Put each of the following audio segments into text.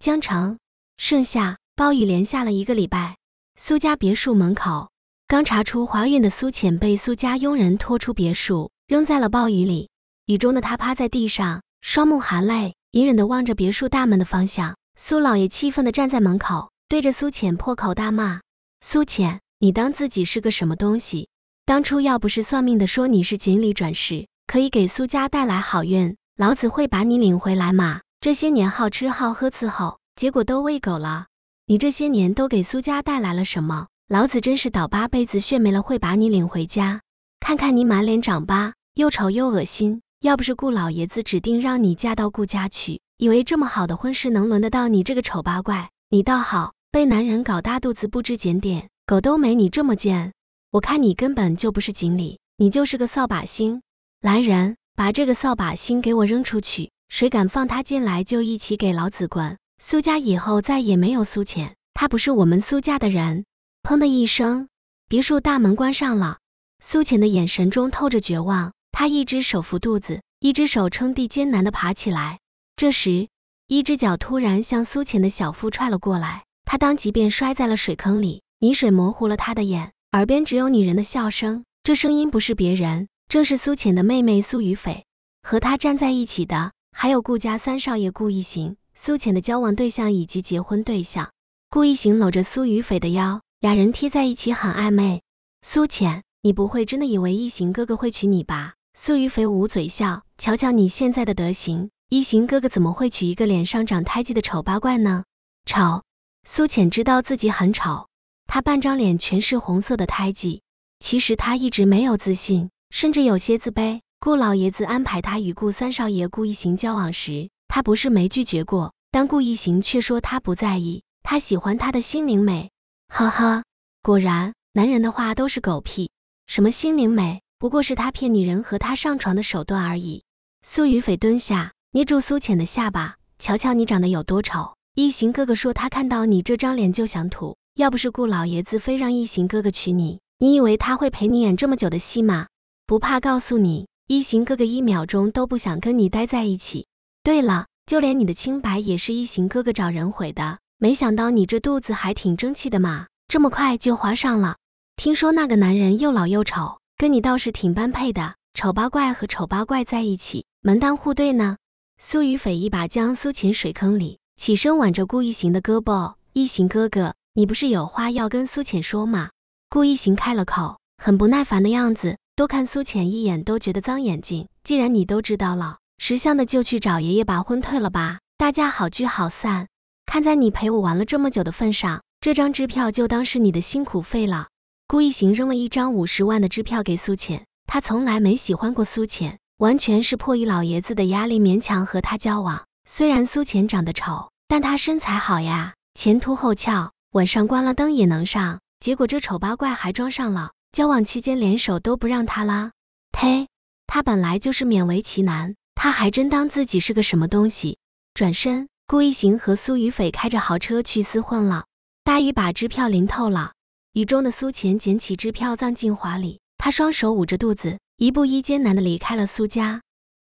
江城，盛夏暴雨连下了一个礼拜。苏家别墅门口，刚查出怀孕的苏浅被苏家佣人拖出别墅，扔在了暴雨里。雨中的她趴在地上，双目含泪，隐忍地望着别墅大门的方向。苏老爷气愤地站在门口，对着苏浅破口大骂：“苏浅，你当自己是个什么东西？当初要不是算命的说你是锦鲤转世，可以给苏家带来好运，老子会把你领回来吗？”这些年好吃好喝伺候，结果都喂狗了。你这些年都给苏家带来了什么？老子真是倒八辈子血霉了，会把你领回家？看看你满脸长疤，又丑又恶心。要不是顾老爷子指定让你嫁到顾家去，以为这么好的婚事能轮得到你这个丑八怪？你倒好，被男人搞大肚子，不知检点，狗都没你这么贱。我看你根本就不是锦鲤，你就是个扫把星。来人，把这个扫把星给我扔出去！谁敢放他进来，就一起给老子滚！苏家以后再也没有苏浅，他不是我们苏家的人！砰的一声，别墅大门关上了。苏浅的眼神中透着绝望，他一只手扶肚子，一只手撑地，艰难地爬起来。这时，一只脚突然向苏浅的小腹踹了过来，他当即便摔在了水坑里，泥水模糊了他的眼，耳边只有女人的笑声。这声音不是别人，正是苏浅的妹妹苏雨斐，和他站在一起的。还有顾家三少爷顾一行、苏浅的交往对象以及结婚对象。顾一行搂着苏雨斐的腰，俩人贴在一起，很暧昧。苏浅，你不会真的以为一行哥哥会娶你吧？苏雨斐捂嘴笑，瞧瞧你现在的德行，一行哥哥怎么会娶一个脸上长胎记的丑八怪呢？丑。苏浅知道自己很丑，他半张脸全是红色的胎记。其实他一直没有自信，甚至有些自卑。顾老爷子安排他与顾三少爷顾一行交往时，他不是没拒绝过，但顾一行却说他不在意，他喜欢他的心灵美。呵呵，果然男人的话都是狗屁，什么心灵美，不过是他骗女人和他上床的手段而已。苏雨斐蹲下，捏住苏浅的下巴，瞧瞧你长得有多丑。一行哥哥说他看到你这张脸就想吐，要不是顾老爷子非让一行哥哥娶你，你以为他会陪你演这么久的戏吗？不怕告诉你。一行哥哥一秒钟都不想跟你待在一起。对了，就连你的清白也是一行哥哥找人毁的。没想到你这肚子还挺争气的嘛，这么快就怀上了。听说那个男人又老又丑，跟你倒是挺般配的。丑八怪和丑八怪在一起，门当户对呢。苏雨斐一把将苏浅水坑里，起身挽着顾一行的胳膊。一行哥哥，你不是有话要跟苏浅说吗？顾一行开了口，很不耐烦的样子。多看苏浅一眼都觉得脏眼睛。既然你都知道了，识相的就去找爷爷把婚退了吧。大家好聚好散。看在你陪我玩了这么久的份上，这张支票就当是你的辛苦费了。顾一行扔了一张五十万的支票给苏浅。他从来没喜欢过苏浅，完全是迫于老爷子的压力，勉强和他交往。虽然苏浅长得丑，但她身材好呀，前凸后翘，晚上关了灯也能上。结果这丑八怪还装上了。交往期间，连手都不让他拉。呸！他本来就是勉为其难，他还真当自己是个什么东西？转身，顾一行和苏雨斐开着豪车去厮混了。大雨把支票淋透了，雨中的苏浅捡起支票，葬进怀里。他双手捂着肚子，一步一艰难的离开了苏家。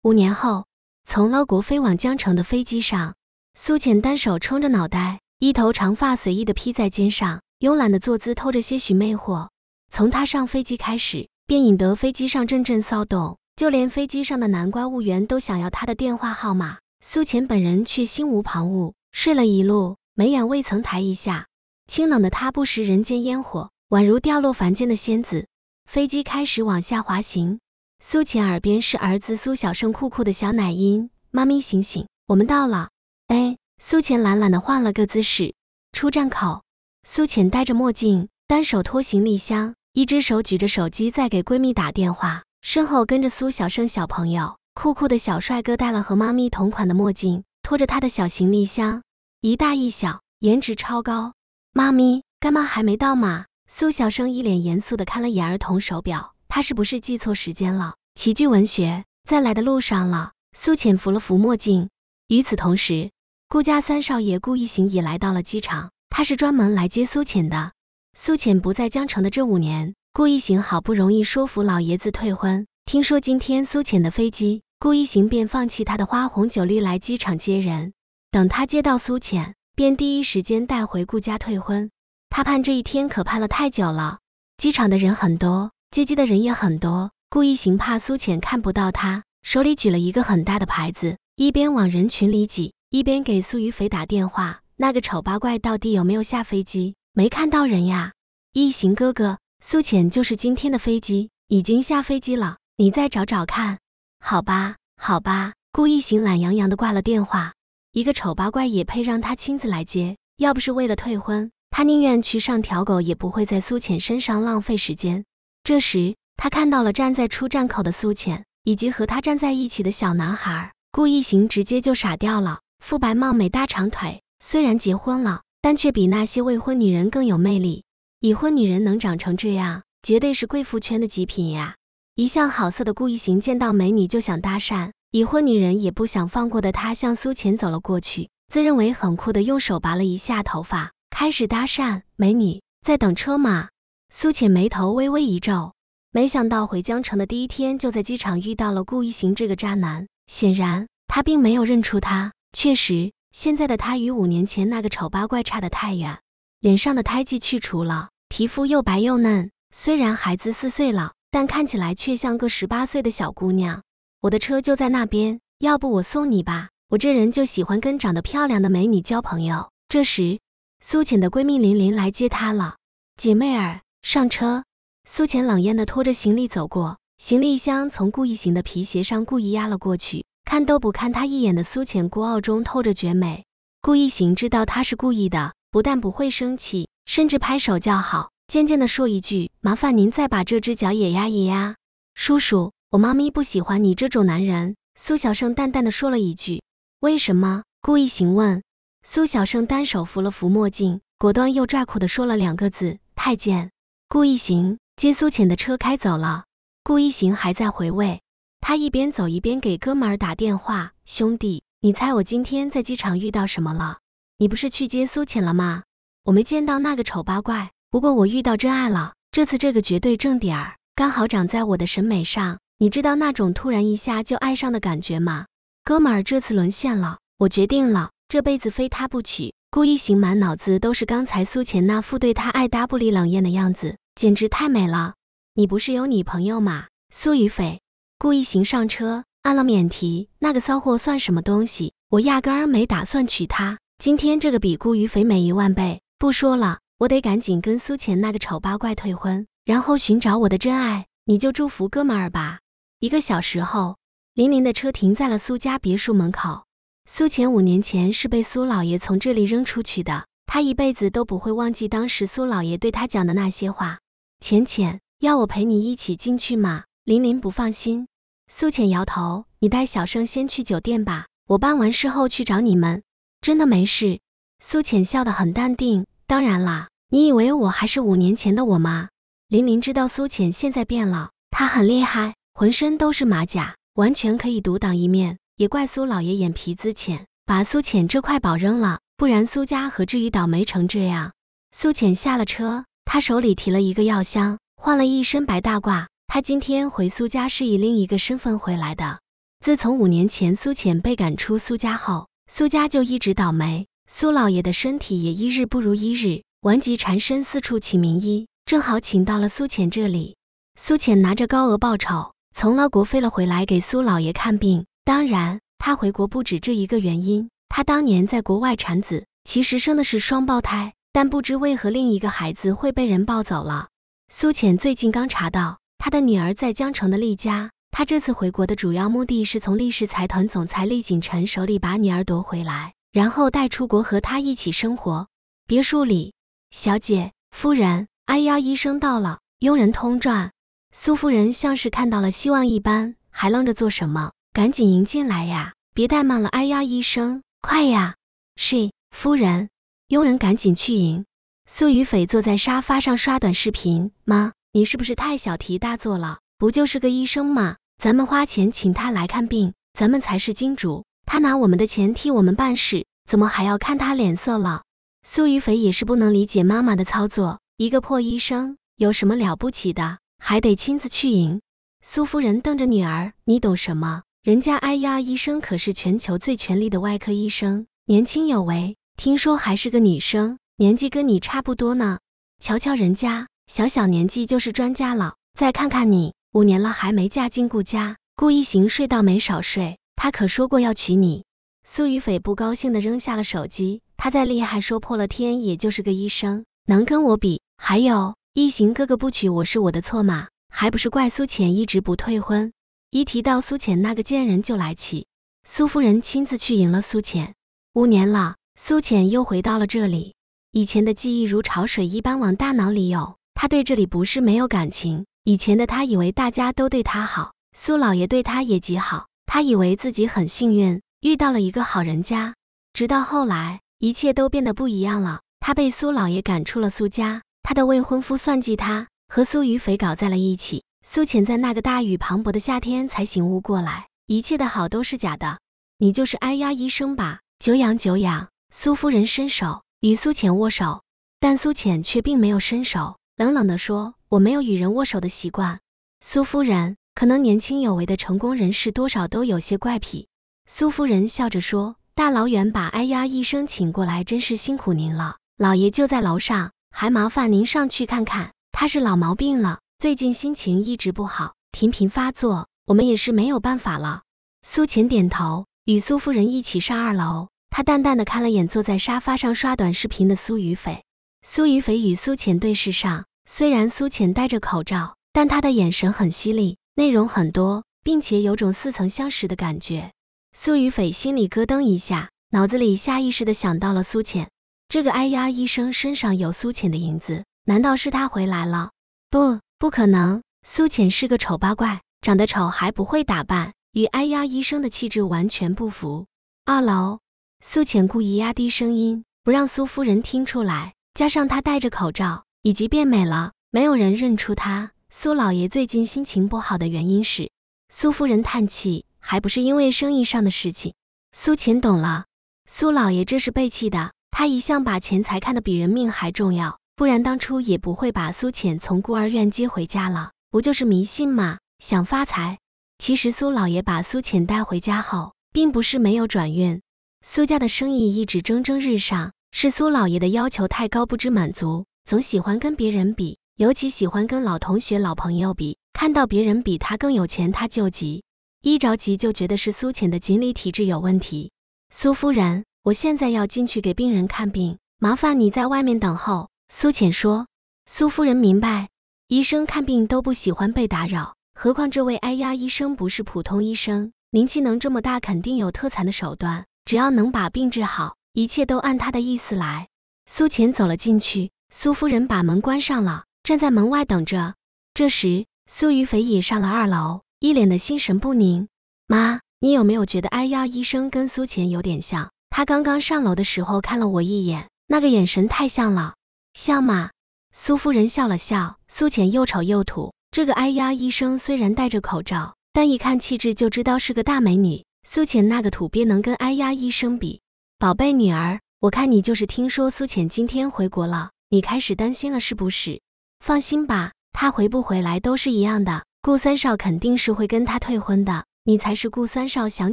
五年后，从捞国飞往江城的飞机上，苏浅单手撑着脑袋，一头长发随意的披在肩上，慵懒的坐姿透着些许魅惑。从他上飞机开始，便引得飞机上阵阵骚动，就连飞机上的南瓜务员都想要他的电话号码。苏浅本人却心无旁骛，睡了一路，眉眼未曾抬一下。清冷的他不食人间烟火，宛如掉落凡间的仙子。飞机开始往下滑行，苏浅耳边是儿子苏小胜酷酷的小奶音：“妈咪醒醒，我们到了。”哎，苏浅懒懒的换了个姿势。出站口，苏浅戴着墨镜，单手拖行李箱。一只手举着手机在给闺蜜打电话，身后跟着苏小生小朋友，酷酷的小帅哥戴了和妈咪同款的墨镜，拖着他的小行李箱，一大一小，颜值超高。妈咪，干妈还没到吗？苏小生一脸严肃地看了眼儿童手表，他是不是记错时间了？齐聚文学，在来的路上了。苏浅扶了扶墨镜。与此同时，顾家三少爷顾一行也来到了机场，他是专门来接苏浅的。苏浅不在江城的这五年，顾一行好不容易说服老爷子退婚。听说今天苏浅的飞机，顾一行便放弃他的花红酒绿来机场接人。等他接到苏浅，便第一时间带回顾家退婚。他盼这一天可盼了太久了。机场的人很多，接机的人也很多。顾一行怕苏浅看不到他，手里举了一个很大的牌子，一边往人群里挤，一边给苏雨肥打电话。那个丑八怪到底有没有下飞机？没看到人呀，易行哥哥，苏浅就是今天的飞机，已经下飞机了，你再找找看，好吧，好吧。顾易行懒洋洋的挂了电话，一个丑八怪也配让他亲自来接？要不是为了退婚，他宁愿去上条狗也不会在苏浅身上浪费时间。这时，他看到了站在出站口的苏浅，以及和他站在一起的小男孩。顾易行直接就傻掉了，肤白貌美大长腿，虽然结婚了。但却比那些未婚女人更有魅力。已婚女人能长成这样，绝对是贵妇圈的极品呀！一向好色的顾一行见到美女就想搭讪，已婚女人也不想放过的他向苏浅走了过去，自认为很酷的用手拔了一下头发，开始搭讪：“美女，在等车吗？”苏浅眉头微微一皱，没想到回江城的第一天就在机场遇到了顾一行这个渣男。显然他并没有认出他，确实。现在的她与五年前那个丑八怪差得太远，脸上的胎记去除了，皮肤又白又嫩。虽然孩子四岁了，但看起来却像个十八岁的小姑娘。我的车就在那边，要不我送你吧？我这人就喜欢跟长得漂亮的美女交朋友。这时，苏浅的闺蜜琳琳来接她了。姐妹儿，上车。苏浅冷艳地拖着行李走过，行李箱从顾一行的皮鞋上故意压了过去。看都不看他一眼的苏浅，孤傲中透着绝美。顾一行知道他是故意的，不但不会生气，甚至拍手叫好，渐渐的说一句：“麻烦您再把这只脚也压一压。”叔叔，我妈咪不喜欢你这种男人。”苏小胜淡淡的说了一句。“为什么？”顾一行问。苏小胜单手扶了扶墨镜，果断又拽酷的说了两个字：“太监。”顾一行接苏浅的车开走了。顾一行还在回味。他一边走一边给哥们儿打电话：“兄弟，你猜我今天在机场遇到什么了？你不是去接苏浅了吗？我没见到那个丑八怪，不过我遇到真爱了。这次这个绝对正点儿，刚好长在我的审美上。你知道那种突然一下就爱上的感觉吗？哥们儿这次沦陷了，我决定了，这辈子非他不娶。”顾一行满脑子都是刚才苏浅那副对他爱搭不理冷艳的样子，简直太美了。你不是有女朋友吗？苏雨斐。顾一行上车，按了免提。那个骚货算什么东西？我压根儿没打算娶她。今天这个比顾余肥美一万倍。不说了，我得赶紧跟苏浅那个丑八怪退婚，然后寻找我的真爱。你就祝福哥们儿吧。一个小时后，林林的车停在了苏家别墅门口。苏浅五年前是被苏老爷从这里扔出去的，他一辈子都不会忘记当时苏老爷对他讲的那些话。浅浅，要我陪你一起进去吗？林林不放心。苏浅摇头：“你带小盛先去酒店吧，我办完事后去找你们。真的没事。”苏浅笑得很淡定：“当然啦，你以为我还是五年前的我吗？”林明知道苏浅现在变了，她很厉害，浑身都是马甲，完全可以独当一面。也怪苏老爷眼皮子浅，把苏浅这块宝扔了，不然苏家何至于倒霉成这样？苏浅下了车，她手里提了一个药箱，换了一身白大褂。他今天回苏家是以另一个身份回来的。自从五年前苏浅被赶出苏家后，苏家就一直倒霉，苏老爷的身体也一日不如一日，顽疾缠身，四处请名医，正好请到了苏浅这里。苏浅拿着高额报酬，从了国飞了回来给苏老爷看病。当然，他回国不止这一个原因。他当年在国外产子，其实生的是双胞胎，但不知为何另一个孩子会被人抱走了。苏浅最近刚查到。他的女儿在江城的厉家，他这次回国的主要目的是从厉氏财团总裁厉景辰手里把女儿夺回来，然后带出国和他一起生活。别墅里，小姐、夫人，哎呀，医生到了！佣人通传。苏夫人像是看到了希望一般，还愣着做什么？赶紧迎进来呀！别怠慢了。哎呀，医生，快呀！是夫人，佣人赶紧去迎。苏雨斐坐在沙发上刷短视频，妈。你是不是太小题大做了？不就是个医生吗？咱们花钱请他来看病，咱们才是金主，他拿我们的钱替我们办事，怎么还要看他脸色了？苏雨斐也是不能理解妈妈的操作，一个破医生有什么了不起的？还得亲自去赢？苏夫人瞪着女儿：“你懂什么？人家哎呀，医生可是全球最权力的外科医生，年轻有为，听说还是个女生，年纪跟你差不多呢，瞧瞧人家。”小小年纪就是专家了，再看看你，五年了还没嫁进顾家。顾一行睡到没少睡，他可说过要娶你。苏雨斐不高兴地扔下了手机。他再厉害，说破了天也就是个医生，能跟我比？还有，一行哥哥不娶我是我的错吗？还不是怪苏浅一直不退婚。一提到苏浅那个贱人就来气。苏夫人亲自去迎了苏浅。五年了，苏浅又回到了这里，以前的记忆如潮水一般往大脑里涌。他对这里不是没有感情。以前的他以为大家都对他好，苏老爷对他也极好，他以为自己很幸运，遇到了一个好人家。直到后来，一切都变得不一样了。他被苏老爷赶出了苏家，他的未婚夫算计他，和苏雨斐搞在了一起。苏浅在那个大雨磅礴的夏天才醒悟过来，一切的好都是假的。你就是哎呀医生吧？久仰久仰。苏夫人伸手与苏浅握手，但苏浅却并没有伸手。冷冷地说：“我没有与人握手的习惯。”苏夫人可能年轻有为的成功人士，多少都有些怪癖。苏夫人笑着说：“大老远把哎呀医生请过来，真是辛苦您了。老爷就在楼上，还麻烦您上去看看。他是老毛病了，最近心情一直不好，频频发作，我们也是没有办法了。”苏浅点头，与苏夫人一起上二楼。他淡淡的看了眼坐在沙发上刷短视频的苏雨斐，苏雨斐与苏浅对视上。虽然苏浅戴着口罩，但她的眼神很犀利，内容很多，并且有种似曾相识的感觉。苏雨斐心里咯噔一下，脑子里下意识的想到了苏浅。这个哎呀医生身上有苏浅的影子，难道是他回来了？不，不可能。苏浅是个丑八怪，长得丑还不会打扮，与哎呀医生的气质完全不符。二楼，苏浅故意压低声音，不让苏夫人听出来，加上她戴着口罩。以及变美了，没有人认出他。苏老爷最近心情不好的原因是，苏夫人叹气，还不是因为生意上的事情。苏浅懂了，苏老爷这是被气的。他一向把钱财看得比人命还重要，不然当初也不会把苏浅从孤儿院接回家了。不就是迷信吗？想发财。其实苏老爷把苏浅带回家后，并不是没有转运，苏家的生意一直蒸蒸日上，是苏老爷的要求太高，不知满足。总喜欢跟别人比，尤其喜欢跟老同学、老朋友比。看到别人比他更有钱，他就急，一着急就觉得是苏浅的锦鲤体质有问题。苏夫人，我现在要进去给病人看病，麻烦你在外面等候。苏浅说：“苏夫人明白，医生看病都不喜欢被打扰，何况这位……哎呀，医生不是普通医生，名气能这么大，肯定有特残的手段。只要能把病治好，一切都按他的意思来。”苏浅走了进去。苏夫人把门关上了，站在门外等着。这时，苏余肥也上了二楼，一脸的心神不宁。妈，你有没有觉得？哎呀，医生跟苏浅有点像。他刚刚上楼的时候看了我一眼，那个眼神太像了。像吗？苏夫人笑了笑。苏浅又丑又土，这个哎呀医生虽然戴着口罩，但一看气质就知道是个大美女。苏浅那个土鳖能跟哎呀医生比？宝贝女儿，我看你就是听说苏浅今天回国了。你开始担心了是不是？放心吧，他回不回来都是一样的。顾三少肯定是会跟他退婚的，你才是顾三少想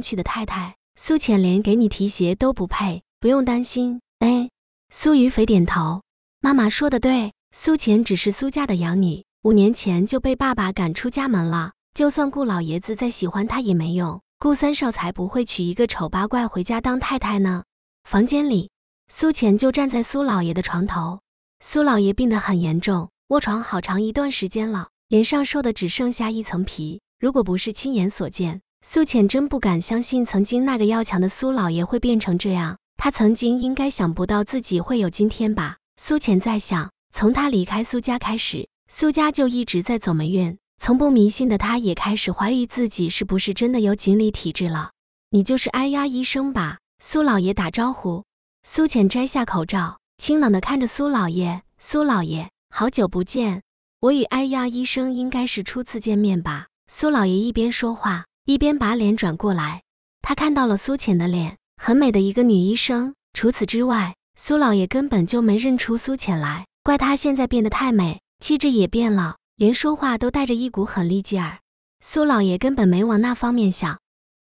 娶的太太。苏浅连给你提鞋都不配，不用担心。哎，苏雨肥点头，妈妈说的对。苏浅只是苏家的养女，五年前就被爸爸赶出家门了。就算顾老爷子再喜欢她也没用，顾三少才不会娶一个丑八怪回家当太太呢。房间里，苏浅就站在苏老爷的床头。苏老爷病得很严重，卧床好长一段时间了，脸上瘦的只剩下一层皮。如果不是亲眼所见，苏浅真不敢相信曾经那个要强的苏老爷会变成这样。他曾经应该想不到自己会有今天吧？苏浅在想，从他离开苏家开始，苏家就一直在走霉运。从不迷信的他，也开始怀疑自己是不是真的有锦鲤体质了。你就是哎呀医生吧？苏老爷打招呼。苏浅摘下口罩。清冷的看着苏老爷，苏老爷，好久不见，我与哎呀医生应该是初次见面吧？苏老爷一边说话，一边把脸转过来，他看到了苏浅的脸，很美的一个女医生。除此之外，苏老爷根本就没认出苏浅来，怪她现在变得太美，气质也变了，连说话都带着一股狠力劲儿。苏老爷根本没往那方面想。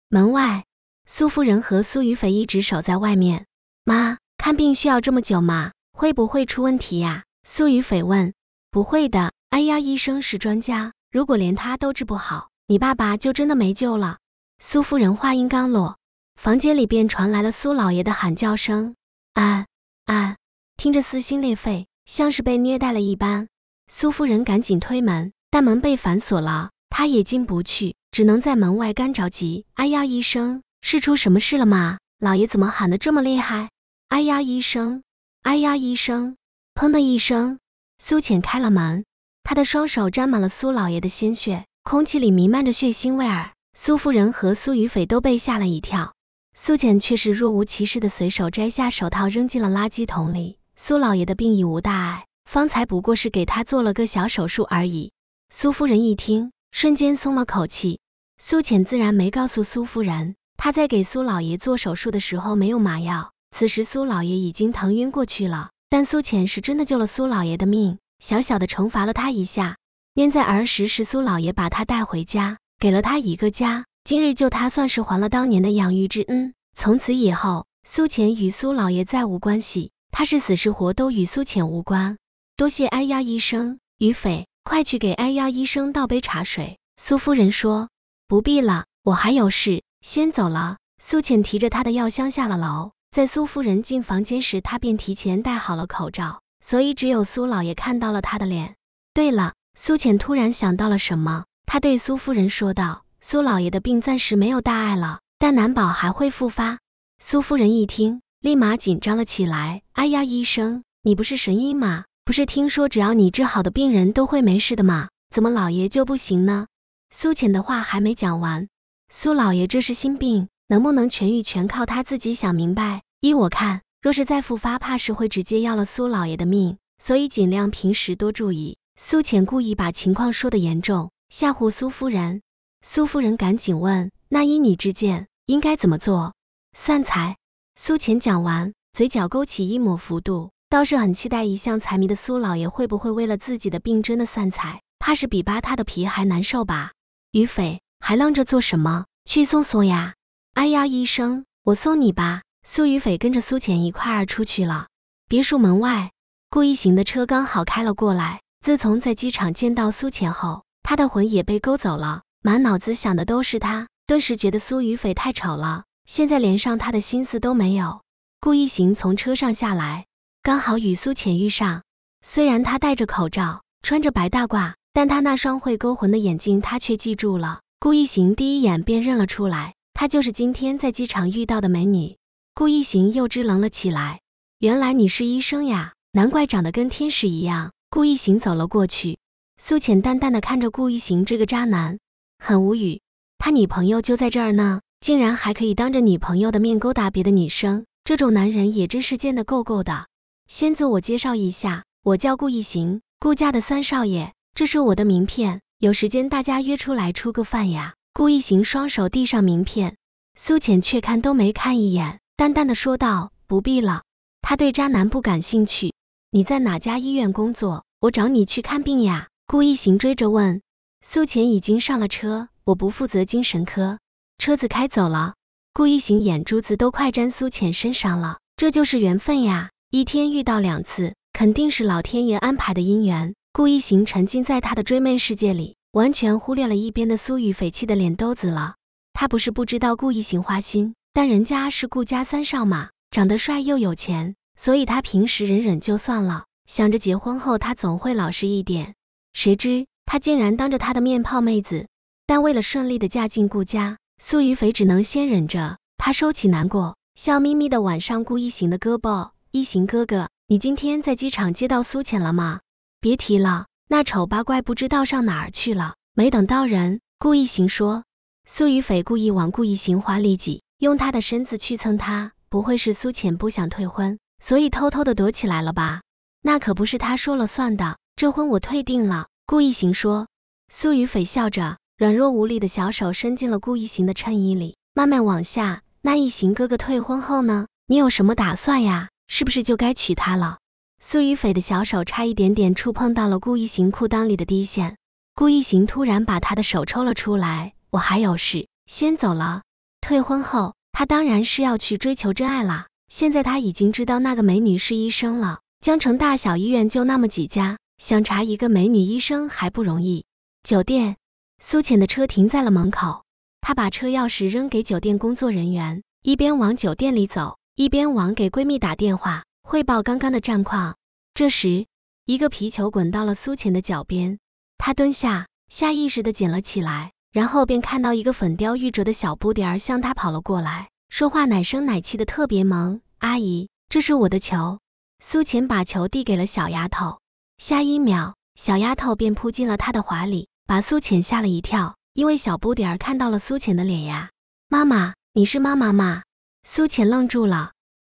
门外，苏夫人和苏雨斐一直守在外面，妈。看病需要这么久吗？会不会出问题呀？苏雨斐问。不会的。哎呀，医生是专家，如果连他都治不好，你爸爸就真的没救了。苏夫人话音刚落，房间里便传来了苏老爷的喊叫声，啊啊，听着撕心裂肺，像是被虐待了一般。苏夫人赶紧推门，但门被反锁了，她也进不去，只能在门外干着急。哎呀，医生，是出什么事了吗？老爷怎么喊得这么厉害？哎呀，医生！哎呀，医生！砰的一声，苏浅开了门，他的双手沾满了苏老爷的鲜血，空气里弥漫着血腥味儿。苏夫人和苏雨斐都被吓了一跳，苏浅却是若无其事的随手摘下手套扔进了垃圾桶里。苏老爷的病已无大碍，方才不过是给他做了个小手术而已。苏夫人一听，瞬间松了口气。苏浅自然没告诉苏夫人，他在给苏老爷做手术的时候没有麻药。此时苏老爷已经疼晕过去了，但苏浅是真的救了苏老爷的命，小小的惩罚了他一下。念在儿时是苏老爷把他带回家，给了他一个家，今日救他算是还了当年的养育之恩。从此以后，苏浅与苏老爷再无关系，他是死是活都与苏浅无关。多谢，哎呀医生，于匪，快去给哎呀医生倒杯茶水。苏夫人说：“不必了，我还有事，先走了。”苏浅提着他的药箱下了楼。在苏夫人进房间时，她便提前戴好了口罩，所以只有苏老爷看到了她的脸。对了，苏浅突然想到了什么，她对苏夫人说道：“苏老爷的病暂时没有大碍了，但难保还会复发。”苏夫人一听，立马紧张了起来：“哎呀，医生，你不是神医吗？不是听说只要你治好的病人都会没事的吗？怎么老爷就不行呢？”苏浅的话还没讲完，苏老爷这是心病。能不能痊愈，全靠他自己想明白。依我看，若是再复发，怕是会直接要了苏老爷的命，所以尽量平时多注意。苏浅故意把情况说的严重，吓唬苏夫人。苏夫人赶紧问：“那依你之见，应该怎么做？”散财。苏浅讲完，嘴角勾起一抹弧度，倒是很期待一向财迷的苏老爷会不会为了自己的病真的散财，怕是比扒他的皮还难受吧？于匪，还愣着做什么？去送送呀！哎呀，医生，我送你吧。苏雨斐跟着苏浅一块儿出去了。别墅门外，顾一行的车刚好开了过来。自从在机场见到苏浅后，他的魂也被勾走了，满脑子想的都是她，顿时觉得苏雨斐太丑了。现在连上他的心思都没有。顾一行从车上下来，刚好与苏浅遇上。虽然他戴着口罩，穿着白大褂，但他那双会勾魂的眼睛，他却记住了。顾一行第一眼便认了出来。他就是今天在机场遇到的美女顾一行，又支棱了起来。原来你是医生呀，难怪长得跟天使一样。顾一行走了过去，苏浅淡淡的看着顾一行这个渣男，很无语。他女朋友就在这儿呢，竟然还可以当着女朋友的面勾搭别的女生，这种男人也真是见得够够的。先自我介绍一下，我叫顾一行，顾家的三少爷，这是我的名片，有时间大家约出来吃个饭呀。顾一行双手递上名片，苏浅却看都没看一眼，淡淡的说道：“不必了，他对渣男不感兴趣。你在哪家医院工作？我找你去看病呀。”顾一行追着问。苏浅已经上了车，我不负责精神科。车子开走了。顾一行眼珠子都快粘苏浅身上了，这就是缘分呀！一天遇到两次，肯定是老天爷安排的姻缘。顾一行沉浸在他的追妹世界里。完全忽略了一边的苏雨斐气的脸兜子了。他不是不知道顾一行花心，但人家是顾家三少嘛，长得帅又有钱，所以他平时忍忍就算了，想着结婚后他总会老实一点。谁知他竟然当着他的面泡妹子。但为了顺利的嫁进顾家，苏雨斐只能先忍着。他收起难过，笑眯眯的挽上顾一行的胳膊：“一行哥哥，你今天在机场接到苏浅了吗？别提了。”那丑八怪不知道上哪儿去了，没等到人。顾一行说：“苏雨斐故意往顾一行怀里挤，用她的身子去蹭他，不会是苏浅不想退婚，所以偷偷的躲起来了吧？那可不是他说了算的，这婚我退定了。”顾一行说。苏雨斐笑着，软弱无力的小手伸进了顾一行的衬衣里，慢慢往下。那一行哥哥退婚后呢？你有什么打算呀？是不是就该娶她了？苏雨斐的小手差一点点触碰到了顾一行裤裆里的底线，顾一行突然把他的手抽了出来。我还有事，先走了。退婚后，他当然是要去追求真爱啦。现在他已经知道那个美女是医生了。江城大小医院就那么几家，想查一个美女医生还不容易。酒店，苏浅的车停在了门口，她把车钥匙扔给酒店工作人员，一边往酒店里走，一边往给闺蜜打电话。汇报刚刚的战况。这时，一个皮球滚到了苏浅的脚边，他蹲下，下意识地捡了起来，然后便看到一个粉雕玉琢的小不点儿向他跑了过来，说话奶声奶气的，特别萌。阿姨，这是我的球。苏浅把球递给了小丫头，下一秒，小丫头便扑进了他的怀里，把苏浅吓了一跳，因为小不点儿看到了苏浅的脸呀。妈妈，你是妈妈吗？苏浅愣住了。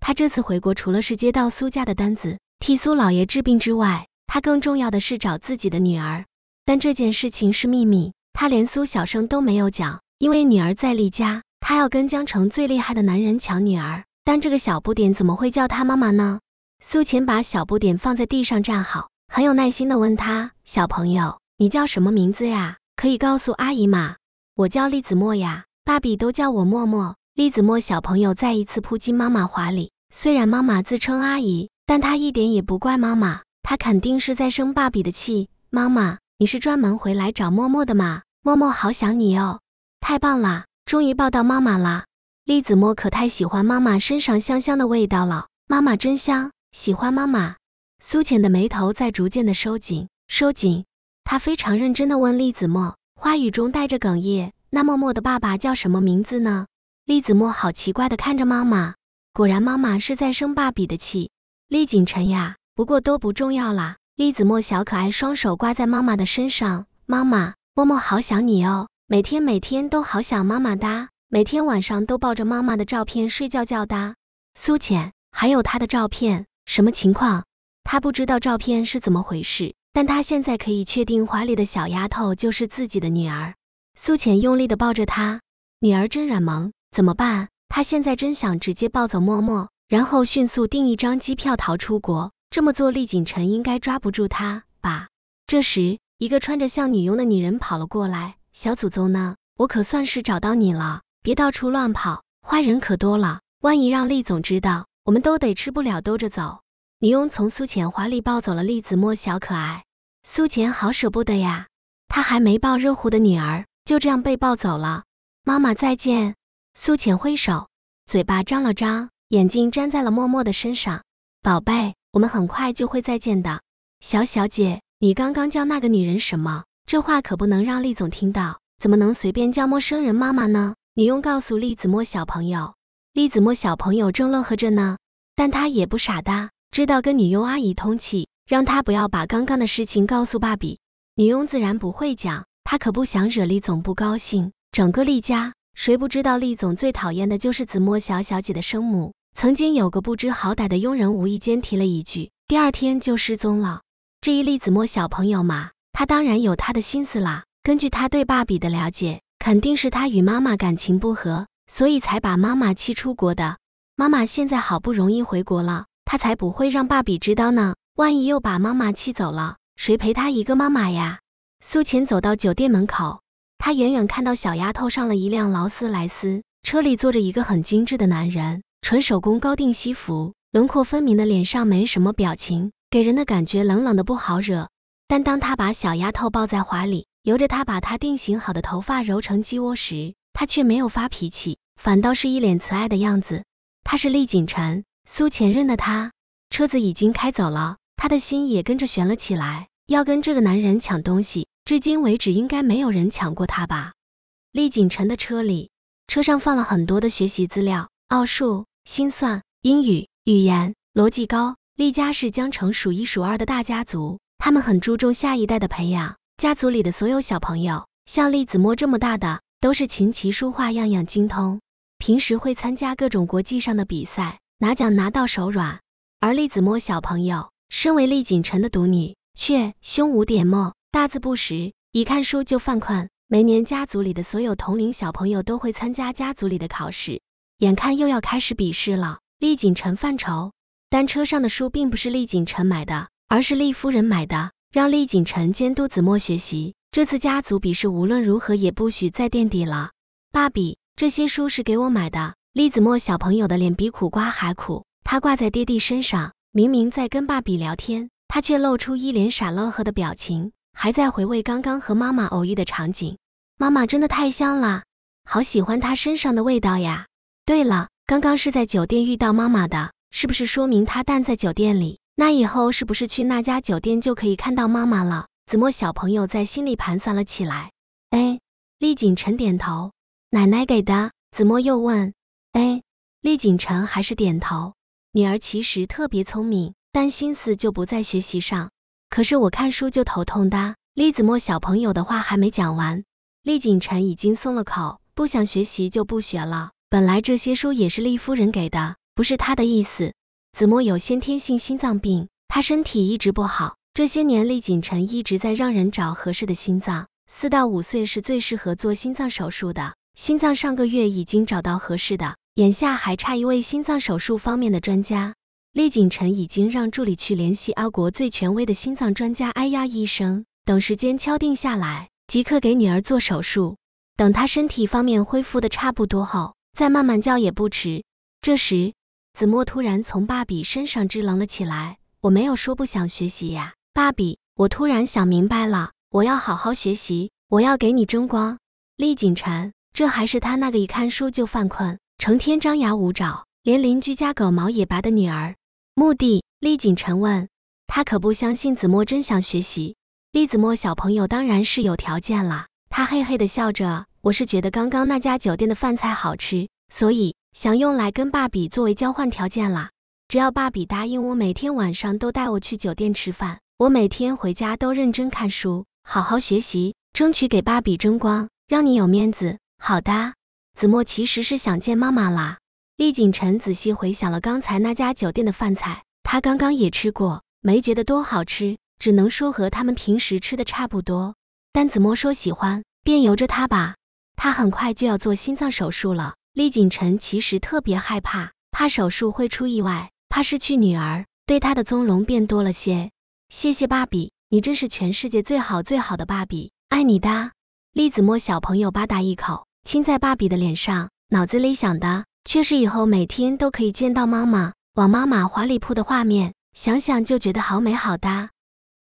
他这次回国除了是接到苏家的单子，替苏老爷治病之外，他更重要的是找自己的女儿。但这件事情是秘密，他连苏小生都没有讲，因为女儿在丽家，他要跟江城最厉害的男人抢女儿。但这个小不点怎么会叫他妈妈呢？苏秦把小不点放在地上站好，很有耐心的问他：“小朋友，你叫什么名字呀？可以告诉阿姨吗？”“我叫栗子墨呀，爸比都叫我墨墨。”栗子墨小朋友再一次扑进妈妈怀里。虽然妈妈自称阿姨，但她一点也不怪妈妈，她肯定是在生爸比的气。妈妈，你是专门回来找默默的吗？默默好想你哦！太棒啦，终于抱到妈妈啦！栗子墨可太喜欢妈妈身上香香的味道了，妈妈真香，喜欢妈妈。苏浅的眉头在逐渐的收紧，收紧。她非常认真的问栗子墨，话语中带着哽咽：“那默默的爸爸叫什么名字呢？”栗子墨好奇怪的看着妈妈。果然，妈妈是在生爸比的气。厉景辰呀，不过都不重要啦。厉子墨，小可爱，双手挂在妈妈的身上。妈妈，默默好想你哦，每天每天都好想妈妈哒，每天晚上都抱着妈妈的照片睡觉觉哒。苏浅，还有他的照片，什么情况？他不知道照片是怎么回事，但他现在可以确定怀里的小丫头就是自己的女儿。苏浅用力地抱着她，女儿真软萌，怎么办？他现在真想直接抱走默默，然后迅速订一张机票逃出国。这么做，厉景辰应该抓不住他吧？这时，一个穿着像女佣的女人跑了过来：“小祖宗呢？我可算是找到你了！别到处乱跑，坏人可多了，万一让厉总知道，我们都得吃不了兜着走。”女佣从苏浅怀里抱走了栗子墨小可爱，苏浅好舍不得呀，她还没抱热乎的女儿，就这样被抱走了。妈妈再见。苏浅挥手，嘴巴张了张，眼睛粘在了默默的身上。宝贝，我们很快就会再见的。小小姐，你刚刚叫那个女人什么？这话可不能让厉总听到，怎么能随便叫陌生人妈妈呢？女佣告诉栗子墨小朋友，栗子墨小朋友正乐呵着呢，但他也不傻的，知道跟女佣阿姨通气，让她不要把刚刚的事情告诉爸比。女佣自然不会讲，她可不想惹厉总不高兴，整个厉家。谁不知道厉总最讨厌的就是子墨小小姐的生母？曾经有个不知好歹的佣人无意间提了一句，第二天就失踪了。至于厉子墨小朋友嘛，他当然有他的心思啦。根据他对爸比的了解，肯定是他与妈妈感情不和，所以才把妈妈气出国的。妈妈现在好不容易回国了，他才不会让爸比知道呢。万一又把妈妈气走了，谁陪他一个妈妈呀？苏浅走到酒店门口。他远远看到小丫头上了一辆劳斯莱斯，车里坐着一个很精致的男人，纯手工高定西服，轮廓分明的脸上没什么表情，给人的感觉冷冷的不好惹。但当他把小丫头抱在怀里，由着她把她定型好的头发揉成鸡窝时，他却没有发脾气，反倒是一脸慈爱的样子。他是厉景辰，苏前任的他，车子已经开走了，他的心也跟着悬了起来，要跟这个男人抢东西。至今为止，应该没有人抢过他吧？厉景辰的车里，车上放了很多的学习资料：奥数、心算、英语、语言、逻辑高。厉家是江城数一数二的大家族，他们很注重下一代的培养。家族里的所有小朋友，像厉子墨这么大的，都是琴棋书画样样精通，平时会参加各种国际上的比赛，拿奖拿到手软。而厉子墨小朋友，身为厉景辰的独女，却胸无点墨。大字不识，一看书就犯困。每年家族里的所有同龄小朋友都会参加家族里的考试，眼看又要开始笔试了，厉景臣犯愁。但车上的书并不是厉景臣买的，而是厉夫人买的，让厉景臣监督子墨学习。这次家族笔试无论如何也不许再垫底了。爸比，这些书是给我买的。厉子墨小朋友的脸比苦瓜还苦，他挂在爹地身上，明明在跟爸比聊天，他却露出一脸傻乐呵的表情。还在回味刚刚和妈妈偶遇的场景，妈妈真的太香了，好喜欢她身上的味道呀。对了，刚刚是在酒店遇到妈妈的，是不是说明她蛋在酒店里？那以后是不是去那家酒店就可以看到妈妈了？子墨小朋友在心里盘算了起来。哎，厉景辰点头。奶奶给的。子墨又问。哎，厉景辰还是点头。女儿其实特别聪明，但心思就不在学习上。可是我看书就头痛的。栗子墨小朋友的话还没讲完，栗锦晨已经松了口，不想学习就不学了。本来这些书也是栗夫人给的，不是他的意思。子墨有先天性心脏病，他身体一直不好。这些年，栗锦晨一直在让人找合适的心脏，四到五岁是最适合做心脏手术的。心脏上个月已经找到合适的，眼下还差一位心脏手术方面的专家。厉景臣已经让助理去联系阿国最权威的心脏专家，哎呀医生，等时间敲定下来，即刻给女儿做手术。等她身体方面恢复的差不多后，再慢慢叫也不迟。这时，子墨突然从爸比身上支棱了起来。我没有说不想学习呀，爸比，我突然想明白了，我要好好学习，我要给你争光。厉景臣，这还是他那个一看书就犯困，成天张牙舞爪，连邻居家狗毛也拔的女儿。目的，厉景宸问他，可不相信子墨真想学习。厉子墨小朋友当然是有条件啦，他嘿嘿的笑着。我是觉得刚刚那家酒店的饭菜好吃，所以想用来跟爸比作为交换条件啦。只要爸比答应我每天晚上都带我去酒店吃饭，我每天回家都认真看书，好好学习，争取给爸比争光，让你有面子。好的，子墨其实是想见妈妈啦。厉景辰仔细回想了刚才那家酒店的饭菜，他刚刚也吃过，没觉得多好吃，只能说和他们平时吃的差不多。但子墨说喜欢，便由着他吧。他很快就要做心脏手术了，厉景辰其实特别害怕，怕手术会出意外，怕失去女儿，对他的纵容变多了些。谢谢芭比，你真是全世界最好最好的芭比，爱你的。厉子墨小朋友吧嗒一口，亲在芭比的脸上，脑子里想的。确实，以后每天都可以见到妈妈往妈妈怀里扑的画面，想想就觉得好美好哒。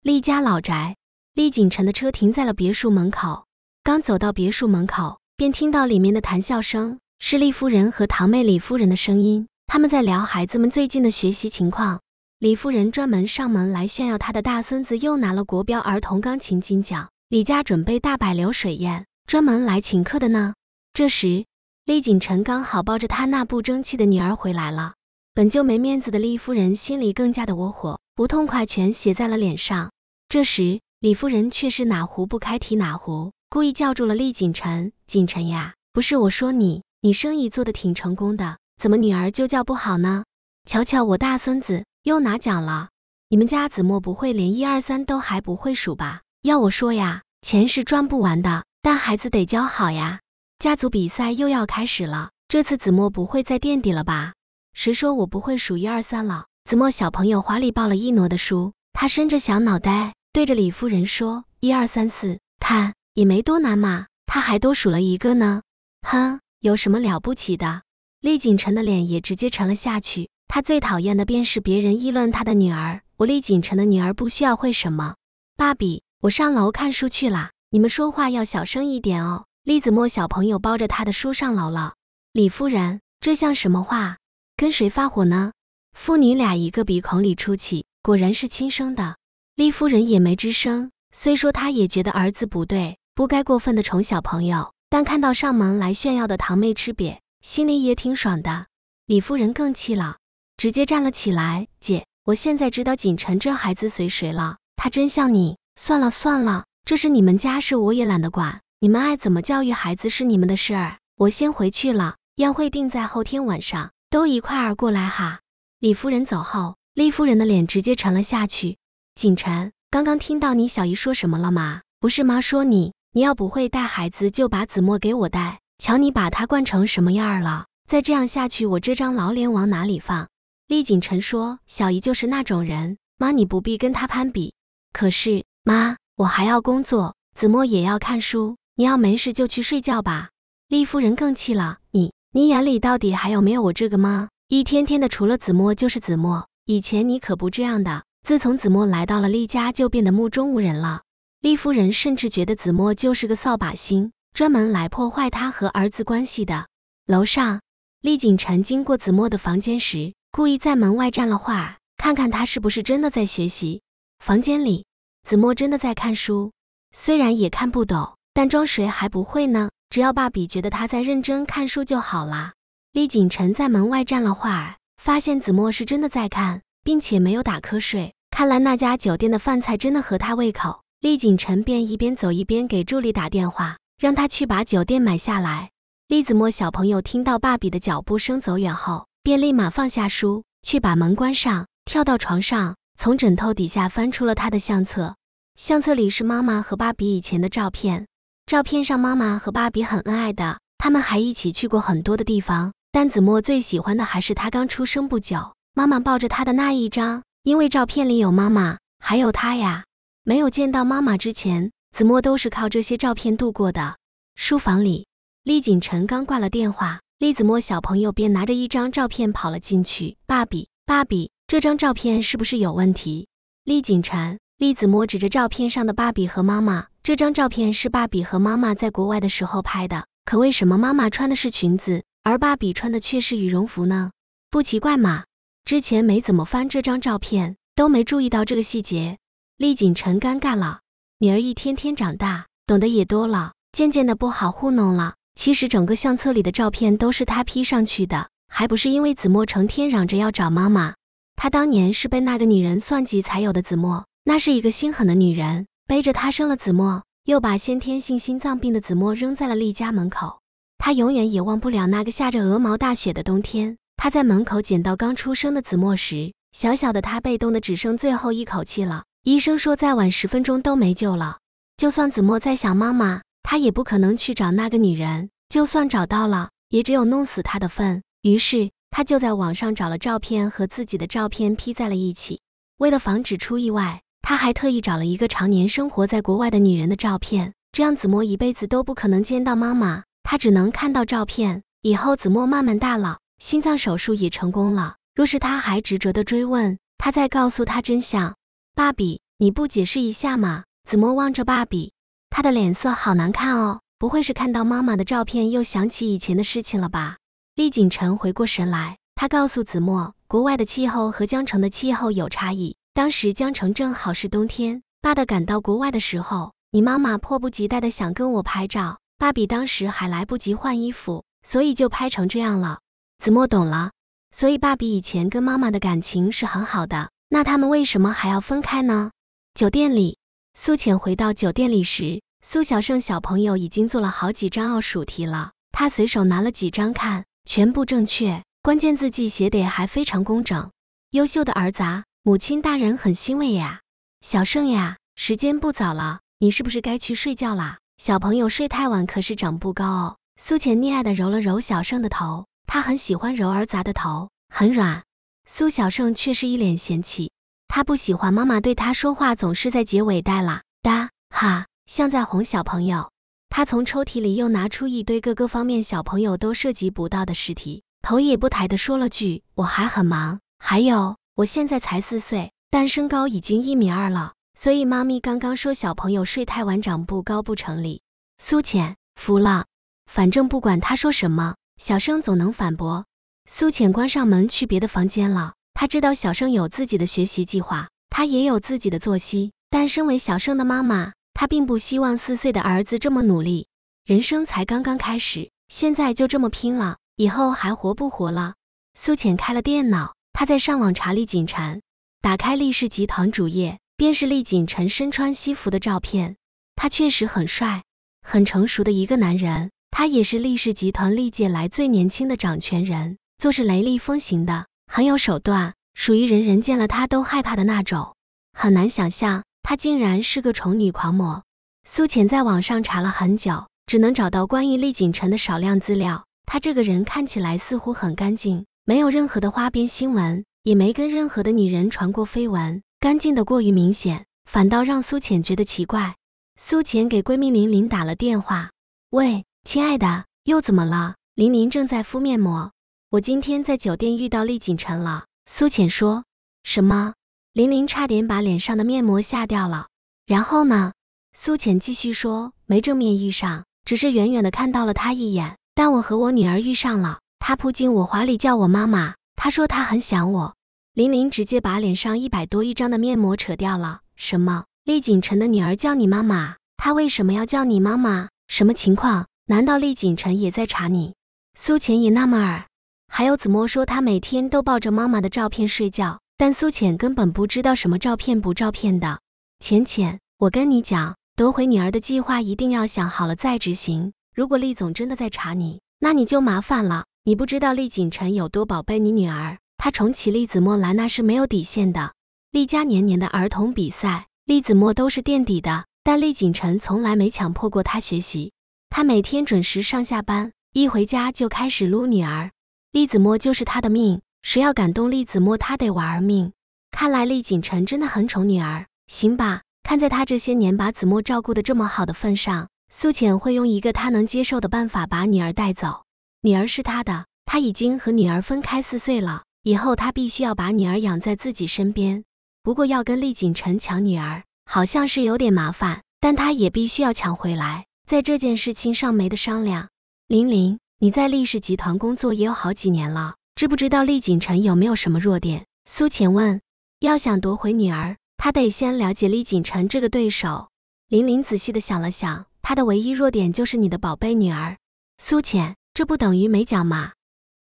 厉家老宅，厉景城的车停在了别墅门口。刚走到别墅门口，便听到里面的谈笑声，是厉夫人和堂妹李夫人的声音。他们在聊孩子们最近的学习情况。李夫人专门上门来炫耀她的大孙子又拿了国标儿童钢琴金奖。李家准备大摆流水宴，专门来请客的呢。这时。厉景臣刚好抱着他那不争气的女儿回来了，本就没面子的厉夫人心里更加的窝火，不痛快全写在了脸上。这时李夫人却是哪壶不开提哪壶，故意叫住了厉景臣：“景臣呀，不是我说你，你生意做得挺成功的，怎么女儿就叫不好呢？瞧瞧我大孙子又拿奖了，你们家子墨不会连一二三都还不会数吧？要我说呀，钱是赚不完的，但孩子得教好呀。”家族比赛又要开始了，这次子墨不会再垫底了吧？谁说我不会数一二三了？子墨小朋友怀里抱了一摞的书，他伸着小脑袋对着李夫人说：“一二三四，看也没多难嘛，他还多数了一个呢。”哼，有什么了不起的？厉景辰的脸也直接沉了下去。他最讨厌的便是别人议论他的女儿。我厉景辰的女儿不需要会什么。爸比，我上楼看书去啦，你们说话要小声一点哦。栗子墨小朋友抱着他的书上楼了。李夫人，这像什么话？跟谁发火呢？父女俩一个鼻孔里出气，果然是亲生的。李夫人也没吱声，虽说她也觉得儿子不对，不该过分的宠小朋友，但看到上门来炫耀的堂妹吃瘪，心里也挺爽的。李夫人更气了，直接站了起来：“姐，我现在知道锦城这孩子随谁了。他真像你。算了算了，这是你们家事，我也懒得管。”你们爱怎么教育孩子是你们的事儿，我先回去了。宴会定在后天晚上，都一块儿过来哈。李夫人走后，厉夫人的脸直接沉了下去。景晨，刚刚听到你小姨说什么了吗？不是妈说你，你要不会带孩子，就把子墨给我带。瞧你把他惯成什么样了！再这样下去，我这张老脸往哪里放？厉景晨说，小姨就是那种人，妈你不必跟她攀比。可是妈，我还要工作，子墨也要看书。你要没事就去睡觉吧。厉夫人更气了，你你眼里到底还有没有我这个妈？一天天的，除了子墨就是子墨，以前你可不这样的。自从子墨来到了厉家，就变得目中无人了。厉夫人甚至觉得子墨就是个扫把星，专门来破坏她和儿子关系的。楼上，厉景宸经过子墨的房间时，故意在门外站了会儿，看看他是不是真的在学习。房间里，子墨真的在看书，虽然也看不懂。但装谁还不会呢？只要爸比觉得他在认真看书就好了。厉景晨在门外站了会儿，发现子墨是真的在看，并且没有打瞌睡。看来那家酒店的饭菜真的合他胃口。厉景晨便一边走一边给助理打电话，让他去把酒店买下来。厉子墨小朋友听到爸比的脚步声走远后，便立马放下书，去把门关上，跳到床上，从枕头底下翻出了他的相册。相册里是妈妈和爸比以前的照片。照片上，妈妈和芭比很恩爱的，他们还一起去过很多的地方。但子墨最喜欢的还是他刚出生不久，妈妈抱着他的那一张，因为照片里有妈妈，还有他呀。没有见到妈妈之前，子墨都是靠这些照片度过的。书房里，厉景辰刚挂了电话，厉子墨小朋友便拿着一张照片跑了进去。芭比，芭比，这张照片是不是有问题？厉景辰，厉子墨指着照片上的芭比和妈妈。这张照片是爸比和妈妈在国外的时候拍的，可为什么妈妈穿的是裙子，而爸比穿的却是羽绒服呢？不奇怪嘛，之前没怎么翻这张照片，都没注意到这个细节。厉景辰尴尬了，女儿一天天长大，懂得也多了，渐渐的不好糊弄了。其实整个相册里的照片都是他 P 上去的，还不是因为子墨成天嚷着要找妈妈。他当年是被那个女人算计才有的子墨，那是一个心狠的女人。背着她生了子墨，又把先天性心脏病的子墨扔在了丽家门口。他永远也忘不了那个下着鹅毛大雪的冬天，他在门口捡到刚出生的子墨时，小小的他被冻得只剩最后一口气了。医生说再晚十分钟都没救了。就算子墨再想妈妈，他也不可能去找那个女人。就算找到了，也只有弄死他的份。于是他就在网上找了照片和自己的照片 P 在了一起，为了防止出意外。他还特意找了一个常年生活在国外的女人的照片，这样子墨一辈子都不可能见到妈妈，他只能看到照片。以后子墨慢慢大了，心脏手术也成功了。若是他还执着的追问，他再告诉他真相。爸比，你不解释一下吗？子墨望着爸比，他的脸色好难看哦，不会是看到妈妈的照片又想起以前的事情了吧？厉景宸回过神来，他告诉子墨，国外的气候和江城的气候有差异。当时江城正好是冬天，爸的赶到国外的时候，你妈妈迫不及待的想跟我拍照，爸比当时还来不及换衣服，所以就拍成这样了。子墨懂了，所以爸比以前跟妈妈的感情是很好的，那他们为什么还要分开呢？酒店里，苏浅回到酒店里时，苏小胜小朋友已经做了好几张奥数题了，他随手拿了几张看，全部正确，关键字迹写得还非常工整，优秀的儿杂。母亲大人很欣慰呀，小胜呀，时间不早了，你是不是该去睡觉啦？小朋友睡太晚可是长不高哦。苏浅溺爱的揉了揉小胜的头，他很喜欢揉儿砸的头，很软。苏小胜却是一脸嫌弃，他不喜欢妈妈对他说话总是在结尾带啦哒哈，像在哄小朋友。他从抽屉里又拿出一堆各个方面小朋友都涉及不到的试题，头也不抬的说了句：“我还很忙，还有。”我现在才四岁，但身高已经一米二了。所以妈咪刚刚说小朋友睡太晚长不高不成立。苏浅服了，反正不管他说什么，小生总能反驳。苏浅关上门去别的房间了。他知道小生有自己的学习计划，他也有自己的作息。但身为小生的妈妈，她并不希望四岁的儿子这么努力。人生才刚刚开始，现在就这么拼了，以后还活不活了？苏浅开了电脑。他在上网查厉锦蝉，打开厉氏集团主页，便是厉锦城身穿西服的照片。他确实很帅，很成熟的一个男人。他也是厉氏集团历届来最年轻的掌权人，做事雷厉风行的，很有手段，属于人人见了他都害怕的那种。很难想象他竟然是个宠女狂魔。苏浅在网上查了很久，只能找到关于厉锦城的少量资料。他这个人看起来似乎很干净。没有任何的花边新闻，也没跟任何的女人传过绯闻，干净的过于明显，反倒让苏浅觉得奇怪。苏浅给闺蜜林林打了电话：“喂，亲爱的，又怎么了？”林林正在敷面膜，我今天在酒店遇到厉景辰了。苏浅说：“什么？”林林差点把脸上的面膜吓掉了。然后呢？苏浅继续说：“没正面遇上，只是远远的看到了他一眼。但我和我女儿遇上了。”他扑进我怀里，叫我妈妈。他说他很想我。林林直接把脸上一百多一张的面膜扯掉了。什么？厉景辰的女儿叫你妈妈？他为什么要叫你妈妈？什么情况？难道厉景辰也在查你？苏浅也纳闷儿。还有子墨说他每天都抱着妈妈的照片睡觉，但苏浅根本不知道什么照片不照片的。浅浅，我跟你讲，夺回女儿的计划一定要想好了再执行。如果厉总真的在查你，那你就麻烦了。你不知道厉景辰有多宝贝你女儿，他宠起厉子墨来那是没有底线的。厉家年年的儿童比赛，厉子墨都是垫底的，但厉景辰从来没强迫过他学习。他每天准时上下班，一回家就开始撸女儿。厉子墨就是他的命，谁要敢动厉子墨，他得玩命。看来厉景辰真的很宠女儿，行吧？看在他这些年把子墨照顾得这么好的份上，苏浅会用一个他能接受的办法把女儿带走。女儿是他的，他已经和女儿分开四岁了，以后他必须要把女儿养在自己身边。不过要跟厉景辰抢女儿，好像是有点麻烦，但他也必须要抢回来，在这件事情上没得商量。玲玲，你在厉氏集团工作也有好几年了，知不知道厉景辰有没有什么弱点？苏浅问。要想夺回女儿，他得先了解厉景辰这个对手。玲玲仔细的想了想，他的唯一弱点就是你的宝贝女儿。苏浅。这不等于没讲吗？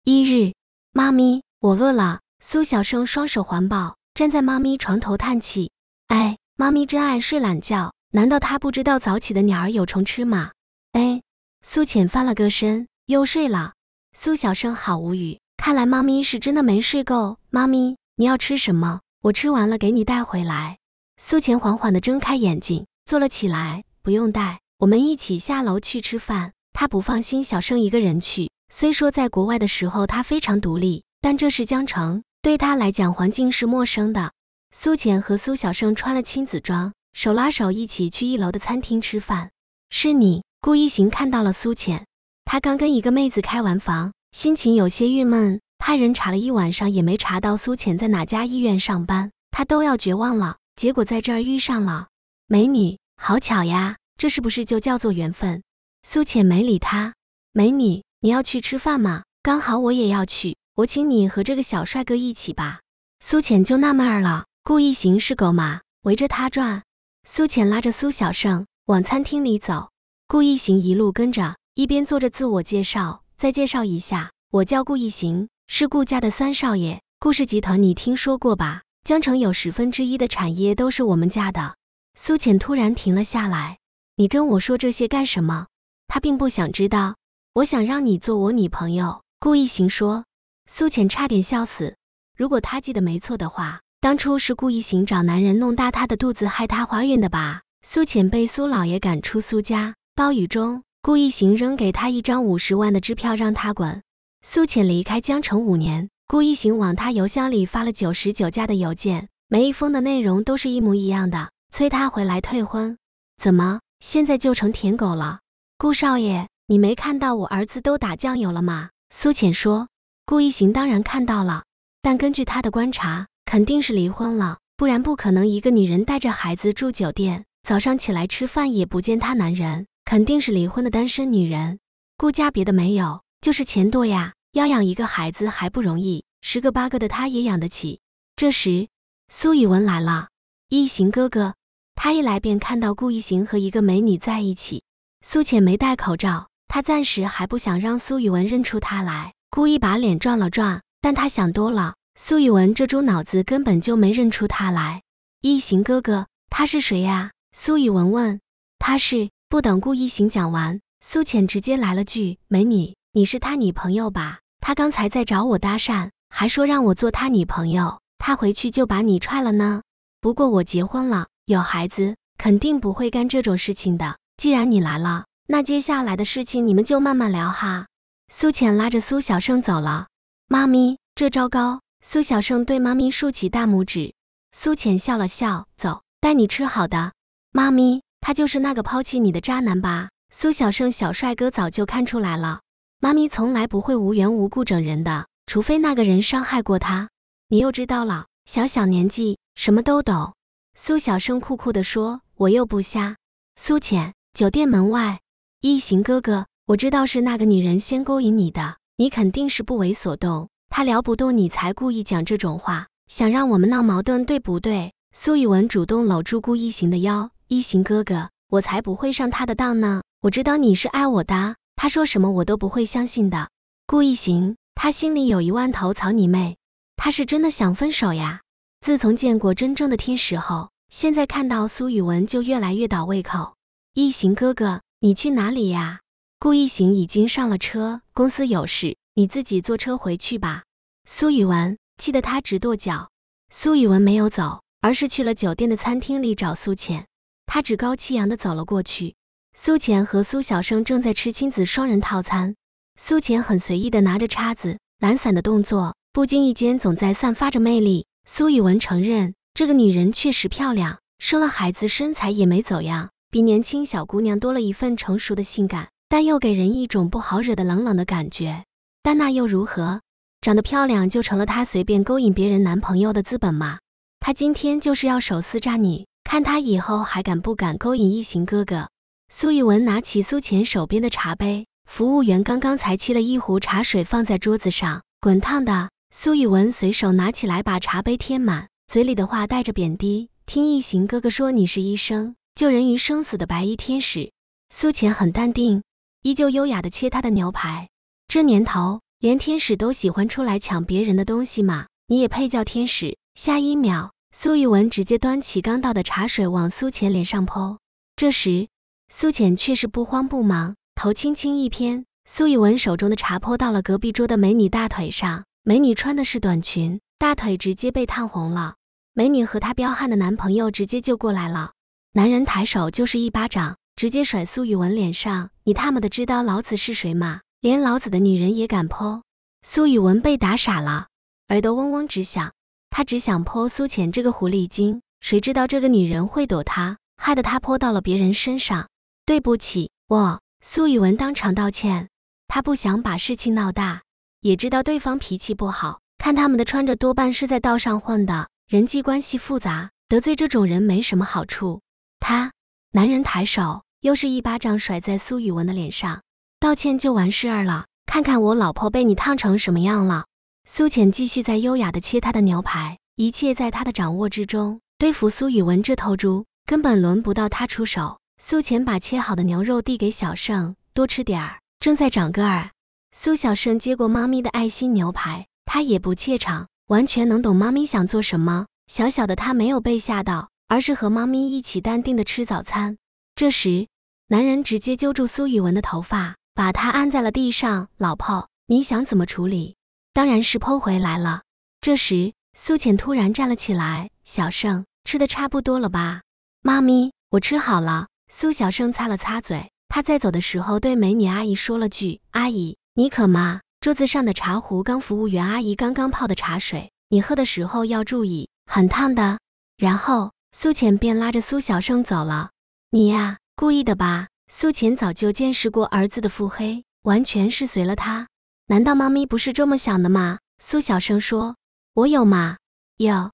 一日，妈咪，我饿了。苏小生双手环抱，站在妈咪床头叹气。哎，妈咪真爱睡懒觉，难道她不知道早起的鸟儿有虫吃吗？哎，苏浅翻了个身，又睡了。苏小生好无语，看来妈咪是真的没睡够。妈咪，你要吃什么？我吃完了给你带回来。苏浅缓缓地睁开眼睛，坐了起来。不用带，我们一起下楼去吃饭。他不放心小生一个人去。虽说在国外的时候他非常独立，但这是江城，对他来讲环境是陌生的。苏浅和苏小生穿了亲子装，手拉手一起去一楼的餐厅吃饭。是你，顾一行看到了苏浅。他刚跟一个妹子开完房，心情有些郁闷，派人查了一晚上也没查到苏浅在哪家医院上班，他都要绝望了。结果在这儿遇上了美女，好巧呀！这是不是就叫做缘分？苏浅没理他。美女，你要去吃饭吗？刚好我也要去，我请你和这个小帅哥一起吧。苏浅就纳闷了，顾一行是狗吗？围着他转。苏浅拉着苏小胜往餐厅里走，顾一行一路跟着，一边做着自我介绍。再介绍一下，我叫顾一行，是顾家的三少爷。顾氏集团你听说过吧？江城有十分之一的产业都是我们家的。苏浅突然停了下来，你跟我说这些干什么？他并不想知道，我想让你做我女朋友。顾一行说，苏浅差点笑死。如果他记得没错的话，当初是顾一行找男人弄大他的肚子，害他怀孕的吧？苏浅被苏老爷赶出苏家，暴雨中，顾一行扔给他一张五十万的支票，让他滚。苏浅离开江城五年，顾一行往他邮箱里发了九十九家的邮件，每一封的内容都是一模一样的，催他回来退婚。怎么现在就成舔狗了？顾少爷，你没看到我儿子都打酱油了吗？苏浅说。顾一行当然看到了，但根据他的观察，肯定是离婚了，不然不可能一个女人带着孩子住酒店，早上起来吃饭也不见他男人，肯定是离婚的单身女人。顾家别的没有，就是钱多呀，要养一个孩子还不容易，十个八个的他也养得起。这时，苏宇文来了，一行哥哥，他一来便看到顾一行和一个美女在一起。苏浅没戴口罩，她暂时还不想让苏宇文认出她来，故意把脸转了转。但他想多了，苏宇文这猪脑子根本就没认出她来。异形哥哥，他是谁呀？苏宇文问。他是不等顾一行讲完，苏浅直接来了句：“美女，你是他女朋友吧？他刚才在找我搭讪，还说让我做他女朋友，他回去就把你踹了呢。不过我结婚了，有孩子，肯定不会干这种事情的。”既然你来了，那接下来的事情你们就慢慢聊哈。苏浅拉着苏小胜走了。妈咪，这糟糕！苏小胜对妈咪竖起大拇指。苏浅笑了笑，走，带你吃好的。妈咪，他就是那个抛弃你的渣男吧？苏小胜小帅哥早就看出来了。妈咪从来不会无缘无故整人的，除非那个人伤害过他。你又知道了？小小年纪什么都懂。苏小盛酷酷地说：“我又不瞎。”苏浅。酒店门外，一行哥哥，我知道是那个女人先勾引你的，你肯定是不为所动，她撩不动你才故意讲这种话，想让我们闹矛盾，对不对？苏语文主动搂住顾一行的腰，一行哥哥，我才不会上他的当呢，我知道你是爱我的，他说什么我都不会相信的。顾一行，他心里有一万头草你妹，他是真的想分手呀。自从见过真正的天使后，现在看到苏雨文就越来越倒胃口。易行哥哥，你去哪里呀？顾易行已经上了车，公司有事，你自己坐车回去吧。苏雨文气得他直跺脚。苏雨文没有走，而是去了酒店的餐厅里找苏浅。他趾高气扬的走了过去。苏浅和苏小生正在吃亲子双人套餐。苏浅很随意的拿着叉子，懒散的动作，不经意间总在散发着魅力。苏雨文承认，这个女人确实漂亮，生了孩子身材也没走样。比年轻小姑娘多了一份成熟的性感，但又给人一种不好惹的冷冷的感觉。但那又如何？长得漂亮就成了她随便勾引别人男朋友的资本吗？她今天就是要手撕渣！你看她以后还敢不敢勾引异形哥哥？苏宇文拿起苏浅手边的茶杯，服务员刚刚才沏了一壶茶水放在桌子上，滚烫的。苏宇文随手拿起来把茶杯添满，嘴里的话带着贬低：“听异形哥哥说你是医生。”救人于生死的白衣天使苏浅很淡定，依旧优雅地切他的牛排。这年头，连天使都喜欢出来抢别人的东西吗？你也配叫天使？下一秒，苏玉文直接端起刚倒的茶水往苏浅脸上泼。这时，苏浅却是不慌不忙，头轻轻一偏，苏玉文手中的茶泼到了隔壁桌的美女大腿上。美女穿的是短裙，大腿直接被烫红了。美女和她彪悍的男朋友直接就过来了。男人抬手就是一巴掌，直接甩苏雨文脸上。你他妈的知道老子是谁吗？连老子的女人也敢泼！苏雨文被打傻了，耳朵嗡嗡直响。他只想泼苏浅这个狐狸精，谁知道这个女人会躲他，害得他泼到了别人身上。对不起，我苏雨文当场道歉。他不想把事情闹大，也知道对方脾气不好。看他们的穿着，多半是在道上混的，人际关系复杂，得罪这种人没什么好处。他男人抬手，又是一巴掌甩在苏雨文的脸上，道歉就完事儿了。看看我老婆被你烫成什么样了。苏浅继续在优雅的切他的牛排，一切在他的掌握之中。对付苏雨文这头猪，根本轮不到他出手。苏浅把切好的牛肉递给小盛，多吃点儿，正在长个儿。苏小盛接过妈咪的爱心牛排，他也不怯场，完全能懂妈咪想做什么。小小的他没有被吓到。而是和猫咪一起淡定的吃早餐。这时，男人直接揪住苏雨文的头发，把他按在了地上。老婆，你想怎么处理？当然是剖回来了。这时，苏浅突然站了起来。小盛，吃的差不多了吧？妈咪，我吃好了。苏小盛擦了擦嘴。他在走的时候对美女阿姨说了句：“阿姨，你渴吗？”桌子上的茶壶刚服务员阿姨刚刚泡的茶水，你喝的时候要注意，很烫的。然后。苏浅便拉着苏小生走了。你呀，故意的吧？苏浅早就见识过儿子的腹黑，完全是随了他。难道妈咪不是这么想的吗？苏小生说：“我有吗？”有。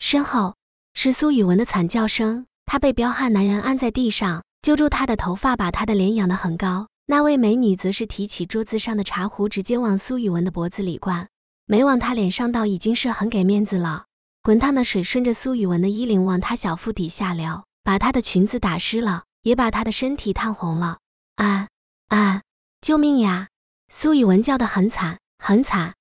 身后是苏雨文的惨叫声，他被彪悍男人按在地上，揪住他的头发，把他的脸仰得很高。那位美女则是提起桌子上的茶壶，直接往苏雨文的脖子里灌，没往他脸上倒，已经是很给面子了。滚烫的水顺着苏雨文的衣领往他小腹底下流，把他的裙子打湿了，也把他的身体烫红了。啊啊！救命呀！苏雨文叫得很惨，很惨。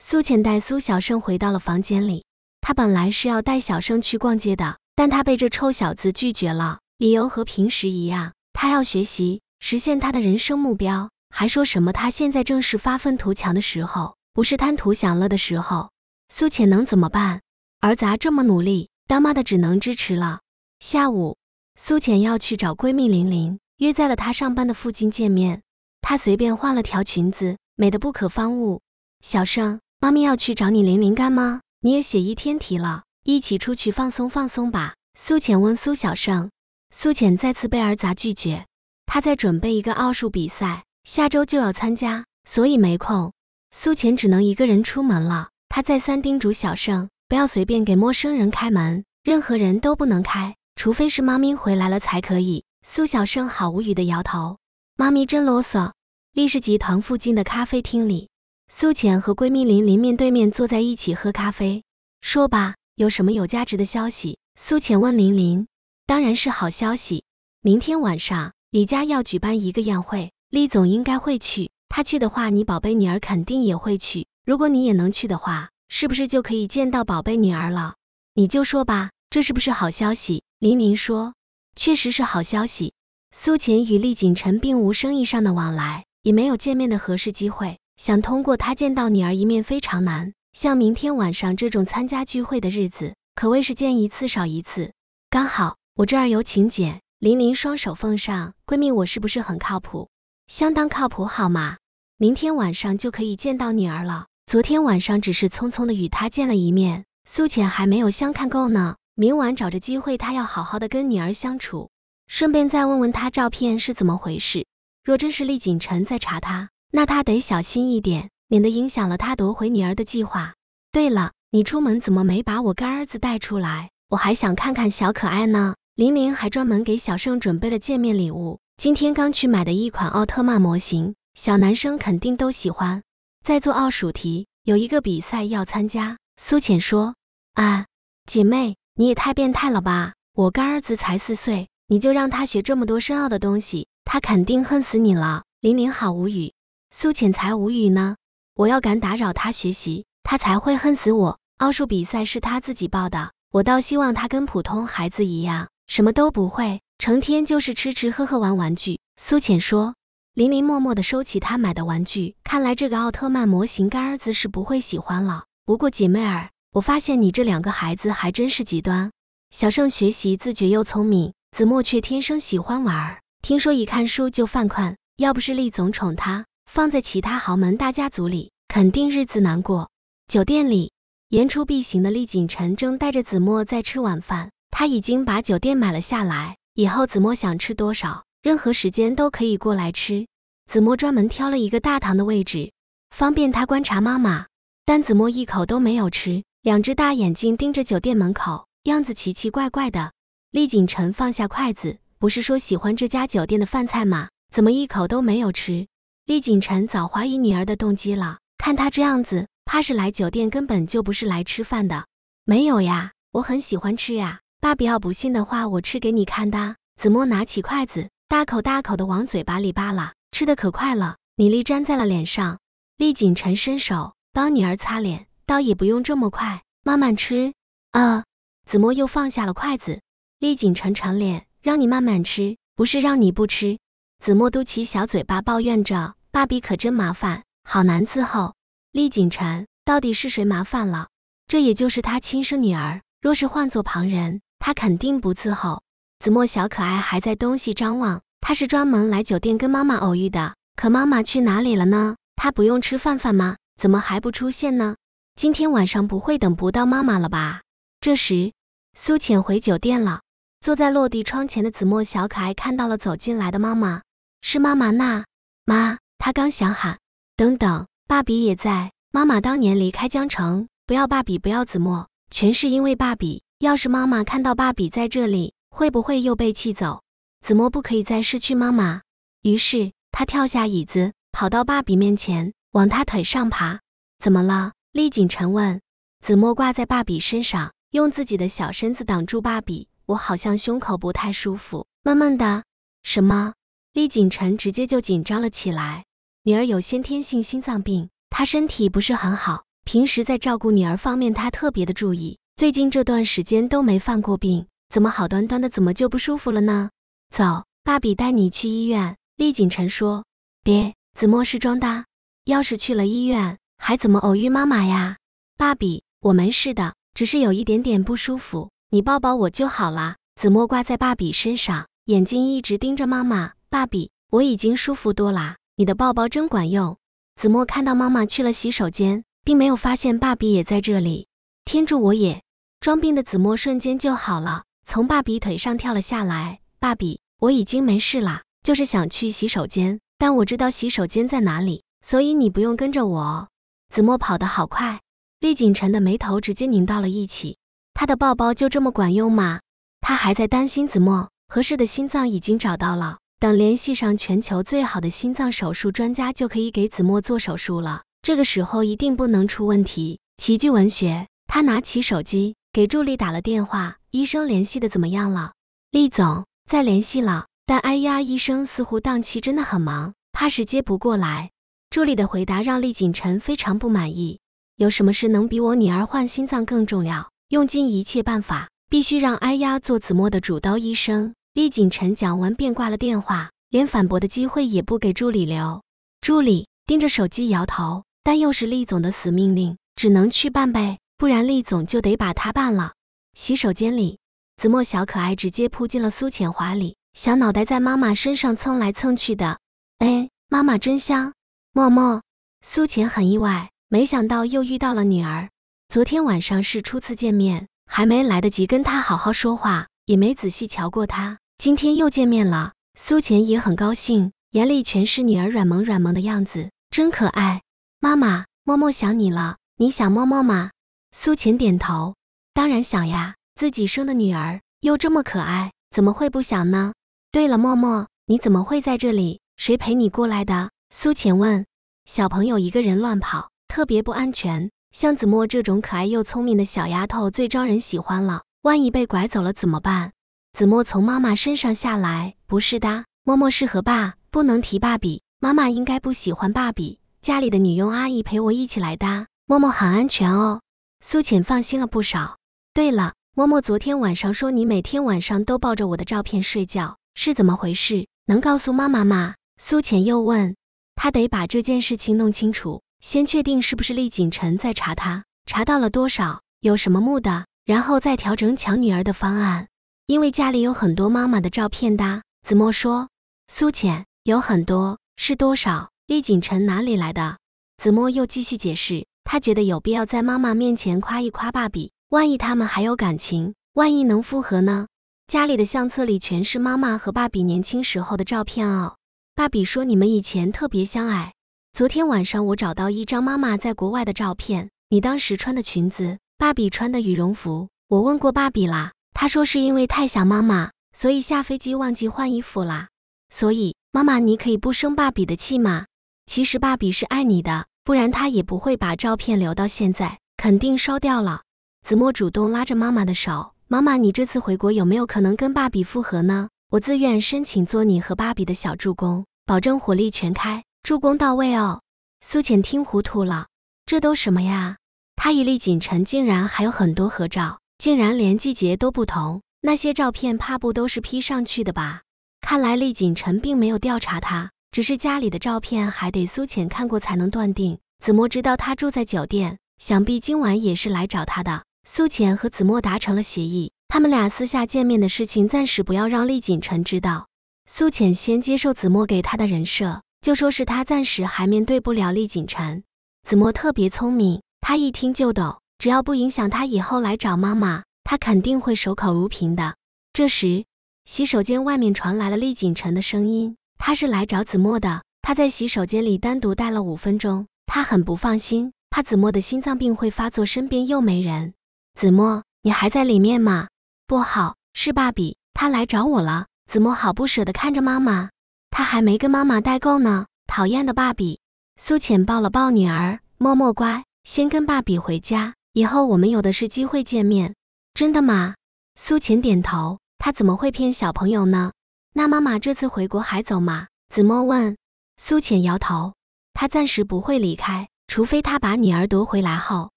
苏浅带苏小盛回到了房间里，他本来是要带小盛去逛街的，但他被这臭小子拒绝了，理由和平时一样，他要学习，实现他的人生目标，还说什么他现在正是发愤图强的时候，不是贪图享乐的时候。苏浅能怎么办？儿砸这么努力，当妈的只能支持了。下午，苏浅要去找闺蜜玲玲，约在了她上班的附近见面。她随便换了条裙子，美得不可方物。小盛，妈咪要去找你玲玲干妈，你也写一天题了，一起出去放松放松吧。苏浅问苏小盛，苏浅再次被儿砸拒绝。他在准备一个奥数比赛，下周就要参加，所以没空。苏浅只能一个人出门了。他再三叮嘱小盛。不要随便给陌生人开门，任何人都不能开，除非是妈咪回来了才可以。苏小笙好无语的摇头，妈咪真啰嗦。立氏集团附近的咖啡厅里，苏浅和闺蜜琳琳面对面坐在一起喝咖啡，说吧，有什么有价值的消息？苏浅问琳琳。当然是好消息，明天晚上李家要举办一个宴会，李总应该会去，他去的话，你宝贝女儿肯定也会去，如果你也能去的话。是不是就可以见到宝贝女儿了？你就说吧，这是不是好消息？林林说，确实是好消息。苏浅与厉景辰并无生意上的往来，也没有见面的合适机会，想通过他见到女儿一面非常难。像明天晚上这种参加聚会的日子，可谓是见一次少一次。刚好我这儿有请柬，林林双手奉上，闺蜜，我是不是很靠谱？相当靠谱，好吗？明天晚上就可以见到女儿了。昨天晚上只是匆匆的与他见了一面，苏浅还没有相看够呢。明晚找着机会，他要好好的跟女儿相处，顺便再问问他照片是怎么回事。若真是厉景辰在查他，那他得小心一点，免得影响了他夺回女儿的计划。对了，你出门怎么没把我干儿子带出来？我还想看看小可爱呢。林明还专门给小盛准备了见面礼物，今天刚去买的一款奥特曼模型，小男生肯定都喜欢。在做奥数题，有一个比赛要参加。苏浅说：“啊，姐妹，你也太变态了吧！我干儿子才四岁，你就让他学这么多深奥的东西，他肯定恨死你了。”玲玲好无语，苏浅才无语呢。我要敢打扰他学习，他才会恨死我。奥数比赛是他自己报的，我倒希望他跟普通孩子一样，什么都不会，成天就是吃吃喝喝玩玩具。苏浅说。林林默默地收起他买的玩具，看来这个奥特曼模型干儿子是不会喜欢了。不过姐妹儿，我发现你这两个孩子还真是极端。小盛学习自觉又聪明，子墨却天生喜欢玩儿，听说一看书就犯困。要不是厉总宠他，放在其他豪门大家族里，肯定日子难过。酒店里，言出必行的厉景辰正带着子墨在吃晚饭。他已经把酒店买了下来，以后子墨想吃多少。任何时间都可以过来吃。子墨专门挑了一个大堂的位置，方便他观察妈妈。但子墨一口都没有吃，两只大眼睛盯着酒店门口，样子奇奇怪怪的。厉景辰放下筷子，不是说喜欢这家酒店的饭菜吗？怎么一口都没有吃？厉景辰早怀疑女儿的动机了，看他这样子，怕是来酒店根本就不是来吃饭的。没有呀，我很喜欢吃呀，爸，不要不信的话，我吃给你看的。子墨拿起筷子。大口大口的往嘴巴里扒拉，吃的可快了，米粒粘在了脸上。厉景辰伸手帮女儿擦脸，倒也不用这么快，慢慢吃啊。子墨又放下了筷子。厉景辰沉脸，让你慢慢吃，不是让你不吃。子墨嘟起小嘴巴抱怨着：“爸比可真麻烦，好难伺候。”厉景辰到底是谁麻烦了？这也就是他亲生女儿，若是换做旁人，他肯定不伺候。子墨小可爱还在东西张望，他是专门来酒店跟妈妈偶遇的。可妈妈去哪里了呢？他不用吃饭饭吗？怎么还不出现呢？今天晚上不会等不到妈妈了吧？这时，苏浅回酒店了。坐在落地窗前的子墨小可爱看到了走进来的妈妈，是妈妈那妈。他刚想喊，等等，爸比也在。妈妈当年离开江城，不要爸比，不要子墨，全是因为爸比。要是妈妈看到爸比在这里。会不会又被气走？子墨不可以再失去妈妈。于是他跳下椅子，跑到爸比面前，往他腿上爬。怎么了？厉景晨问。子墨挂在爸比身上，用自己的小身子挡住爸比。我好像胸口不太舒服。闷闷的，什么？厉景晨直接就紧张了起来。女儿有先天性心脏病，她身体不是很好。平时在照顾女儿方面，她特别的注意。最近这段时间都没犯过病。怎么好端端的，怎么就不舒服了呢？走，爸比带你去医院。厉景辰说：“别，子墨是装的，要是去了医院，还怎么偶遇妈妈呀？”爸比，我没事的，只是有一点点不舒服，你抱抱我就好了。子墨挂在爸比身上，眼睛一直盯着妈妈。爸比，我已经舒服多啦，你的抱抱真管用。子墨看到妈妈去了洗手间，并没有发现爸比也在这里。天助我也！装病的子墨瞬间就好了。从爸比腿上跳了下来，爸比，我已经没事了，就是想去洗手间，但我知道洗手间在哪里，所以你不用跟着我。子墨跑得好快，厉景辰的眉头直接拧到了一起，他的抱抱就这么管用吗？他还在担心子墨。合适的心脏已经找到了，等联系上全球最好的心脏手术专家，就可以给子墨做手术了。这个时候一定不能出问题。奇聚文学，他拿起手机给助理打了电话。医生联系的怎么样了，厉总？再联系了，但哎呀，医生似乎档期真的很忙，怕是接不过来。助理的回答让厉景城非常不满意。有什么事能比我女儿换心脏更重要？用尽一切办法，必须让哎呀做子墨的主刀医生。厉景城讲完便挂了电话，连反驳的机会也不给助理留。助理盯着手机摇头，但又是厉总的死命令，只能去办呗，不然厉总就得把他办了。洗手间里，子墨小可爱直接扑进了苏浅怀里，小脑袋在妈妈身上蹭来蹭去的。哎，妈妈真香。默默，苏浅很意外，没想到又遇到了女儿。昨天晚上是初次见面，还没来得及跟她好好说话，也没仔细瞧过她。今天又见面了，苏浅也很高兴，眼里全是女儿软萌软萌的样子，真可爱。妈妈，默默想你了，你想默默吗？苏浅点头。当然想呀，自己生的女儿又这么可爱，怎么会不想呢？对了，默默，你怎么会在这里？谁陪你过来的？苏浅问。小朋友一个人乱跑，特别不安全。像子墨这种可爱又聪明的小丫头，最招人喜欢了。万一被拐走了怎么办？子墨从妈妈身上下来，不是的，默默是和爸，不能提爸比。妈妈应该不喜欢爸比。家里的女佣阿姨陪我一起来的，默默很安全哦。苏浅放心了不少。对了，嬷嬷昨天晚上说你每天晚上都抱着我的照片睡觉，是怎么回事？能告诉妈妈吗？苏浅又问，他得把这件事情弄清楚，先确定是不是厉景辰，在查他，查到了多少，有什么目的，然后再调整抢女儿的方案。因为家里有很多妈妈的照片的，子墨说，苏浅有很多是多少？厉景辰哪里来的？子墨又继续解释，他觉得有必要在妈妈面前夸一夸爸比。万一他们还有感情，万一能复合呢？家里的相册里全是妈妈和爸比年轻时候的照片哦。爸比说你们以前特别相爱。昨天晚上我找到一张妈妈在国外的照片，你当时穿的裙子，爸比穿的羽绒服。我问过爸比啦，他说是因为太想妈妈，所以下飞机忘记换衣服啦。所以妈妈，你可以不生爸比的气吗？其实爸比是爱你的，不然他也不会把照片留到现在，肯定烧掉了。子墨主动拉着妈妈的手，妈妈，你这次回国有没有可能跟爸比复合呢？我自愿申请做你和爸比的小助攻，保证火力全开，助攻到位哦。苏浅听糊涂了，这都什么呀？他与厉锦辰竟然还有很多合照，竟然连季节都不同，那些照片怕不都是 P 上去的吧？看来厉锦辰并没有调查他，只是家里的照片还得苏浅看过才能断定。子墨知道他住在酒店，想必今晚也是来找他的。苏浅和子墨达成了协议，他们俩私下见面的事情暂时不要让厉锦辰知道。苏浅先接受子墨给他的人设，就说是他暂时还面对不了厉锦辰。子墨特别聪明，他一听就懂，只要不影响他以后来找妈妈，他肯定会守口如瓶的。这时，洗手间外面传来了厉锦辰的声音，他是来找子墨的。他在洗手间里单独待了五分钟，他很不放心，怕子墨的心脏病会发作，身边又没人。子墨，你还在里面吗？不好，是爸比，他来找我了。子墨好不舍得看着妈妈，他还没跟妈妈待够呢。讨厌的爸比！苏浅抱了抱女儿，默默乖，先跟爸比回家，以后我们有的是机会见面。真的吗？苏浅点头，他怎么会骗小朋友呢？那妈妈这次回国还走吗？子墨问。苏浅摇头，他暂时不会离开，除非他把女儿夺回来后。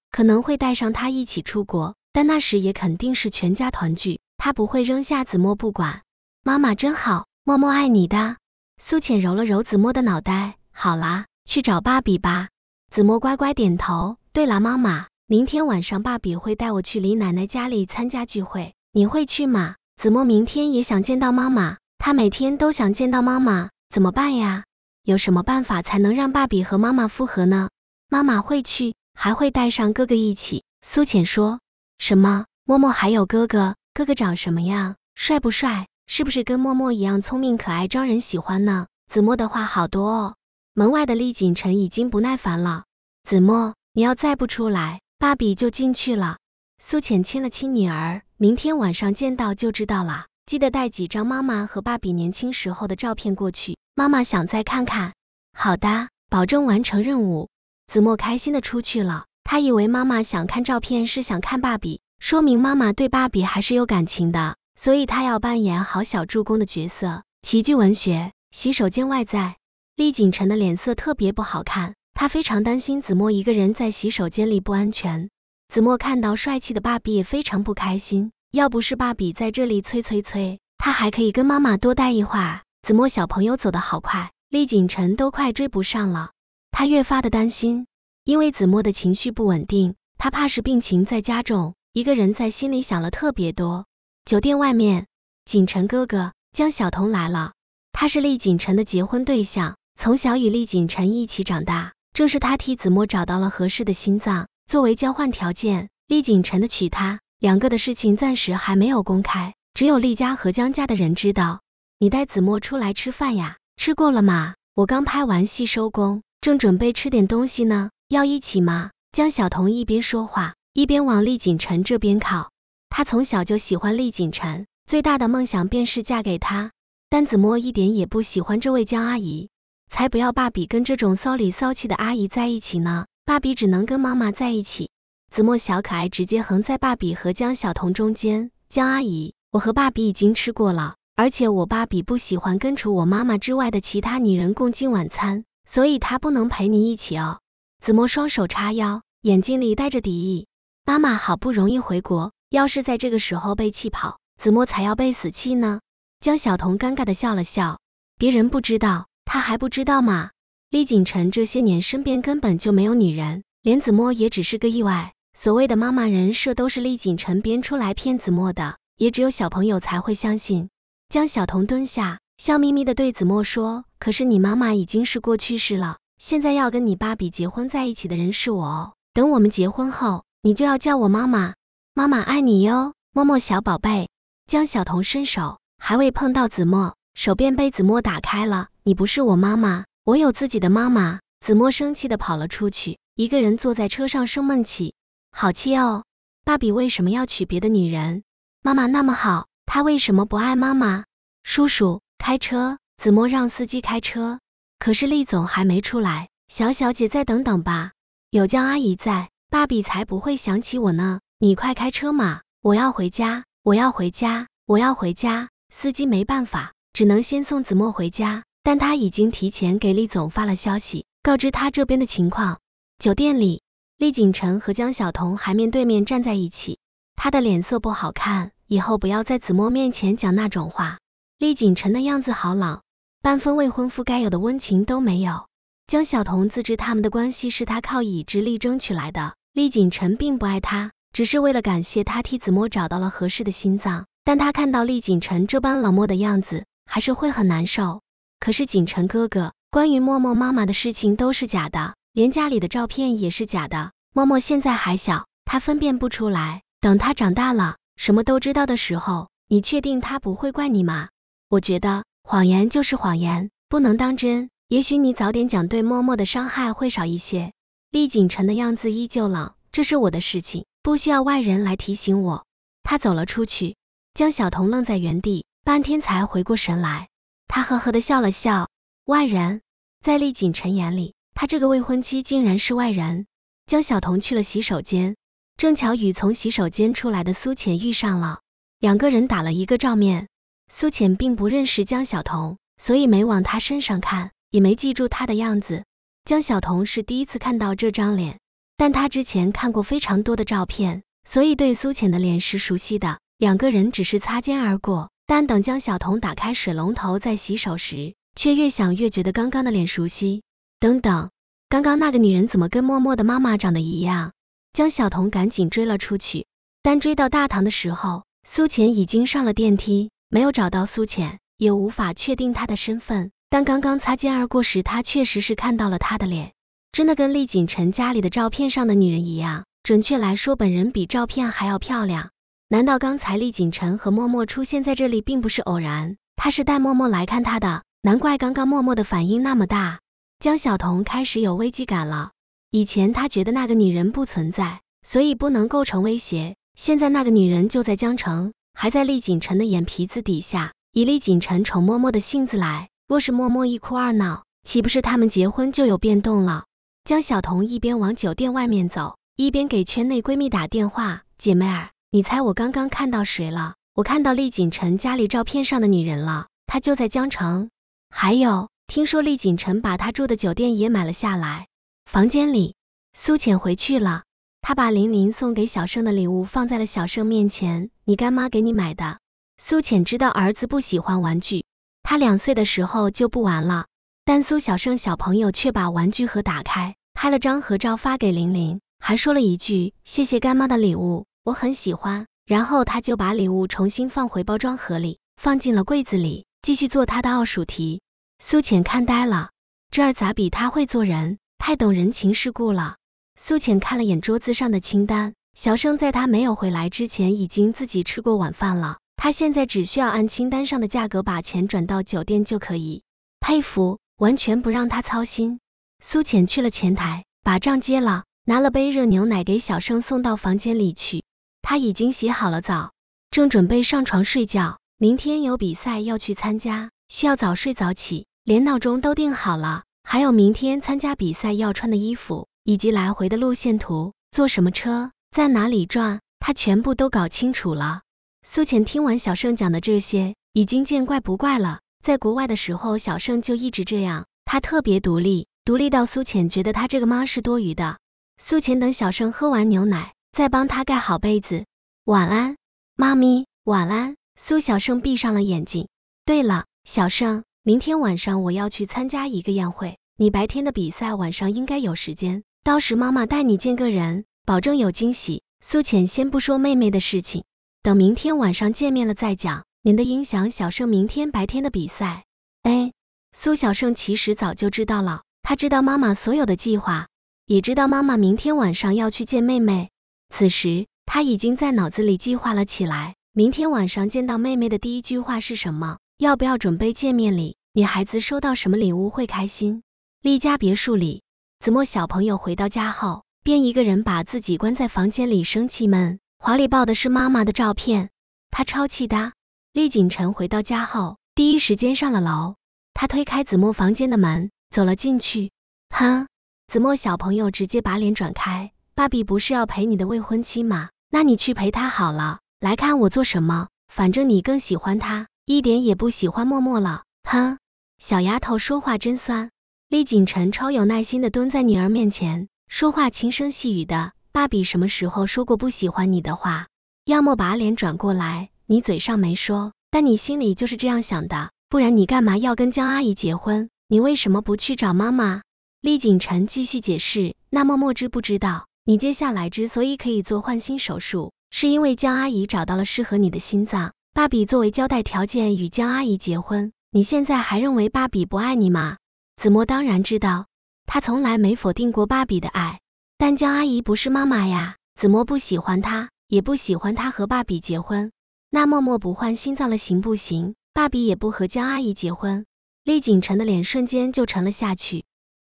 可能会带上他一起出国，但那时也肯定是全家团聚，他不会扔下子墨不管。妈妈真好，默默爱你的。苏浅揉了揉子墨的脑袋，好啦，去找爸比吧。子墨乖乖点头。对了，妈妈，明天晚上爸比会带我去李奶奶家里参加聚会，你会去吗？子墨明天也想见到妈妈，他每天都想见到妈妈，怎么办呀？有什么办法才能让爸比和妈妈复合呢？妈妈会去。还会带上哥哥一起。苏浅说什么？默默还有哥哥，哥哥长什么样？帅不帅？是不是跟默默一样聪明可爱，招人喜欢呢？子墨的话好多哦。门外的厉景辰已经不耐烦了。子墨，你要再不出来，爸比就进去了。苏浅亲了亲女儿，明天晚上见到就知道了。记得带几张妈妈和爸比年轻时候的照片过去，妈妈想再看看。好的，保证完成任务。子墨开心的出去了。他以为妈妈想看照片是想看芭比，说明妈妈对芭比还是有感情的，所以他要扮演好小助攻的角色。齐剧文学，洗手间外在，厉景辰的脸色特别不好看，他非常担心子墨一个人在洗手间里不安全。子墨看到帅气的芭比也非常不开心，要不是芭比在这里催催催，他还可以跟妈妈多待一会儿。子墨小朋友走的好快，厉景辰都快追不上了。他越发的担心，因为子墨的情绪不稳定，他怕是病情在加重。一个人在心里想了特别多。酒店外面，景晨哥哥江晓彤来了，他是厉景晨的结婚对象，从小与厉景晨一起长大，正是他替子墨找到了合适的心脏作为交换条件。厉景晨的娶她两个的事情暂时还没有公开，只有厉家和江家的人知道。你带子墨出来吃饭呀？吃过了吗？我刚拍完戏收工。正准备吃点东西呢，要一起吗？江小彤一边说话一边往厉景辰这边靠。她从小就喜欢厉景辰，最大的梦想便是嫁给他。但子墨一点也不喜欢这位江阿姨，才不要爸比跟这种骚里骚气的阿姨在一起呢。爸比只能跟妈妈在一起。子墨小可爱直接横在爸比和江小彤中间。江阿姨，我和爸比已经吃过了，而且我爸比不喜欢跟除我妈妈之外的其他女人共进晚餐。所以他不能陪你一起哦。子墨双手叉腰，眼睛里带着敌意。妈妈好不容易回国，要是在这个时候被气跑，子墨才要被死气呢。江晓彤尴尬地笑了笑。别人不知道，他还不知道吗？厉景辰这些年身边根本就没有女人，连子墨也只是个意外。所谓的妈妈人设都是厉景辰编出来骗子墨的，也只有小朋友才会相信。江晓彤蹲下。笑眯眯地对子墨说：“可是你妈妈已经是过去式了，现在要跟你爸比结婚在一起的人是我哦。等我们结婚后，你就要叫我妈妈，妈妈爱你哟，莫莫小宝贝。”江晓彤伸手，还未碰到子墨，手便被子墨打开了。你不是我妈妈，我有自己的妈妈。子墨生气地跑了出去，一个人坐在车上生闷气，好气哦！爸比为什么要娶别的女人？妈妈那么好，他为什么不爱妈妈？叔叔。开车，子墨让司机开车，可是厉总还没出来。小小姐，再等等吧，有江阿姨在，爸比才不会想起我呢。你快开车嘛，我要回家，我要回家，我要回家。司机没办法，只能先送子墨回家，但他已经提前给厉总发了消息，告知他这边的情况。酒店里，厉景辰和江晓彤还面对面站在一起，他的脸色不好看。以后不要在子墨面前讲那种话。厉景辰的样子好老，半分未婚夫该有的温情都没有。江晓彤自知他们的关系是他靠意志力争取来的，厉景辰并不爱他，只是为了感谢他替子墨找到了合适的心脏。但他看到厉景辰这般冷漠的样子，还是会很难受。可是景辰哥哥，关于默默妈妈的事情都是假的，连家里的照片也是假的。默默现在还小，他分辨不出来。等他长大了，什么都知道的时候，你确定他不会怪你吗？我觉得谎言就是谎言，不能当真。也许你早点讲，对默默的伤害会少一些。厉景辰的样子依旧冷，这是我的事情，不需要外人来提醒我。他走了出去，江晓彤愣在原地，半天才回过神来。他呵呵地笑了笑。外人，在厉景辰眼里，他这个未婚妻竟然是外人。江晓彤去了洗手间，正巧与从洗手间出来的苏浅遇上了，两个人打了一个照面。苏浅并不认识江晓彤，所以没往他身上看，也没记住他的样子。江晓彤是第一次看到这张脸，但他之前看过非常多的照片，所以对苏浅的脸是熟悉的。两个人只是擦肩而过，但等江晓彤打开水龙头在洗手时，却越想越觉得刚刚的脸熟悉。等等，刚刚那个女人怎么跟默默的妈妈长得一样？江晓彤赶紧追了出去，但追到大堂的时候，苏浅已经上了电梯。没有找到苏浅，也无法确定她的身份。但刚刚擦肩而过时，他确实是看到了她的脸，真的跟厉景辰家里的照片上的女人一样。准确来说，本人比照片还要漂亮。难道刚才厉景辰和默默出现在这里并不是偶然？他是带默默来看他的，难怪刚刚默默的反应那么大。江晓彤开始有危机感了。以前他觉得那个女人不存在，所以不能构成威胁。现在那个女人就在江城。还在厉景辰的眼皮子底下，以厉景辰宠嬷嬷的性子来，若是嬷嬷一哭二闹，岂不是他们结婚就有变动了？江晓彤一边往酒店外面走，一边给圈内闺蜜打电话：“姐妹儿，你猜我刚刚看到谁了？我看到厉景辰家里照片上的女人了，她就在江城。还有，听说厉景辰把他住的酒店也买了下来。”房间里，苏浅回去了。他把林林送给小盛的礼物放在了小盛面前。你干妈给你买的。苏浅知道儿子不喜欢玩具，他两岁的时候就不玩了。但苏小盛小朋友却把玩具盒打开，拍了张合照发给林林，还说了一句：“谢谢干妈的礼物，我很喜欢。”然后他就把礼物重新放回包装盒里，放进了柜子里，继续做他的奥数题。苏浅看呆了，这儿咋比他会做人，太懂人情世故了。苏浅看了眼桌子上的清单，小生在他没有回来之前已经自己吃过晚饭了。他现在只需要按清单上的价格把钱转到酒店就可以，佩服，完全不让他操心。苏浅去了前台把账结了，拿了杯热牛奶给小生送到房间里去。他已经洗好了澡，正准备上床睡觉。明天有比赛要去参加，需要早睡早起，连闹钟都定好了。还有明天参加比赛要穿的衣服。以及来回的路线图，坐什么车，在哪里转，他全部都搞清楚了。苏浅听完小盛讲的这些，已经见怪不怪了。在国外的时候，小盛就一直这样，他特别独立，独立到苏浅觉得他这个妈是多余的。苏浅等小盛喝完牛奶，再帮他盖好被子，晚安，妈咪，晚安。苏小盛闭上了眼睛。对了，小盛，明天晚上我要去参加一个宴会，你白天的比赛，晚上应该有时间。到时妈妈带你见个人，保证有惊喜。苏浅先不说妹妹的事情，等明天晚上见面了再讲。您的影响小胜明天白天的比赛。哎，苏小胜其实早就知道了，他知道妈妈所有的计划，也知道妈妈明天晚上要去见妹妹。此时他已经在脑子里计划了起来，明天晚上见到妹妹的第一句话是什么？要不要准备见面礼？女孩子收到什么礼物会开心？丽家别墅里。子墨小朋友回到家后，便一个人把自己关在房间里，生气闷。怀里抱的是妈妈的照片，他超气的。厉景晨回到家后，第一时间上了楼。他推开子墨房间的门，走了进去。哼，子墨小朋友直接把脸转开。爸比不是要陪你的未婚妻吗？那你去陪他好了。来看我做什么？反正你更喜欢他，一点也不喜欢默默了。哼，小丫头说话真酸。厉景城超有耐心地蹲在女儿面前，说话轻声细语的：“爸比什么时候说过不喜欢你的话？要么把脸转过来，你嘴上没说，但你心里就是这样想的。不然你干嘛要跟江阿姨结婚？你为什么不去找妈妈？”厉景城继续解释：“那么墨知不知道，你接下来之所以可以做换心手术，是因为江阿姨找到了适合你的心脏。爸比作为交代条件与江阿姨结婚。你现在还认为爸比不爱你吗？”子墨当然知道，他从来没否定过芭比的爱，但江阿姨不是妈妈呀。子墨不喜欢她，也不喜欢她和芭比结婚。那默默不换心脏了行不行？芭比也不和江阿姨结婚。厉景辰的脸瞬间就沉了下去。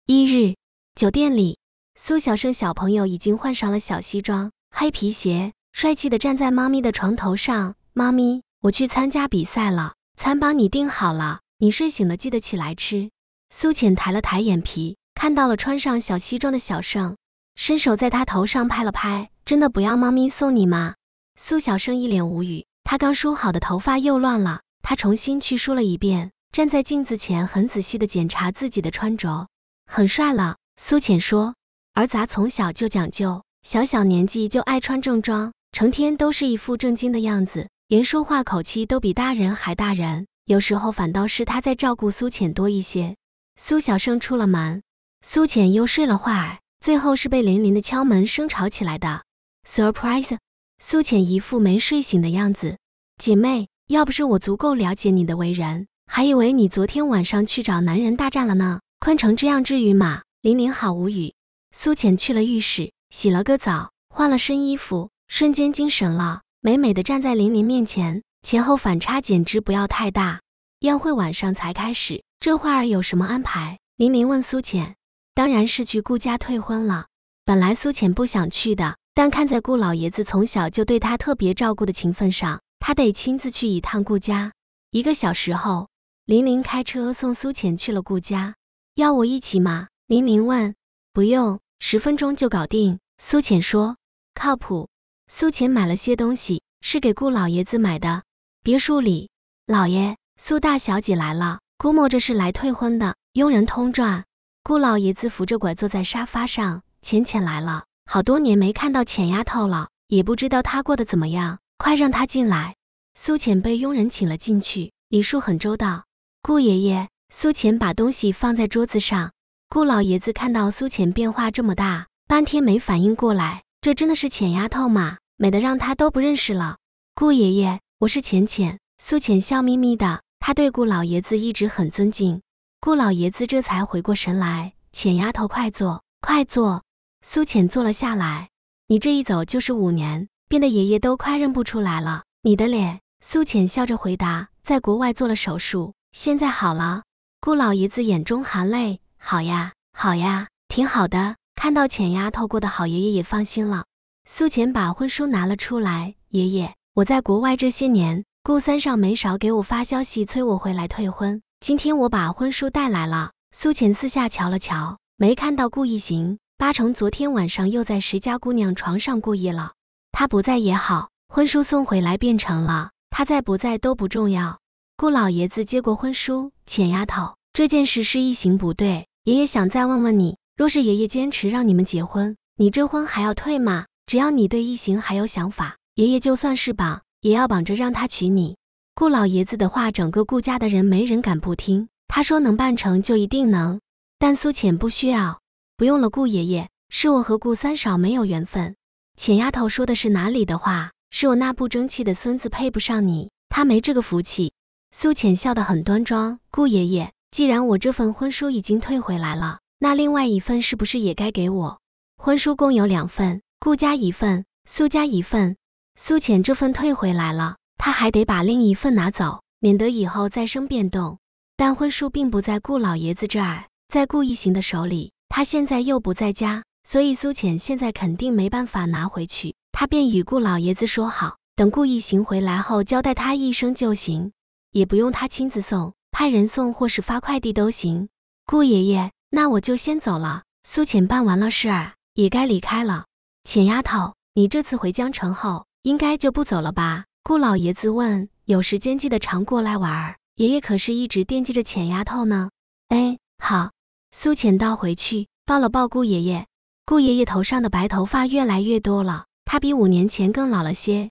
一日，酒店里，苏小笙小朋友已经换上了小西装、黑皮鞋，帅气的站在妈咪的床头上。妈咪，我去参加比赛了，餐帮你订好了，你睡醒了记得起来吃。苏浅抬了抬眼皮，看到了穿上小西装的小盛，伸手在他头上拍了拍，真的不要猫咪送你吗？苏小盛一脸无语，他刚梳好的头发又乱了，他重新去梳了一遍，站在镜子前很仔细的检查自己的穿着，很帅了。苏浅说，儿咋从小就讲究，小小年纪就爱穿正装，成天都是一副正经的样子，连说话口气都比大人还大人，有时候反倒是他在照顾苏浅多一些。苏小胜出了门，苏浅又睡了会儿，最后是被林林的敲门声吵起来的。Surprise！苏浅一副没睡醒的样子。姐妹，要不是我足够了解你的为人，还以为你昨天晚上去找男人大战了呢，困成这样至于吗？林林好无语。苏浅去了浴室，洗了个澡，换了身衣服，瞬间精神了，美美的站在林林面前，前后反差简直不要太大。宴会晚上才开始。这会儿有什么安排？林林问苏浅。当然是去顾家退婚了。本来苏浅不想去的，但看在顾老爷子从小就对他特别照顾的情分上，他得亲自去一趟顾家。一个小时后，林林开车送苏浅去了顾家。要我一起吗？林林问。不用，十分钟就搞定。苏浅说。靠谱。苏浅买了些东西，是给顾老爷子买的。别墅里，老爷，苏大小姐来了。估摸着是来退婚的。佣人通传，顾老爷子扶着拐坐在沙发上。浅浅来了，好多年没看到浅丫头了，也不知道她过得怎么样，快让她进来。苏浅被佣人请了进去，礼数很周到。顾爷爷，苏浅把东西放在桌子上。顾老爷子看到苏浅变化这么大，半天没反应过来，这真的是浅丫头吗？美得让他都不认识了。顾爷爷，我是浅浅。苏浅笑眯眯的。他对顾老爷子一直很尊敬，顾老爷子这才回过神来：“浅丫头，快坐，快坐。”苏浅坐了下来。你这一走就是五年，变得爷爷都快认不出来了。你的脸？苏浅笑着回答：“在国外做了手术，现在好了。”顾老爷子眼中含泪：“好呀，好呀，挺好的。”看到浅丫头过得好，爷爷也放心了。苏浅把婚书拿了出来：“爷爷，我在国外这些年……”顾三少没少给我发消息催我回来退婚。今天我把婚书带来了。苏浅四下瞧了瞧，没看到顾一行，八成昨天晚上又在石家姑娘床上过夜了。他不在也好，婚书送回来便成了。他在不在都不重要。顾老爷子接过婚书，浅丫头，这件事是一行不对。爷爷想再问问你，若是爷爷坚持让你们结婚，你这婚还要退吗？只要你对一行还有想法，爷爷就算是吧。也要绑着让他娶你，顾老爷子的话，整个顾家的人没人敢不听。他说能办成就一定能，但苏浅不需要，不用了。顾爷爷，是我和顾三少没有缘分。浅丫头说的是哪里的话？是我那不争气的孙子配不上你，他没这个福气。苏浅笑得很端庄。顾爷爷，既然我这份婚书已经退回来了，那另外一份是不是也该给我？婚书共有两份，顾家一份，苏家一份。苏浅这份退回来了，他还得把另一份拿走，免得以后再生变动。但婚书并不在顾老爷子这儿，在顾一行的手里。他现在又不在家，所以苏浅现在肯定没办法拿回去。他便与顾老爷子说好，等顾一行回来后交代他一声就行，也不用他亲自送，派人送或是发快递都行。顾爷爷，那我就先走了。苏浅办完了事儿，也该离开了。浅丫头，你这次回江城后。应该就不走了吧？顾老爷子问。有时间记得常过来玩儿。爷爷可是一直惦记着浅丫头呢。哎，好。苏浅道回去抱了抱顾爷爷。顾爷爷头上的白头发越来越多了，他比五年前更老了些。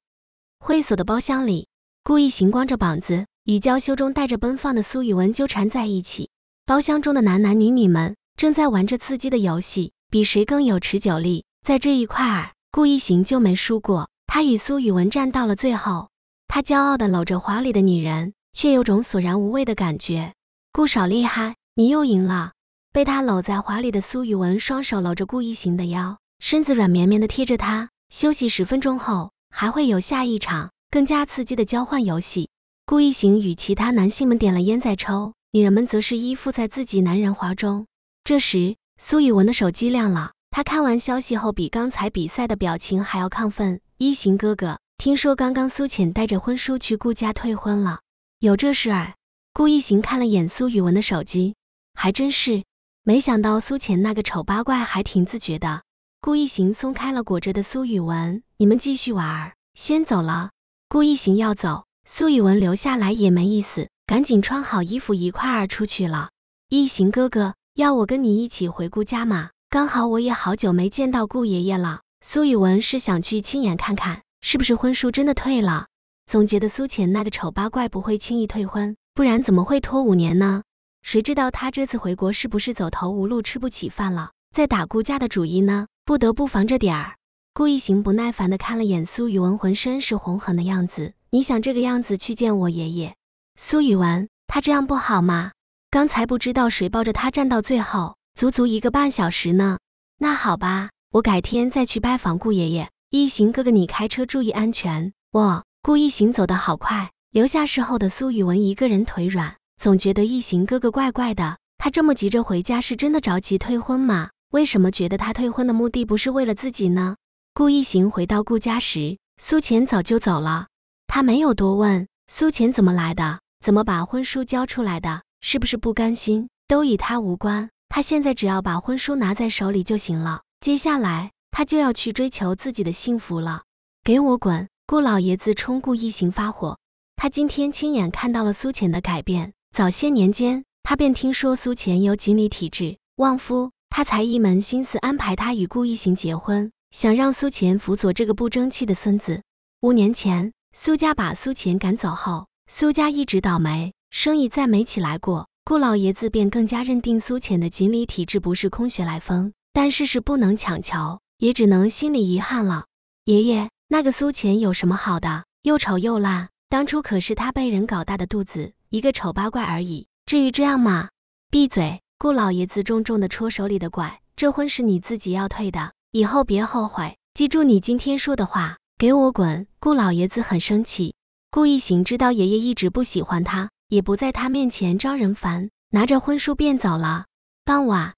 会所的包厢里，顾一行光着膀子，与娇羞中带着奔放的苏雨文纠缠在一起。包厢中的男男女女们正在玩着刺激的游戏，比谁更有持久力。在这一块儿，顾一行就没输过。他与苏雨文战到了最后，他骄傲地搂着怀里的女人，却有种索然无味的感觉。顾少厉害，你又赢了。被他搂在怀里的苏雨文双手搂着顾一行的腰，身子软绵绵的贴着他。休息十分钟后，还会有下一场更加刺激的交换游戏。顾一行与其他男性们点了烟在抽，女人们则是依附在自己男人怀中。这时，苏雨文的手机亮了，他看完消息后，比刚才比赛的表情还要亢奋。一行哥哥，听说刚刚苏浅带着婚书去顾家退婚了，有这事儿？顾一行看了眼苏雨文的手机，还真是。没想到苏浅那个丑八怪还挺自觉的。顾一行松开了裹着的苏雨文，你们继续玩儿，先走了。顾一行要走，苏雨文留下来也没意思，赶紧穿好衣服一块儿出去了。一行哥哥，要我跟你一起回顾家吗？刚好我也好久没见到顾爷爷了。苏雨文是想去亲眼看看，是不是婚书真的退了。总觉得苏浅那个丑八怪不会轻易退婚，不然怎么会拖五年呢？谁知道他这次回国是不是走投无路，吃不起饭了，在打顾家的主意呢？不得不防着点儿。顾一行不耐烦地看了眼苏雨文，浑身是红痕的样子，你想这个样子去见我爷爷？苏雨文，他这样不好吗？刚才不知道谁抱着他站到最后，足足一个半小时呢。那好吧。我改天再去拜访顾爷爷。易行哥哥，你开车注意安全。哇，顾易行走的好快，留下事后的苏雨文一个人腿软，总觉得易行哥哥怪怪的。他这么急着回家，是真的着急退婚吗？为什么觉得他退婚的目的不是为了自己呢？顾一行回到顾家时，苏浅早就走了。他没有多问苏浅怎么来的，怎么把婚书交出来的，是不是不甘心，都与他无关。他现在只要把婚书拿在手里就行了。接下来，他就要去追求自己的幸福了。给我滚！顾老爷子冲顾一行发火。他今天亲眼看到了苏浅的改变。早些年间，他便听说苏浅有锦鲤体质，旺夫，他才一门心思安排他与顾一行结婚，想让苏浅辅佐这个不争气的孙子。五年前，苏家把苏浅赶走后，苏家一直倒霉，生意再没起来过。顾老爷子便更加认定苏浅的锦鲤体质不是空穴来风。但事事不能强求，也只能心里遗憾了。爷爷，那个苏浅有什么好的？又丑又烂，当初可是他被人搞大的肚子，一个丑八怪而已，至于这样吗？闭嘴！顾老爷子重重地戳手里的拐，这婚是你自己要退的，以后别后悔，记住你今天说的话，给我滚！顾老爷子很生气。顾一行知道爷爷一直不喜欢他，也不在他面前招人烦，拿着婚书便走了。傍晚。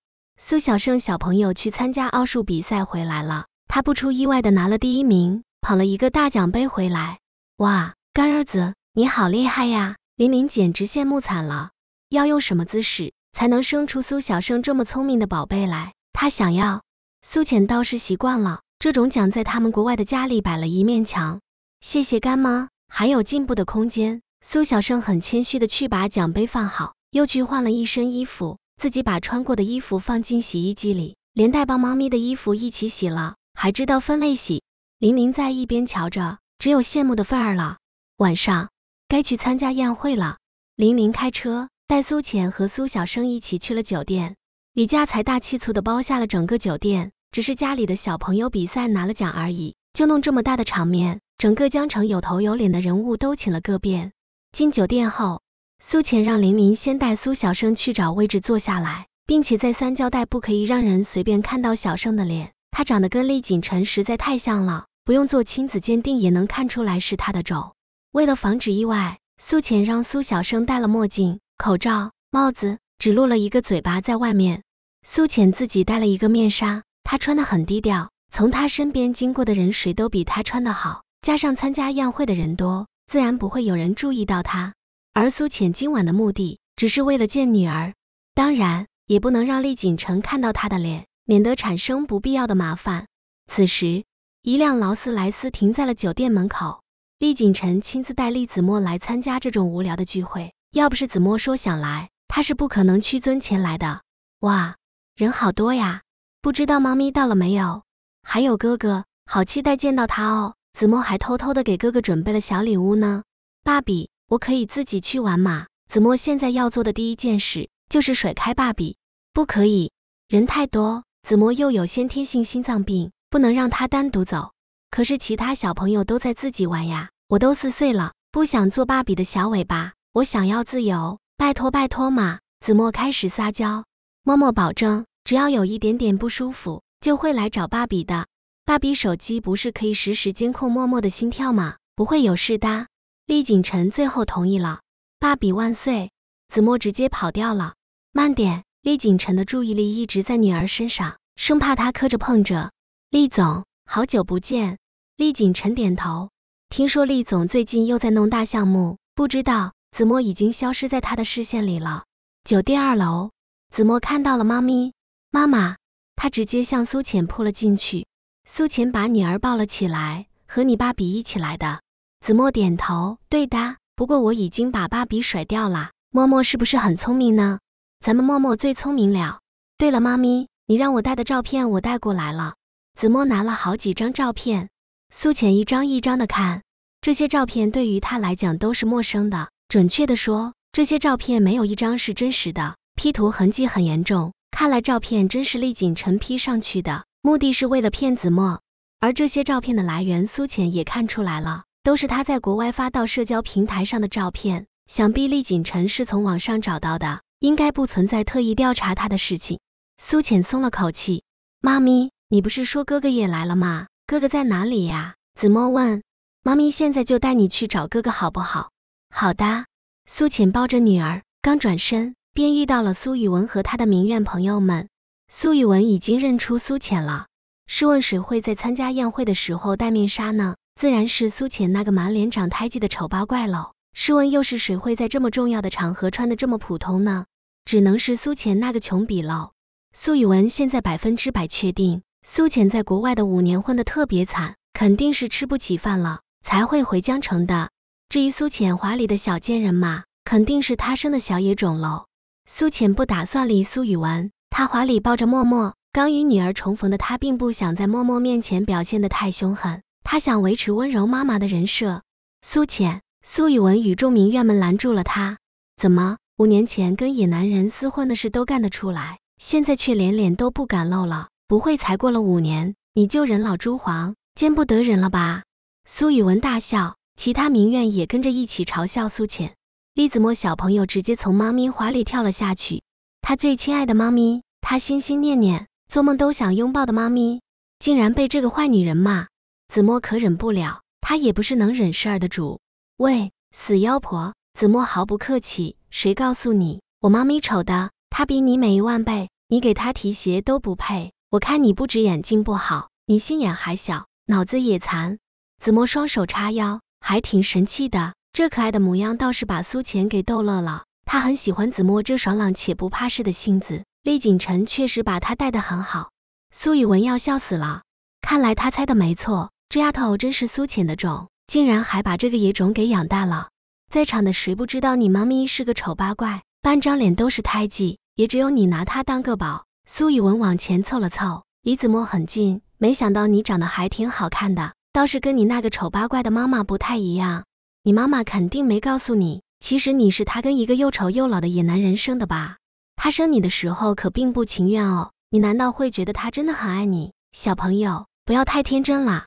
苏小胜小朋友去参加奥数比赛回来了，他不出意外的拿了第一名，跑了一个大奖杯回来。哇，干儿子你好厉害呀！琳琳简直羡慕惨了。要用什么姿势才能生出苏小胜这么聪明的宝贝来？她想要。苏浅倒是习惯了，这种奖在他们国外的家里摆了一面墙。谢谢干妈，还有进步的空间。苏小胜很谦虚的去把奖杯放好，又去换了一身衣服。自己把穿过的衣服放进洗衣机里，连带帮猫咪的衣服一起洗了，还知道分类洗。林林在一边瞧着，只有羡慕的份儿了。晚上该去参加宴会了，林林开车带苏浅和苏小生一起去了酒店。李家财大气粗的包下了整个酒店，只是家里的小朋友比赛拿了奖而已，就弄这么大的场面，整个江城有头有脸的人物都请了个遍。进酒店后。苏浅让林明先带苏小生去找位置坐下来，并且再三交代不可以让人随便看到小生的脸，他长得跟厉景辰实在太像了，不用做亲子鉴定也能看出来是他的种。为了防止意外，苏浅让苏小生戴了墨镜、口罩、帽子，只露了一个嘴巴在外面。苏浅自己戴了一个面纱，她穿得很低调，从她身边经过的人谁都比她穿得好，加上参加宴会的人多，自然不会有人注意到她。而苏浅今晚的目的只是为了见女儿，当然也不能让厉锦城看到她的脸，免得产生不必要的麻烦。此时，一辆劳斯莱斯停在了酒店门口。厉锦城亲自带厉子墨来参加这种无聊的聚会，要不是子墨说想来，他是不可能屈尊前来的。哇，人好多呀！不知道猫咪到了没有？还有哥哥，好期待见到他哦。子墨还偷偷的给哥哥准备了小礼物呢，芭比。我可以自己去玩嘛？子墨现在要做的第一件事就是甩开爸比，不可以，人太多，子墨又有先天性心脏病，不能让他单独走。可是其他小朋友都在自己玩呀，我都四岁了，不想做爸比的小尾巴，我想要自由，拜托拜托嘛！子墨开始撒娇，默默保证，只要有一点点不舒服，就会来找爸比的。爸比手机不是可以实时监控默默的心跳吗？不会有事的。厉景臣最后同意了，爸比万岁！子墨直接跑掉了。慢点！厉景臣的注意力一直在女儿身上，生怕她磕着碰着。厉总，好久不见。厉景臣点头。听说厉总最近又在弄大项目，不知道子墨已经消失在他的视线里了。酒店二楼，子墨看到了妈咪，妈妈，他直接向苏浅扑了进去。苏浅把女儿抱了起来，和你爸比一起来的。子墨点头，对的。不过我已经把芭比甩掉了。默默是不是很聪明呢？咱们默默最聪明了。对了，妈咪，你让我带的照片我带过来了。子墨拿了好几张照片，苏浅一张一张的看。这些照片对于他来讲都是陌生的，准确的说，这些照片没有一张是真实的，P 图痕迹很严重。看来照片真是丽景晨 P 上去的，目的是为了骗子墨。而这些照片的来源，苏浅也看出来了。都是他在国外发到社交平台上的照片，想必厉锦晨是从网上找到的，应该不存在特意调查他的事情。苏浅松了口气：“妈咪，你不是说哥哥也来了吗？哥哥在哪里呀？”子墨问：“妈咪，现在就带你去找哥哥好不好？”“好的。”苏浅抱着女儿，刚转身便遇到了苏宇文和他的名媛朋友们。苏宇文已经认出苏浅了，试问谁会在参加宴会的时候戴面纱呢？自然是苏浅那个满脸长胎记的丑八怪喽。试问，又是谁会在这么重要的场合穿的这么普通呢？只能是苏浅那个穷逼喽。苏雨文现在百分之百确定，苏浅在国外的五年混得特别惨，肯定是吃不起饭了才会回江城的。至于苏浅华里的小贱人嘛，肯定是他生的小野种喽。苏浅不打算理苏雨文，他怀里抱着默默，刚与女儿重逢的他，并不想在默默面前表现得太凶狠。他想维持温柔妈妈的人设，苏浅、苏宇文与众名媛们拦住了他。怎么，五年前跟野男人私混的事都干得出来，现在却连脸都不敢露了？不会才过了五年，你就人老珠黄，见不得人了吧？苏宇文大笑，其他名媛也跟着一起嘲笑苏浅。栗子墨小朋友直接从妈咪怀里跳了下去，他最亲爱的妈咪，他心心念念、做梦都想拥抱的妈咪，竟然被这个坏女人骂！子墨可忍不了，他也不是能忍事儿的主。喂，死妖婆！子墨毫不客气，谁告诉你我妈咪丑的？她比你美一万倍，你给她提鞋都不配。我看你不止眼睛不好，你心眼还小，脑子也残。子墨双手叉腰，还挺神气的。这可爱的模样倒是把苏浅给逗乐了。他很喜欢子墨这爽朗且不怕事的性子。厉景辰确实把他带得很好。苏宇文要笑死了，看来他猜的没错。这丫头真是苏浅的种，竟然还把这个野种给养大了。在场的谁不知道你妈咪是个丑八怪，半张脸都是胎记，也只有你拿她当个宝。苏以文往前凑了凑，离子墨很近，没想到你长得还挺好看的，倒是跟你那个丑八怪的妈妈不太一样。你妈妈肯定没告诉你，其实你是她跟一个又丑又老的野男人生的吧？她生你的时候可并不情愿哦。你难道会觉得她真的很爱你？小朋友，不要太天真了。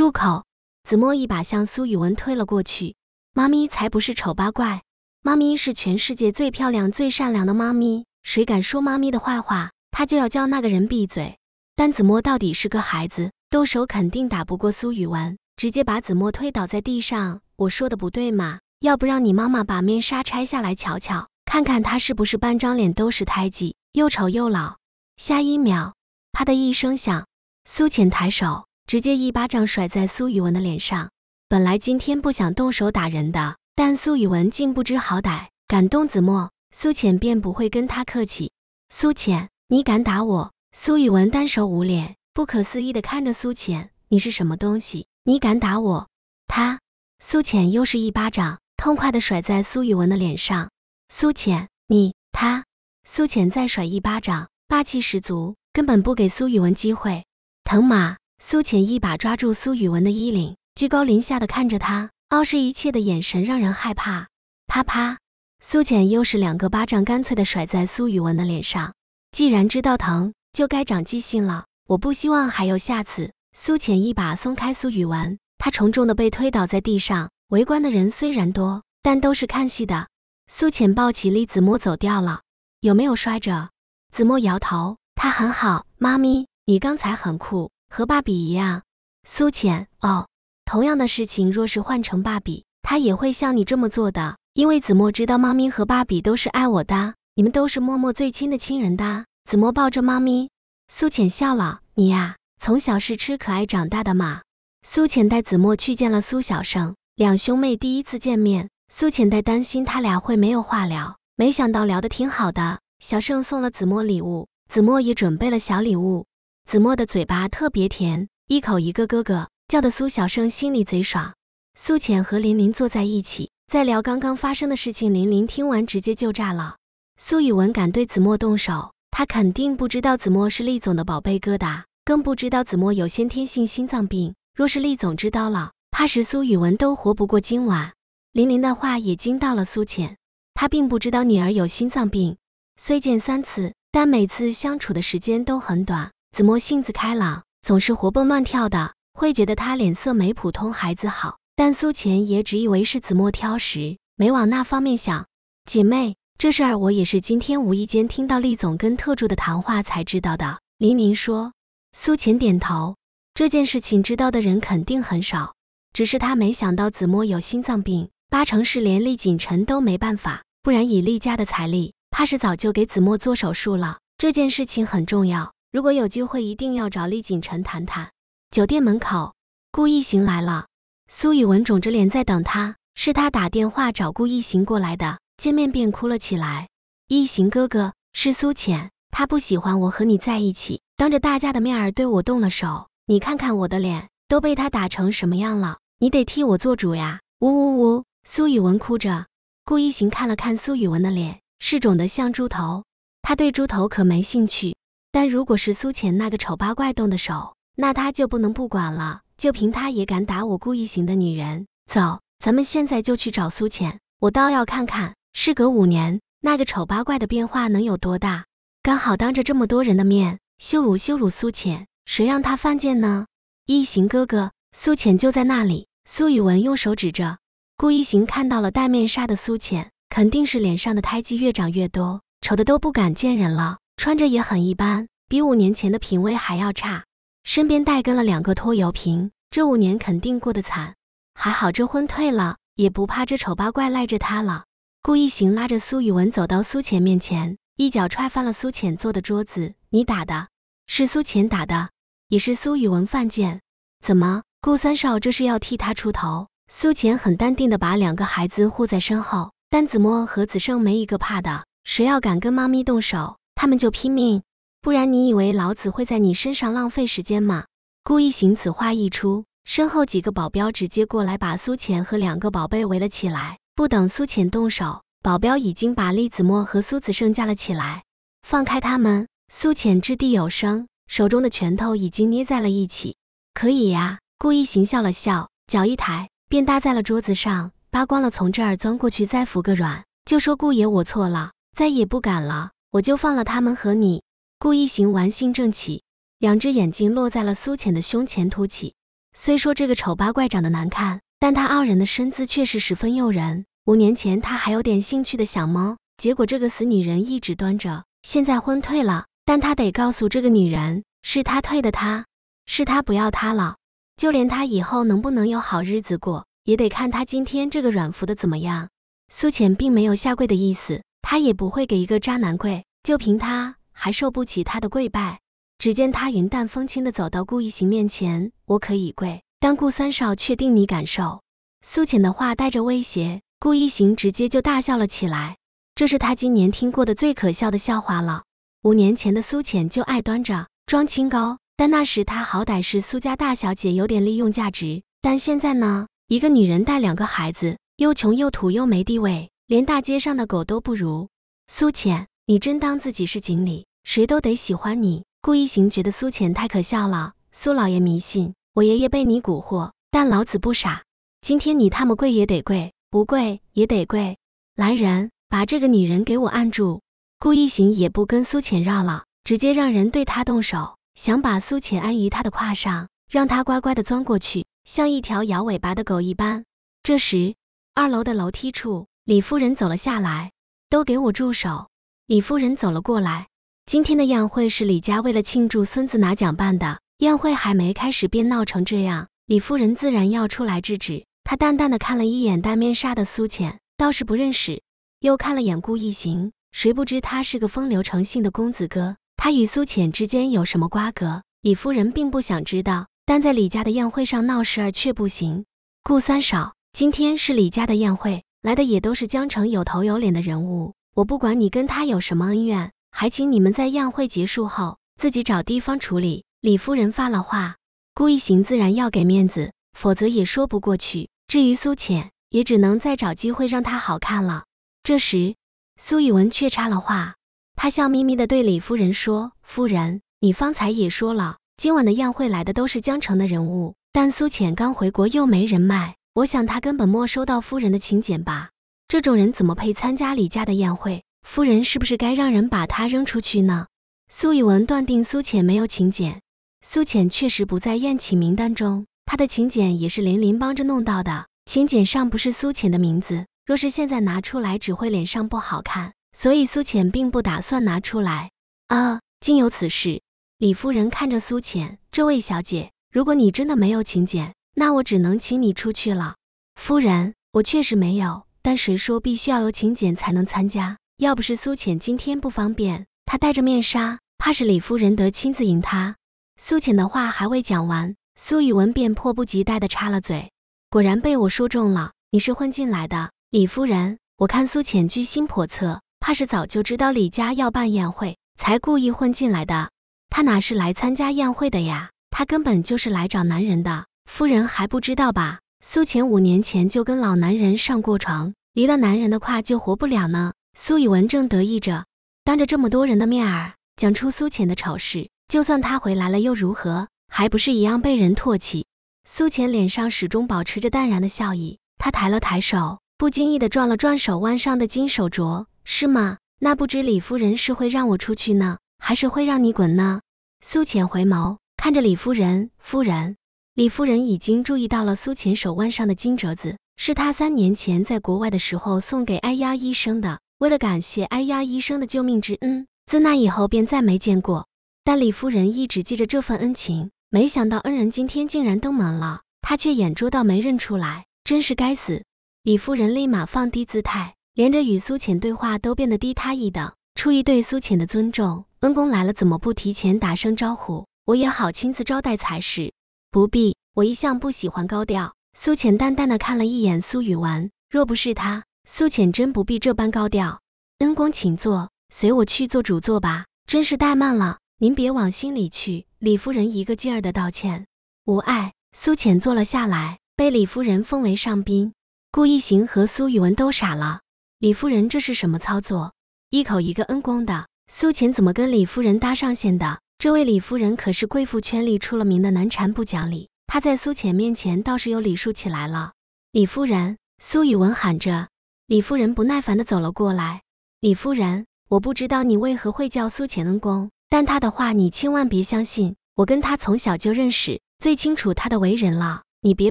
住口！子墨一把向苏雨文推了过去。妈咪才不是丑八怪，妈咪是全世界最漂亮、最善良的妈咪。谁敢说妈咪的坏话，他就要教那个人闭嘴。但子墨到底是个孩子，动手肯定打不过苏雨文，直接把子墨推倒在地上。我说的不对吗？要不让你妈妈把面纱拆下来瞧瞧，看看她是不是半张脸都是胎记，又丑又老。下一秒，啪的一声响，苏浅抬手。直接一巴掌甩在苏宇文的脸上。本来今天不想动手打人的，但苏宇文竟不知好歹，敢动子墨，苏浅便不会跟他客气。苏浅，你敢打我？苏宇文单手捂脸，不可思议地看着苏浅：“你是什么东西？你敢打我？”他，苏浅又是一巴掌，痛快地甩在苏宇文的脸上。苏浅，你他，苏浅再甩一巴掌，霸气十足，根本不给苏宇文机会。疼吗？苏浅一把抓住苏雨文的衣领，居高临下的看着他，傲视一切的眼神让人害怕。啪啪，苏浅又是两个巴掌，干脆的甩在苏雨文的脸上。既然知道疼，就该长记性了。我不希望还有下次。苏浅一把松开苏雨文，他重重的被推倒在地上。围观的人虽然多，但都是看戏的。苏浅抱起栗子墨走掉了。有没有摔着？子墨摇头，他很好。妈咪，你刚才很酷。和芭比一样，苏浅哦，同样的事情，若是换成芭比，他也会像你这么做的。因为子墨知道，猫咪和芭比都是爱我的，你们都是默默最亲的亲人哒。子墨抱着猫咪，苏浅笑了。你呀，从小是吃可爱长大的嘛。苏浅带子墨去见了苏小圣，两兄妹第一次见面，苏浅带担心他俩会没有话聊，没想到聊得挺好的。小圣送了子墨礼物，子墨也准备了小礼物。子墨的嘴巴特别甜，一口一个哥哥叫的苏小笙心里贼爽。苏浅和林林坐在一起，在聊刚刚发生的事情。林林听完直接就炸了。苏宇文敢对子墨动手，他肯定不知道子墨是厉总的宝贝疙瘩，更不知道子墨有先天性心脏病。若是厉总知道了，怕是苏宇文都活不过今晚。林林的话也惊到了苏浅，他并不知道女儿有心脏病，虽见三次，但每次相处的时间都很短。子墨性子开朗，总是活蹦乱跳的，会觉得他脸色没普通孩子好。但苏钱也只以为是子墨挑食，没往那方面想。姐妹，这事儿我也是今天无意间听到厉总跟特助的谈话才知道的。黎明说，苏浅点头。这件事情知道的人肯定很少，只是他没想到子墨有心脏病，八成是连厉景辰都没办法，不然以厉家的财力，怕是早就给子墨做手术了。这件事情很重要。如果有机会，一定要找厉景城谈谈。酒店门口，顾一行来了，苏雨文肿着脸在等他，是他打电话找顾一行过来的。见面便哭了起来。一行哥哥，是苏浅，他不喜欢我和你在一起，当着大家的面儿对我动了手，你看看我的脸都被他打成什么样了，你得替我做主呀！呜呜呜！苏雨文哭着。顾一行看了看苏雨文的脸，是肿得像猪头，他对猪头可没兴趣。但如果是苏浅那个丑八怪动的手，那他就不能不管了。就凭他也敢打我顾一行的女人，走，咱们现在就去找苏浅，我倒要看看，事隔五年，那个丑八怪的变化能有多大。刚好当着这么多人的面羞辱羞辱苏浅，谁让他犯贱呢？一行哥哥，苏浅就在那里。苏宇文用手指着，顾一行看到了戴面纱的苏浅，肯定是脸上的胎记越长越多，丑的都不敢见人了。穿着也很一般，比五年前的品味还要差。身边带跟了两个拖油瓶，这五年肯定过得惨。还好这婚退了，也不怕这丑八怪赖着他了。顾一行拉着苏雨文走到苏浅面前，一脚踹翻了苏浅坐的桌子。你打的？是苏浅打的，也是苏雨文犯贱。怎么？顾三少这是要替他出头？苏浅很淡定的把两个孩子护在身后，但子墨和子胜没一个怕的，谁要敢跟妈咪动手？他们就拼命，不然你以为老子会在你身上浪费时间吗？顾一行此话一出，身后几个保镖直接过来把苏浅和两个宝贝围了起来。不等苏浅动手，保镖已经把栗子墨和苏子盛架了起来。放开他们！苏浅掷地有声，手中的拳头已经捏在了一起。可以呀，顾一行笑了笑，脚一抬便搭在了桌子上，扒光了从这儿钻过去，再服个软，就说顾爷我错了，再也不敢了。我就放了他们和你。顾一行玩心正起，两只眼睛落在了苏浅的胸前凸起。虽说这个丑八怪长得难看，但他傲人的身姿确实十分诱人。五年前他还有点兴趣的想猫，结果这个死女人一直端着。现在婚退了，但他得告诉这个女人，是他退的，他是他不要她了。就连他以后能不能有好日子过，也得看他今天这个软服的怎么样。苏浅并没有下跪的意思。他也不会给一个渣男跪，就凭他还受不起他的跪拜。只见他云淡风轻地走到顾一行面前：“我可以跪，但顾三少确定你敢受？”苏浅的话带着威胁，顾一行直接就大笑了起来。这是他今年听过的最可笑的笑话了。五年前的苏浅就爱端着装清高，但那时她好歹是苏家大小姐，有点利用价值。但现在呢，一个女人带两个孩子，又穷又土又没地位。连大街上的狗都不如，苏浅，你真当自己是锦鲤？谁都得喜欢你。顾一行觉得苏浅太可笑了。苏老爷迷信，我爷爷被你蛊惑，但老子不傻。今天你他妈跪也得跪，不跪也得跪。来人，把这个女人给我按住。顾一行也不跟苏浅绕了，直接让人对他动手，想把苏浅安于他的胯上，让他乖乖的钻过去，像一条摇尾巴的狗一般。这时，二楼的楼梯处。李夫人走了下来，都给我住手！李夫人走了过来，今天的宴会是李家为了庆祝孙子拿奖办的，宴会还没开始便闹成这样，李夫人自然要出来制止。她淡淡的看了一眼戴面纱的苏浅，倒是不认识；又看了眼顾一行，谁不知他是个风流成性的公子哥，他与苏浅之间有什么瓜葛？李夫人并不想知道，但在李家的宴会上闹事儿却不行。顾三少，今天是李家的宴会。来的也都是江城有头有脸的人物，我不管你跟他有什么恩怨，还请你们在宴会结束后自己找地方处理。李夫人发了话，顾一行自然要给面子，否则也说不过去。至于苏浅，也只能再找机会让他好看了。这时，苏以文却插了话，他笑眯眯地对李夫人说：“夫人，你方才也说了，今晚的宴会来的都是江城的人物，但苏浅刚回国又没人脉。”我想他根本没收到夫人的请柬吧？这种人怎么配参加李家的宴会？夫人是不是该让人把他扔出去呢？苏以文断定苏浅没有请柬，苏浅确实不在宴请名单中，他的请柬也是琳琳帮着弄到的。请柬上不是苏浅的名字，若是现在拿出来，只会脸上不好看。所以苏浅并不打算拿出来。啊，竟有此事！李夫人看着苏浅，这位小姐，如果你真的没有请柬，那我只能请你出去了，夫人，我确实没有。但谁说必须要有请柬才能参加？要不是苏浅今天不方便，她戴着面纱，怕是李夫人得亲自迎她。苏浅的话还未讲完，苏宇文便迫不及待地插了嘴。果然被我说中了，你是混进来的，李夫人。我看苏浅居心叵测，怕是早就知道李家要办宴会，才故意混进来的。她哪是来参加宴会的呀？她根本就是来找男人的。夫人还不知道吧？苏浅五年前就跟老男人上过床，离了男人的胯就活不了呢。苏以文正得意着，当着这么多人的面儿讲出苏浅的丑事，就算他回来了又如何？还不是一样被人唾弃？苏浅脸上始终保持着淡然的笑意，他抬了抬手，不经意的转了转手腕上的金手镯，是吗？那不知李夫人是会让我出去呢，还是会让你滚呢？苏浅回眸看着李夫人，夫人。李夫人已经注意到了苏浅手腕上的金镯子，是她三年前在国外的时候送给哎呀医生的。为了感谢哎呀医生的救命之恩，自那以后便再没见过。但李夫人一直记着这份恩情，没想到恩人今天竟然登门了，她却眼拙到没认出来，真是该死！李夫人立马放低姿态，连着与苏浅对话都变得低他一等，出于对苏浅的尊重，恩公来了怎么不提前打声招呼，我也好亲自招待才是。不必，我一向不喜欢高调。苏浅淡淡的看了一眼苏雨文，若不是他，苏浅真不必这般高调。恩公，请坐，随我去做主座吧，真是怠慢了，您别往心里去。李夫人一个劲儿的道歉，无碍。苏浅坐了下来，被李夫人封为上宾。顾一行和苏雨文都傻了，李夫人这是什么操作？一口一个恩公的，苏浅怎么跟李夫人搭上线的？这位李夫人可是贵妇圈里出了名的难缠不讲理，她在苏浅面前倒是有礼数起来了。李夫人，苏雨文喊着，李夫人不耐烦地走了过来。李夫人，我不知道你为何会叫苏浅恩公，但他的话你千万别相信。我跟他从小就认识，最清楚他的为人了，你别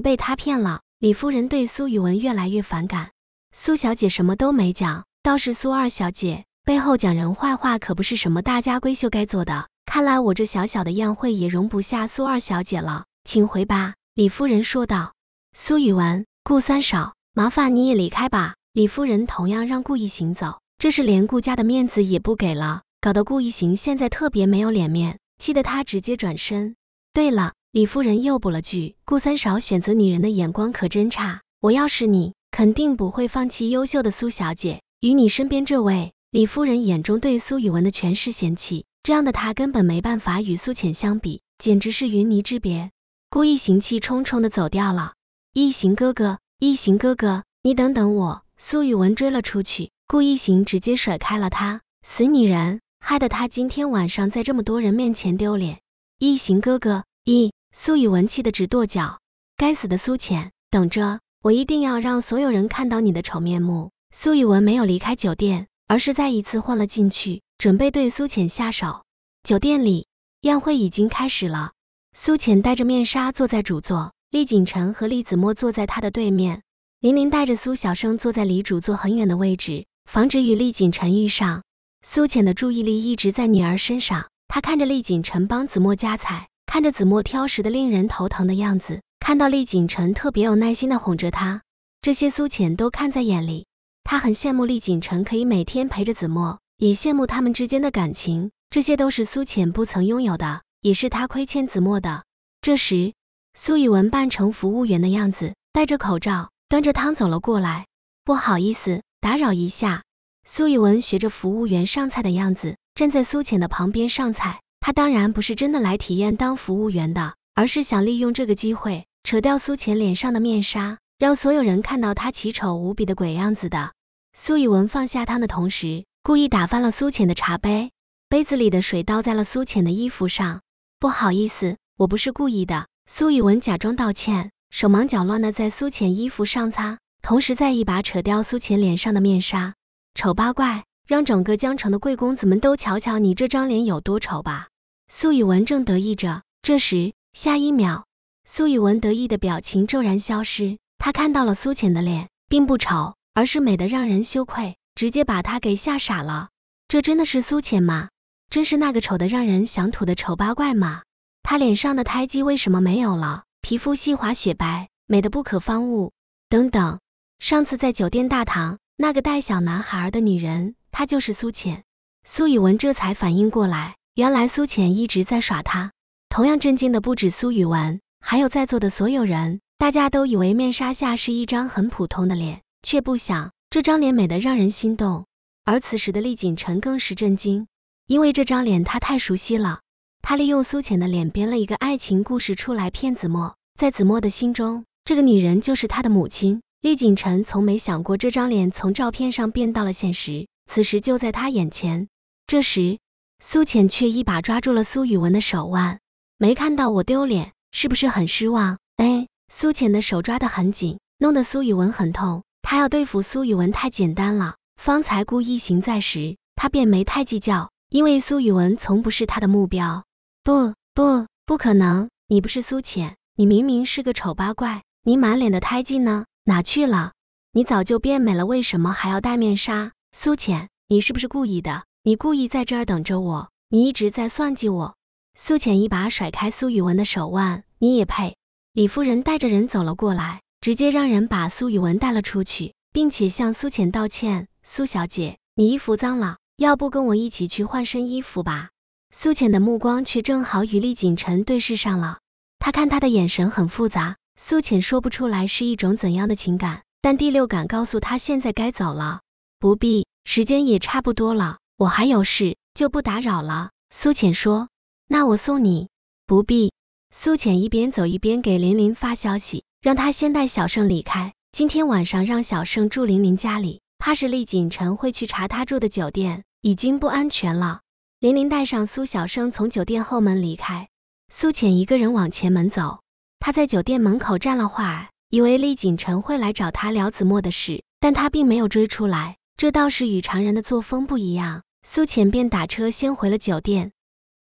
被他骗了。李夫人对苏雨文越来越反感。苏小姐什么都没讲，倒是苏二小姐背后讲人坏话，可不是什么大家闺秀该做的。看来我这小小的宴会也容不下苏二小姐了，请回吧。”李夫人说道。“苏雨文，顾三少，麻烦你也离开吧。”李夫人同样让顾一行走，这是连顾家的面子也不给了，搞得顾一行现在特别没有脸面，气得他直接转身。对了，李夫人又补了句：“顾三少选择女人的眼光可真差，我要是你，肯定不会放弃优秀的苏小姐，与你身边这位。”李夫人眼中对苏雨文的全是嫌弃。这样的他根本没办法与苏浅相比，简直是云泥之别。顾一行气冲冲地走掉了。一行哥哥，一行哥哥，你等等我！苏宇文追了出去，顾一行直接甩开了他。死女人，害得他今天晚上在这么多人面前丢脸。一行哥哥，一苏宇文气得直跺脚。该死的苏浅，等着我，一定要让所有人看到你的丑面目。苏宇文没有离开酒店，而是再一次混了进去。准备对苏浅下手。酒店里宴会已经开始了，苏浅戴着面纱坐在主座，厉景辰和厉子墨坐在他的对面。林林带着苏小生坐在离主座很远的位置，防止与厉景辰遇上。苏浅的注意力一直在女儿身上，她看着厉景辰帮子墨夹菜，看着子墨挑食的令人头疼的样子，看到厉景辰特别有耐心的哄着他，这些苏浅都看在眼里。她很羡慕厉景辰可以每天陪着子墨。也羡慕他们之间的感情，这些都是苏浅不曾拥有的，也是他亏欠子墨的。这时，苏以文扮成服务员的样子，戴着口罩，端着汤走了过来。不好意思，打扰一下。苏以文学着服务员上菜的样子，站在苏浅的旁边上菜。他当然不是真的来体验当服务员的，而是想利用这个机会扯掉苏浅脸上的面纱，让所有人看到他奇丑无比的鬼样子的。苏以文放下汤的同时。故意打翻了苏浅的茶杯，杯子里的水倒在了苏浅的衣服上。不好意思，我不是故意的。苏宇文假装道歉，手忙脚乱地在苏浅衣服上擦，同时再一把扯掉苏浅脸上的面纱。丑八怪，让整个江城的贵公子们都瞧瞧你这张脸有多丑吧！苏宇文正得意着，这时下一秒，苏宇文得意的表情骤然消失。他看到了苏浅的脸，并不丑，而是美得让人羞愧。直接把他给吓傻了！这真的是苏浅吗？真是那个丑得让人想吐的丑八怪吗？他脸上的胎记为什么没有了？皮肤细滑雪白，美得不可方物。等等，上次在酒店大堂那个带小男孩的女人，她就是苏浅。苏雨文这才反应过来，原来苏浅一直在耍他。同样震惊的不止苏雨文，还有在座的所有人。大家都以为面纱下是一张很普通的脸，却不想。这张脸美得让人心动，而此时的厉景辰更是震惊，因为这张脸他太熟悉了。他利用苏浅的脸编了一个爱情故事出来骗子墨，在子墨的心中，这个女人就是他的母亲。厉景辰从没想过这张脸从照片上变到了现实，此时就在他眼前。这时，苏浅却一把抓住了苏雨文的手腕，没看到我丢脸，是不是很失望？哎，苏浅的手抓得很紧，弄得苏雨文很痛。他要对付苏宇文太简单了。方才故意行在时，他便没太计较，因为苏宇文从不是他的目标。不不不可能，你不是苏浅，你明明是个丑八怪，你满脸的胎记呢，哪去了？你早就变美了，为什么还要戴面纱？苏浅，你是不是故意的？你故意在这儿等着我，你一直在算计我。苏浅一把甩开苏宇文的手腕，你也配？李夫人带着人走了过来。直接让人把苏雨文带了出去，并且向苏浅道歉：“苏小姐，你衣服脏了，要不跟我一起去换身衣服吧？”苏浅的目光却正好与厉景宸对视上了，他看他的眼神很复杂，苏浅说不出来是一种怎样的情感，但第六感告诉他现在该走了。不必，时间也差不多了，我还有事，就不打扰了。苏浅说：“那我送你。”不必。苏浅一边走一边给林林发消息。让他先带小盛离开。今天晚上让小盛住玲玲家里，怕是厉锦城会去查他住的酒店，已经不安全了。玲玲带上苏小盛从酒店后门离开，苏浅一个人往前门走。他在酒店门口站了会儿，以为厉锦城会来找他聊子墨的事，但他并没有追出来，这倒是与常人的作风不一样。苏浅便打车先回了酒店。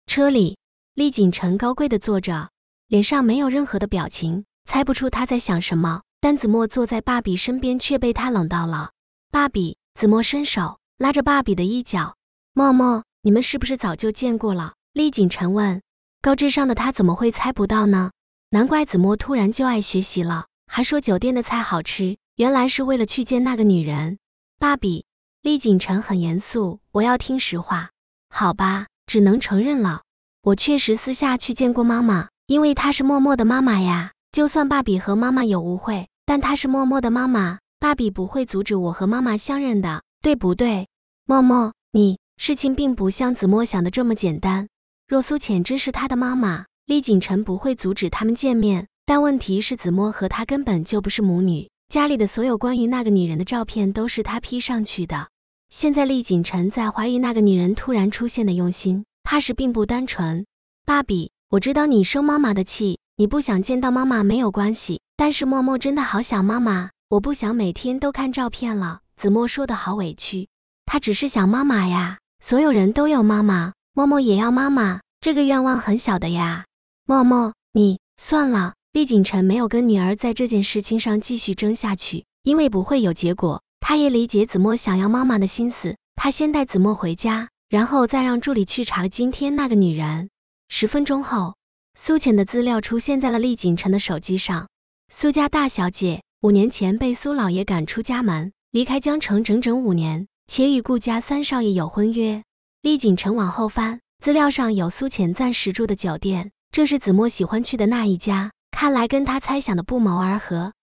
车里，厉锦城高贵的坐着，脸上没有任何的表情。猜不出他在想什么，但子墨坐在爸比身边，却被他冷到了。爸比，子墨伸手拉着爸比的衣角，默默，你们是不是早就见过了？厉景宸问，高智商的他怎么会猜不到呢？难怪子墨突然就爱学习了，还说酒店的菜好吃，原来是为了去见那个女人。爸比，厉景宸很严肃，我要听实话，好吧，只能承认了，我确实私下去见过妈妈，因为她是默默的妈妈呀。就算爸比和妈妈有误会，但她是默默的妈妈，爸比不会阻止我和妈妈相认的，对不对？默默，你事情并不像子墨想的这么简单。若苏浅真是他的妈妈，厉景辰不会阻止他们见面。但问题是，子墨和他根本就不是母女，家里的所有关于那个女人的照片都是他 P 上去的。现在厉景辰在怀疑那个女人突然出现的用心，怕是并不单纯。芭比，我知道你生妈妈的气。你不想见到妈妈没有关系，但是默默真的好想妈妈。我不想每天都看照片了。子墨说的好委屈，他只是想妈妈呀。所有人都有妈妈，默默也要妈妈，这个愿望很小的呀。默默，你算了。厉景辰没有跟女儿在这件事情上继续争下去，因为不会有结果。他也理解子墨想要妈妈的心思。他先带子墨回家，然后再让助理去查今天那个女人。十分钟后。苏浅的资料出现在了厉景辰的手机上。苏家大小姐五年前被苏老爷赶出家门，离开江城整整五年，且与顾家三少爷有婚约。厉景辰往后翻资料，上有苏浅暂时住的酒店，这是子墨喜欢去的那一家，看来跟他猜想的不谋而合。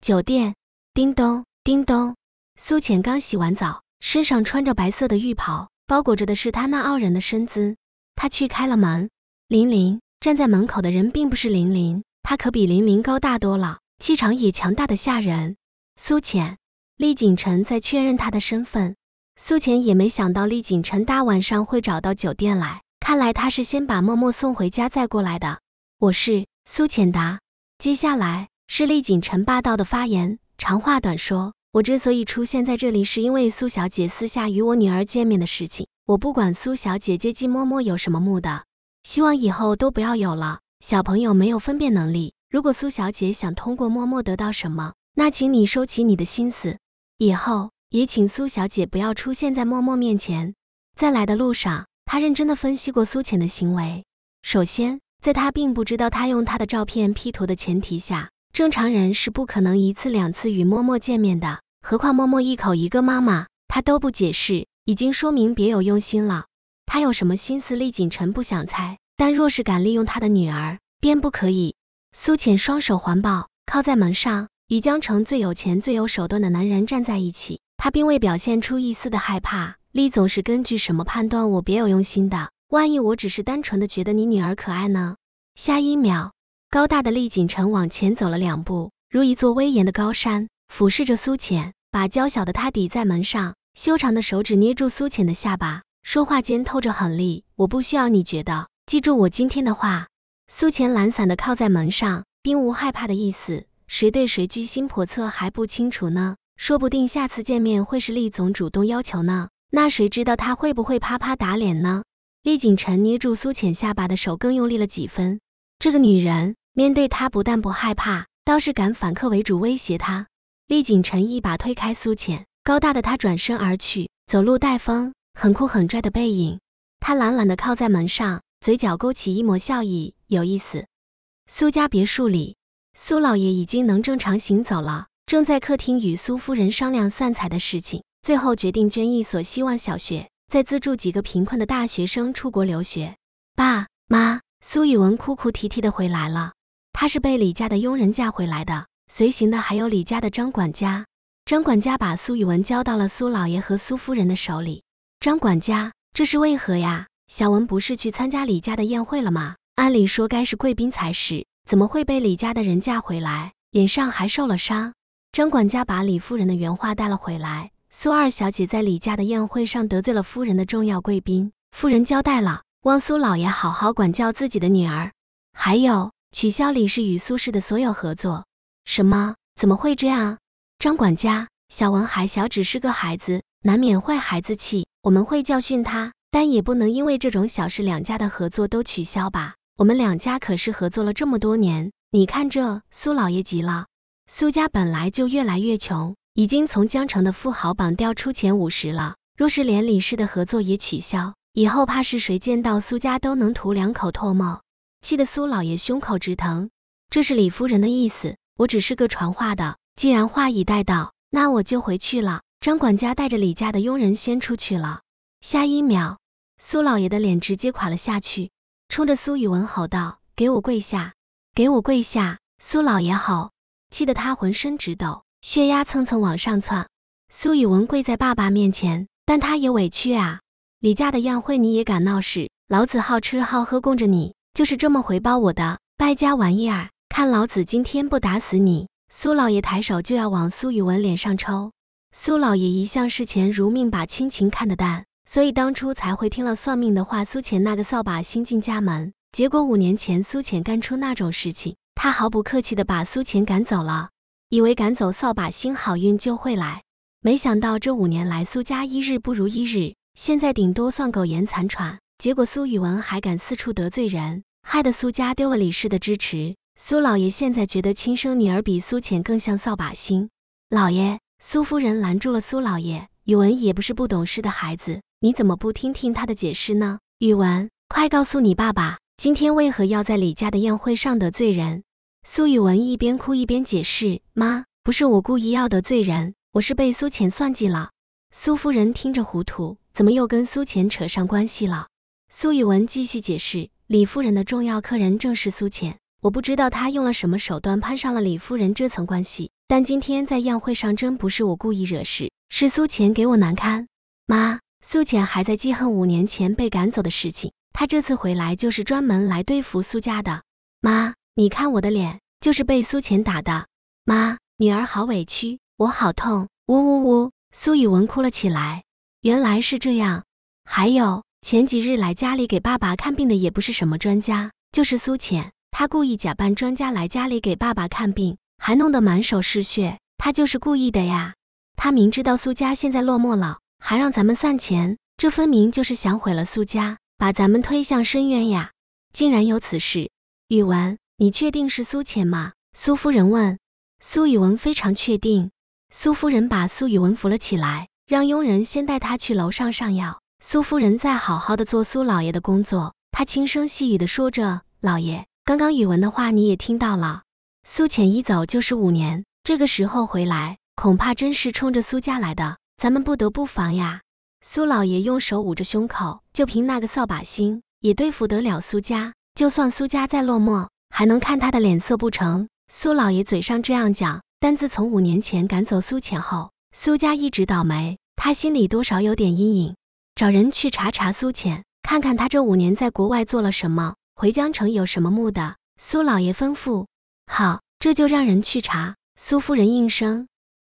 酒店，叮咚，叮咚。苏浅刚洗完澡，身上穿着白色的浴袍，包裹着的是她那傲人的身姿。她去开了门，琳琳。站在门口的人并不是林林，他可比林林高大多了，气场也强大的吓人。苏浅、厉景辰在确认他的身份。苏浅也没想到厉景辰大晚上会找到酒店来，看来他是先把默默送回家再过来的。我是苏浅，答。接下来是厉景辰霸道的发言。长话短说，我之所以出现在这里，是因为苏小姐私下与我女儿见面的事情。我不管苏小姐接机默默有什么目的。希望以后都不要有了。小朋友没有分辨能力。如果苏小姐想通过默默得到什么，那请你收起你的心思。以后也请苏小姐不要出现在默默面前。在来的路上，他认真地分析过苏浅的行为。首先，在他并不知道他用他的照片 P 图的前提下，正常人是不可能一次两次与默默见面的。何况默默一口一个妈妈，他都不解释，已经说明别有用心了。他有什么心思，厉景臣不想猜。但若是敢利用他的女儿，便不可以。苏浅双手环抱，靠在门上，与江城最有钱、最有手段的男人站在一起。他并未表现出一丝的害怕。厉总是根据什么判断我别有用心的？万一我只是单纯的觉得你女儿可爱呢？下一秒，高大的厉景臣往前走了两步，如一座威严的高山，俯视着苏浅，把娇小的她抵在门上，修长的手指捏住苏浅的下巴。说话间透着狠戾，我不需要你觉得，记住我今天的话。苏浅懒散地靠在门上，并无害怕的意思。谁对谁居心叵测还不清楚呢？说不定下次见面会是厉总主动要求呢？那谁知道他会不会啪啪打脸呢？厉景辰捏住苏浅下巴的手更用力了几分。这个女人面对他不但不害怕，倒是敢反客为主威胁他。厉景辰一把推开苏浅，高大的他转身而去，走路带风。很酷很拽的背影，他懒懒地靠在门上，嘴角勾起一抹笑意，有意思。苏家别墅里，苏老爷已经能正常行走了，正在客厅与苏夫人商量散财的事情，最后决定捐一所希望小学，再资助几个贫困的大学生出国留学。爸妈，苏宇文哭哭啼啼的回来了，他是被李家的佣人架回来的，随行的还有李家的张管家。张管家把苏宇文交到了苏老爷和苏夫人的手里。张管家，这是为何呀？小文不是去参加李家的宴会了吗？按理说该是贵宾才是，怎么会被李家的人架回来，脸上还受了伤？张管家把李夫人的原话带了回来：苏二小姐在李家的宴会上得罪了夫人的重要贵宾，夫人交代了，望苏老爷好好管教自己的女儿，还有取消李氏与苏氏的所有合作。什么？怎么会这样？张管家，小文还小，只是个孩子，难免会孩子气。我们会教训他，但也不能因为这种小事两家的合作都取消吧？我们两家可是合作了这么多年，你看这苏老爷急了。苏家本来就越来越穷，已经从江城的富豪榜掉出前五十了。若是连李氏的合作也取消，以后怕是谁见到苏家都能吐两口唾沫。气得苏老爷胸口直疼。这是李夫人的意思，我只是个传话的。既然话已带到，那我就回去了。张管家带着李家的佣人先出去了。下一秒，苏老爷的脸直接垮了下去，冲着苏宇文吼道：“给我跪下！给我跪下！”苏老爷吼，气得他浑身直抖，血压蹭蹭往上窜。苏宇文跪在爸爸面前，但他也委屈啊！李家的宴会你也敢闹事？老子好吃好喝供着你，就是这么回报我的败家玩意儿！看老子今天不打死你！苏老爷抬手就要往苏宇文脸上抽。苏老爷一向视钱如命，把亲情看得淡，所以当初才会听了算命的话，苏浅那个扫把星进家门。结果五年前苏浅干出那种事情，他毫不客气地把苏浅赶走了，以为赶走扫把星好运就会来。没想到这五年来苏家一日不如一日，现在顶多算苟延残喘。结果苏宇文还敢四处得罪人，害得苏家丢了李氏的支持。苏老爷现在觉得亲生女儿比苏浅更像扫把星。老爷。苏夫人拦住了苏老爷。宇文也不是不懂事的孩子，你怎么不听听他的解释呢？宇文，快告诉你爸爸，今天为何要在李家的宴会上得罪人？苏宇文一边哭一边解释：“妈，不是我故意要得罪人，我是被苏浅算计了。”苏夫人听着糊涂，怎么又跟苏浅扯上关系了？苏宇文继续解释：“李夫人的重要客人正是苏浅，我不知道他用了什么手段攀上了李夫人这层关系。”但今天在宴会上真不是我故意惹事，是苏浅给我难堪。妈，苏浅还在记恨五年前被赶走的事情。她这次回来就是专门来对付苏家的。妈，你看我的脸，就是被苏浅打的。妈，女儿好委屈，我好痛。呜呜呜，苏雨文哭了起来。原来是这样。还有前几日来家里给爸爸看病的也不是什么专家，就是苏浅。他故意假扮专家来家里给爸爸看病。还弄得满手是血，他就是故意的呀！他明知道苏家现在落寞了，还让咱们散钱，这分明就是想毁了苏家，把咱们推向深渊呀！竟然有此事！宇文，你确定是苏浅吗？苏夫人问。苏宇文非常确定。苏夫人把苏宇文扶了起来，让佣人先带他去楼上上药。苏夫人再好好的做苏老爷的工作。她轻声细语的说着：“老爷，刚刚宇文的话你也听到了。”苏浅一走就是五年，这个时候回来，恐怕真是冲着苏家来的。咱们不得不防呀。苏老爷用手捂着胸口，就凭那个扫把星，也对付得了苏家？就算苏家再落寞，还能看他的脸色不成？苏老爷嘴上这样讲，但自从五年前赶走苏浅后，苏家一直倒霉，他心里多少有点阴影。找人去查查苏浅，看看他这五年在国外做了什么，回江城有什么目的？苏老爷吩咐。好，这就让人去查。苏夫人应声。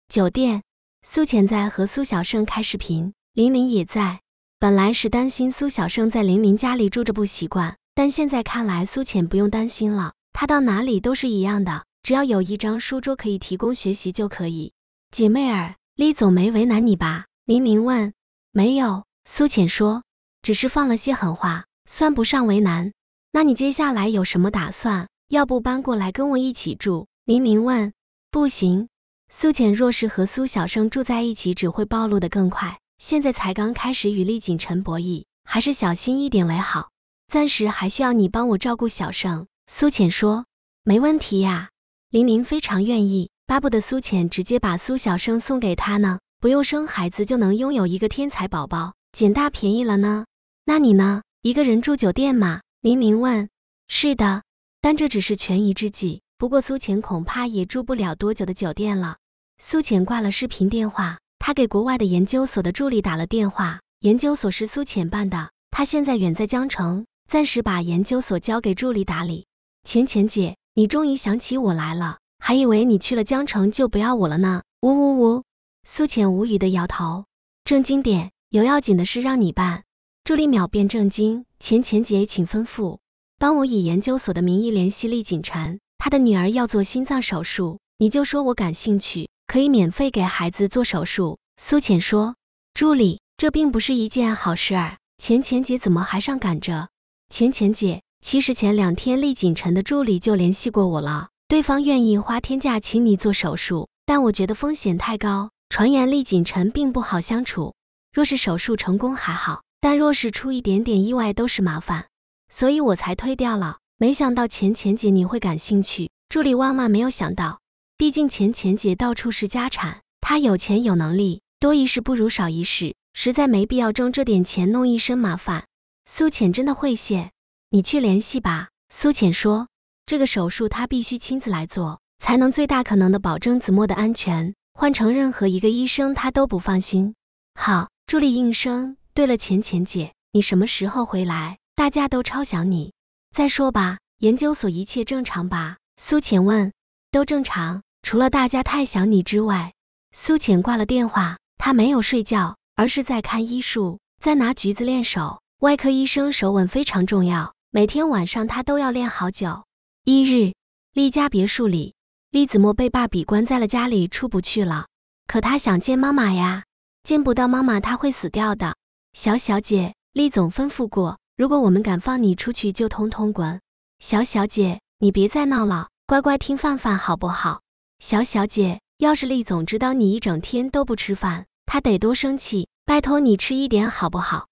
酒店，苏浅在和苏小盛开视频，林明也在。本来是担心苏小盛在林明家里住着不习惯，但现在看来，苏浅不用担心了。他到哪里都是一样的，只要有一张书桌可以提供学习就可以。姐妹儿，厉总没为难你吧？林明问。没有，苏浅说，只是放了些狠话，算不上为难。那你接下来有什么打算？要不搬过来跟我一起住？林明问。不行，苏浅若是和苏小生住在一起，只会暴露的更快。现在才刚开始与厉景辰博弈，还是小心一点为好。暂时还需要你帮我照顾小生。苏浅说。没问题呀，林明非常愿意，巴不得苏浅直接把苏小生送给他呢，不用生孩子就能拥有一个天才宝宝，捡大便宜了呢。那你呢？一个人住酒店吗？林明问。是的。但这只是权宜之计。不过苏浅恐怕也住不了多久的酒店了。苏浅挂了视频电话，他给国外的研究所的助理打了电话。研究所是苏浅办的，他现在远在江城，暂时把研究所交给助理打理。浅浅姐，你终于想起我来了，还以为你去了江城就不要我了呢。呜呜呜！苏浅无语的摇头，正经点，有要紧的事让你办。助理秒变正经，浅浅姐，请吩咐。帮我以研究所的名义联系厉锦城，他的女儿要做心脏手术，你就说我感兴趣，可以免费给孩子做手术。苏浅说：“助理，这并不是一件好事儿。钱钱姐怎么还上赶着？”钱钱姐，其实前两天厉锦城的助理就联系过我了，对方愿意花天价请你做手术，但我觉得风险太高。传言厉锦城并不好相处，若是手术成功还好，但若是出一点点意外都是麻烦。所以我才推掉了，没想到钱钱姐你会感兴趣。助理万万没有想到，毕竟钱钱姐到处是家产，她有钱有能力，多一事不如少一事，实在没必要挣这点钱弄一身麻烦。苏浅真的会谢，你去联系吧。苏浅说，这个手术她必须亲自来做，才能最大可能的保证子墨的安全。换成任何一个医生，她都不放心。好，助理应声。对了，钱钱姐，你什么时候回来？大家都超想你，再说吧。研究所一切正常吧？苏浅问。都正常，除了大家太想你之外。苏浅挂了电话，他没有睡觉，而是在看医术，在拿橘子练手。外科医生手稳非常重要，每天晚上他都要练好久。一日，厉家别墅里，厉子墨被爸比关在了家里，出不去了。可他想见妈妈呀，见不到妈妈，他会死掉的。小小姐，厉总吩咐过。如果我们敢放你出去，就统统滚！小小姐，你别再闹了，乖乖听范范好不好？小小姐，要是厉总知道你一整天都不吃饭，他得多生气！拜托你吃一点好不好？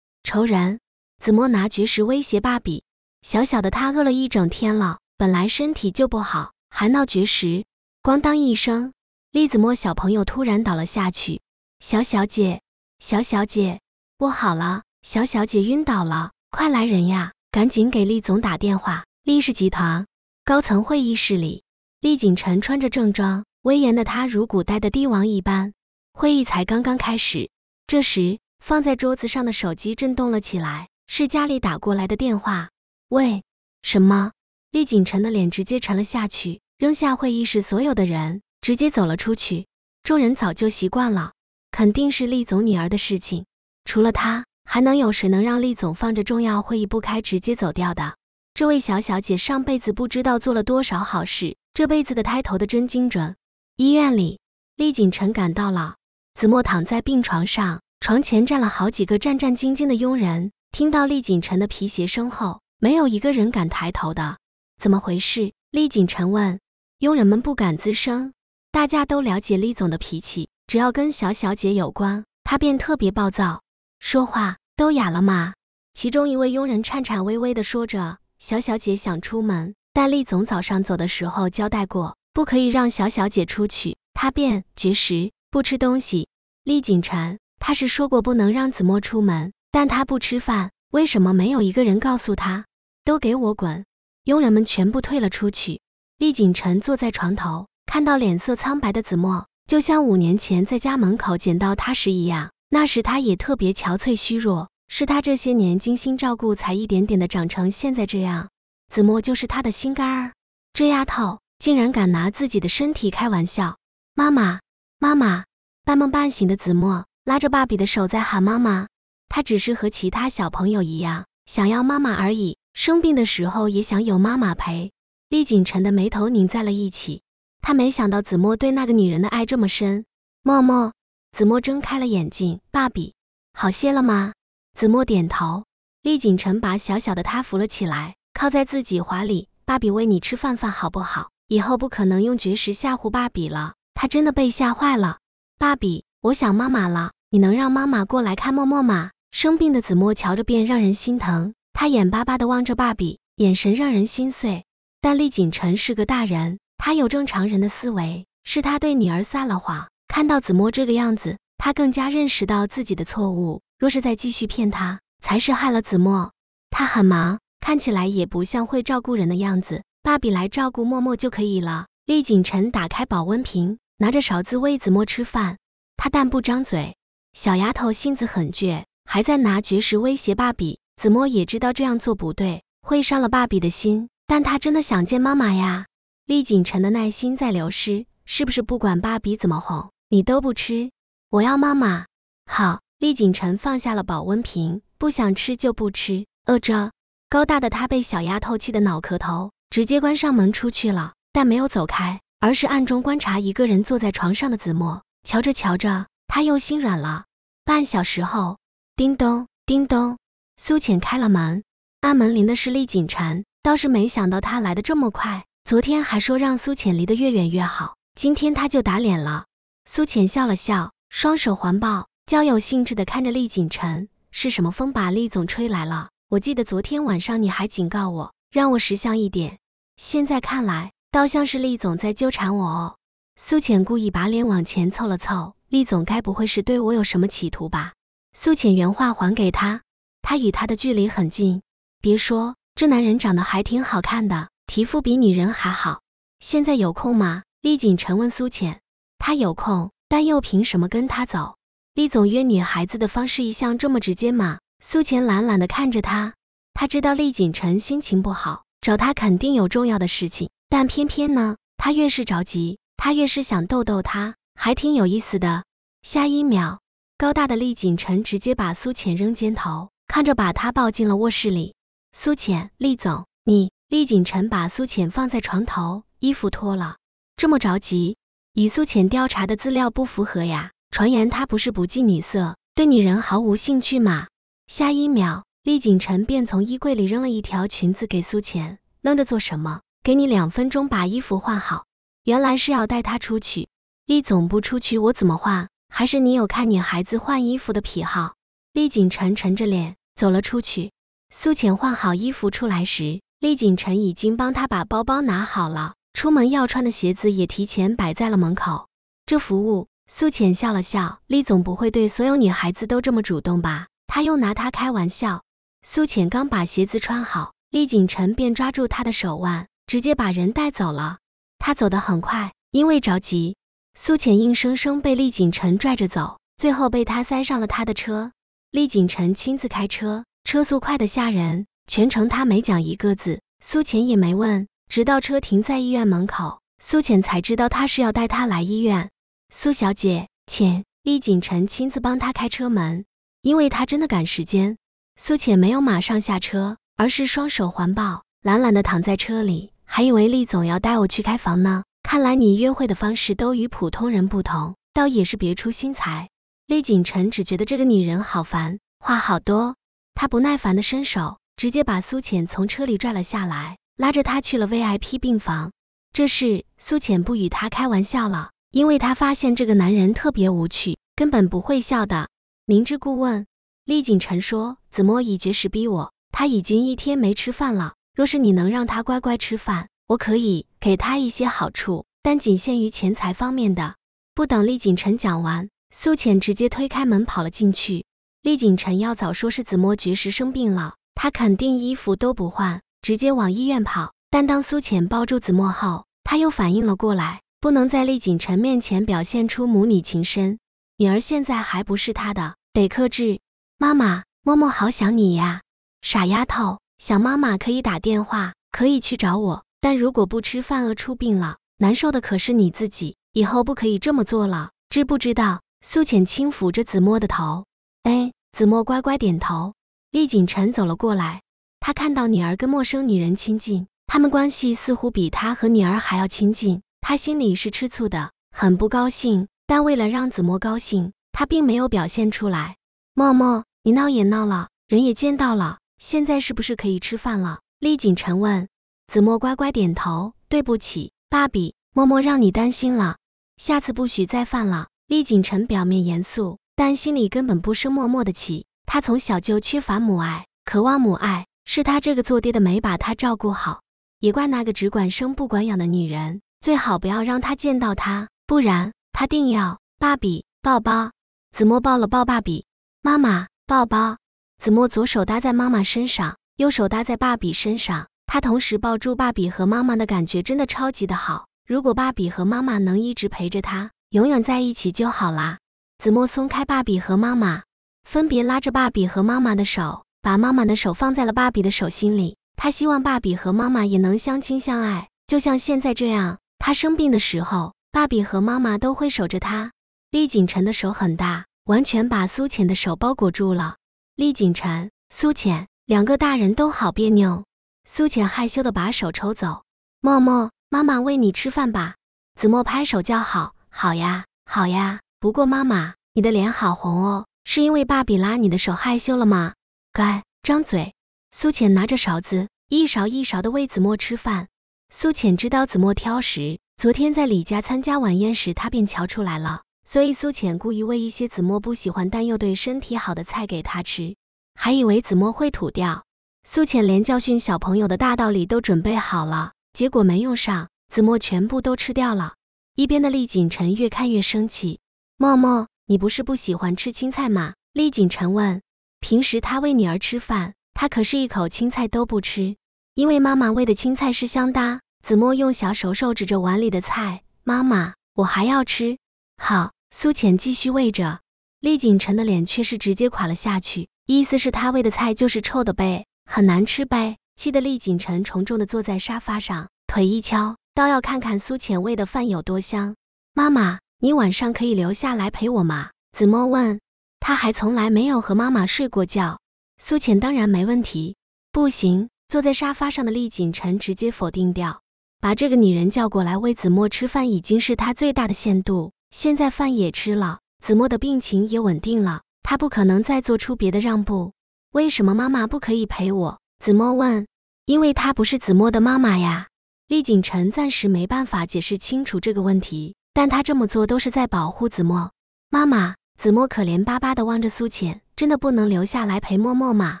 仇人子墨拿绝食威胁芭比，小小的他饿了一整天了，本来身体就不好，还闹绝食。咣当一声，厉子墨小朋友突然倒了下去。小小姐，小小姐，不好了，小小姐晕倒了！快来人呀！赶紧给厉总打电话。厉氏集团高层会议室里，厉景城穿着正装，威严的他如古代的帝王一般。会议才刚刚开始，这时放在桌子上的手机震动了起来，是家里打过来的电话。喂？什么？厉景城的脸直接沉了下去，扔下会议室所有的人，直接走了出去。众人早就习惯了，肯定是厉总女儿的事情，除了他。还能有谁能让厉总放着重要会议不开直接走掉的？这位小小姐上辈子不知道做了多少好事，这辈子的胎头的真精准。医院里，厉景辰赶到了，子墨躺在病床上，床前站了好几个战战兢兢的佣人。听到厉景辰的皮鞋声后，没有一个人敢抬头的。怎么回事？厉景辰问。佣人们不敢吱声，大家都了解厉总的脾气，只要跟小小姐有关，他便特别暴躁。说话都哑了吗？其中一位佣人颤颤巍巍地说着：“小小姐想出门，但厉总早上走的时候交代过，不可以让小小姐出去。”她便绝食，不吃东西。厉景辰，他是说过不能让子墨出门，但他不吃饭，为什么没有一个人告诉他？都给我滚！佣人们全部退了出去。厉景辰坐在床头，看到脸色苍白的子墨，就像五年前在家门口捡到他时一样。那时他也特别憔悴虚弱，是他这些年精心照顾，才一点点的长成现在这样。子墨就是他的心肝儿，这丫头竟然敢拿自己的身体开玩笑！妈妈，妈妈！半梦半醒的子墨拉着爸比的手在喊妈妈，他只是和其他小朋友一样，想要妈妈而已。生病的时候也想有妈妈陪。厉景辰的眉头拧在了一起，他没想到子墨对那个女人的爱这么深。默默，子墨睁开了眼睛，爸比，好些了吗？子墨点头。厉景辰把小小的他扶了起来，靠在自己怀里。爸比，喂你吃饭饭好不好？以后不可能用绝食吓唬爸比了。他真的被吓坏了。爸比，我想妈妈了，你能让妈妈过来看默默吗？生病的子墨瞧着便让人心疼，他眼巴巴地望着爸比，眼神让人心碎。但厉景辰是个大人，他有正常人的思维，是他对女儿撒了谎。看到子墨这个样子，他更加认识到自己的错误。若是再继续骗他，才是害了子墨。他很忙，看起来也不像会照顾人的样子，爸比来照顾默默就可以了。厉景辰打开保温瓶，拿着勺子喂子墨吃饭。他但不张嘴，小丫头性子很倔，还在拿绝食威胁爸比。子墨也知道这样做不对，会伤了爸比的心，但他真的想见妈妈呀。厉景辰的耐心在流失，是不是不管爸比怎么哄？你都不吃，我要妈妈。好，厉景城放下了保温瓶，不想吃就不吃，饿着。高大的他被小丫头气得脑壳头，直接关上门出去了，但没有走开，而是暗中观察一个人坐在床上的子墨。瞧着瞧着，他又心软了。半小时后，叮咚，叮咚，苏浅开了门，按门铃的是厉景城，倒是没想到他来的这么快。昨天还说让苏浅离得越远越好，今天他就打脸了。苏浅笑了笑，双手环抱，交友兴致地看着厉景辰。是什么风把厉总吹来了？我记得昨天晚上你还警告我，让我识相一点。现在看来，倒像是厉总在纠缠我哦。”苏浅故意把脸往前凑了凑：“厉总该不会是对我有什么企图吧？”苏浅原话还给他，他与他的距离很近，别说这男人长得还挺好看的，皮肤比女人还好。现在有空吗？厉景辰问苏浅。他有空，但又凭什么跟他走？厉总约女孩子的方式一向这么直接吗？苏浅懒懒地看着他，他知道厉锦辰心情不好，找他肯定有重要的事情，但偏偏呢，他越是着急，他越是想逗逗他，还挺有意思的。下一秒，高大的厉锦辰直接把苏浅扔肩头，看着把他抱进了卧室里。苏浅，厉总，你……厉锦辰把苏浅放在床头，衣服脱了，这么着急。与苏浅调查的资料不符合呀！传言他不是不近女色，对女人毫无兴趣吗？下一秒，厉景辰便从衣柜里扔了一条裙子给苏浅，愣着做什么？给你两分钟把衣服换好。原来是要带他出去。厉总不出去，我怎么换？还是你有看你孩子换衣服的癖好？厉景辰沉着脸走了出去。苏浅换好衣服出来时，厉景辰已经帮他把包包拿好了。出门要穿的鞋子也提前摆在了门口。这服务，苏浅笑了笑，厉总不会对所有女孩子都这么主动吧？他又拿他开玩笑。苏浅刚把鞋子穿好，厉景辰便抓住他的手腕，直接把人带走了。他走得很快，因为着急，苏浅硬生生被厉景辰拽着走，最后被他塞上了他的车。厉景辰亲自开车，车速快得吓人，全程他没讲一个字，苏浅也没问。直到车停在医院门口，苏浅才知道他是要带她来医院。苏小姐，请厉景辰亲自帮她开车门，因为他真的赶时间。苏浅没有马上下车，而是双手环抱，懒懒地躺在车里，还以为厉总要带我去开房呢。看来你约会的方式都与普通人不同，倒也是别出心裁。厉景辰只觉得这个女人好烦，话好多。他不耐烦地伸手，直接把苏浅从车里拽了下来。拉着他去了 VIP 病房，这事苏浅不与他开玩笑了，因为他发现这个男人特别无趣，根本不会笑的。明知故问，厉景辰说：“子墨以绝食逼我，他已经一天没吃饭了。若是你能让他乖乖吃饭，我可以给他一些好处，但仅限于钱财方面的。”不等厉景辰讲完，苏浅直接推开门跑了进去。厉景辰要早说是子墨绝食生病了，他肯定衣服都不换。直接往医院跑，但当苏浅抱住子墨后，他又反应了过来，不能在厉景辰面前表现出母女情深。女儿现在还不是他的，得克制。妈妈，默默好想你呀，傻丫头，想妈妈可以打电话，可以去找我，但如果不吃饭饿出病了，难受的可是你自己。以后不可以这么做了，知不知道？苏浅轻抚着子墨的头，哎，子墨乖乖点头。厉景辰走了过来。他看到女儿跟陌生女人亲近，他们关系似乎比他和女儿还要亲近，他心里是吃醋的，很不高兴。但为了让子墨高兴，他并没有表现出来。默默，你闹也闹了，人也见到了，现在是不是可以吃饭了？厉景宸问。子墨乖乖点头。对不起，爸比，默默让你担心了，下次不许再犯了。厉景宸表面严肃，但心里根本不生默默的气。他从小就缺乏母爱，渴望母爱。是他这个做爹的没把他照顾好，也怪那个只管生不管养的女人。最好不要让他见到他，不然他定要。爸比，抱抱。子墨抱了抱爸比，妈妈，抱抱。子墨左手搭在妈妈身上，右手搭在爸比身上，他同时抱住爸比和妈妈的感觉真的超级的好。如果爸比和妈妈能一直陪着他，永远在一起就好啦。子墨松开爸比和妈妈，分别拉着爸比和妈妈的手。把妈妈的手放在了芭比的手心里，他希望芭比和妈妈也能相亲相爱，就像现在这样。他生病的时候，芭比和妈妈都会守着他。厉景辰的手很大，完全把苏浅的手包裹住了。厉景辰、苏浅两个大人都好别扭。苏浅害羞地把手抽走。沫沫，妈妈喂你吃饭吧。子墨拍手叫好，好呀，好呀。不过妈妈，你的脸好红哦，是因为芭比拉你的手害羞了吗？乖，张嘴。苏浅拿着勺子，一勺一勺的喂子墨吃饭。苏浅知道子墨挑食，昨天在李家参加晚宴时，他便瞧出来了。所以苏浅故意喂一些子墨不喜欢但又对身体好的菜给他吃，还以为子墨会吐掉。苏浅连教训小朋友的大道理都准备好了，结果没用上，子墨全部都吃掉了。一边的厉景城越看越生气：“默默，你不是不喜欢吃青菜吗？”厉景城问。平时他喂女儿吃饭，他可是一口青菜都不吃，因为妈妈喂的青菜是香哒。子墨用小手手指着碗里的菜，妈妈，我还要吃。好，苏浅继续喂着，厉景辰的脸却是直接垮了下去，意思是她喂的菜就是臭的呗，很难吃呗，气得厉景辰重重的坐在沙发上，腿一敲，倒要看看苏浅喂的饭有多香。妈妈，你晚上可以留下来陪我吗？子墨问。他还从来没有和妈妈睡过觉，苏浅当然没问题。不行，坐在沙发上的厉景辰直接否定掉，把这个女人叫过来喂子墨吃饭已经是他最大的限度。现在饭也吃了，子墨的病情也稳定了，他不可能再做出别的让步。为什么妈妈不可以陪我？子墨问。因为她不是子墨的妈妈呀。厉景辰暂时没办法解释清楚这个问题，但他这么做都是在保护子墨妈妈。子墨可怜巴巴地望着苏浅，真的不能留下来陪默默吗？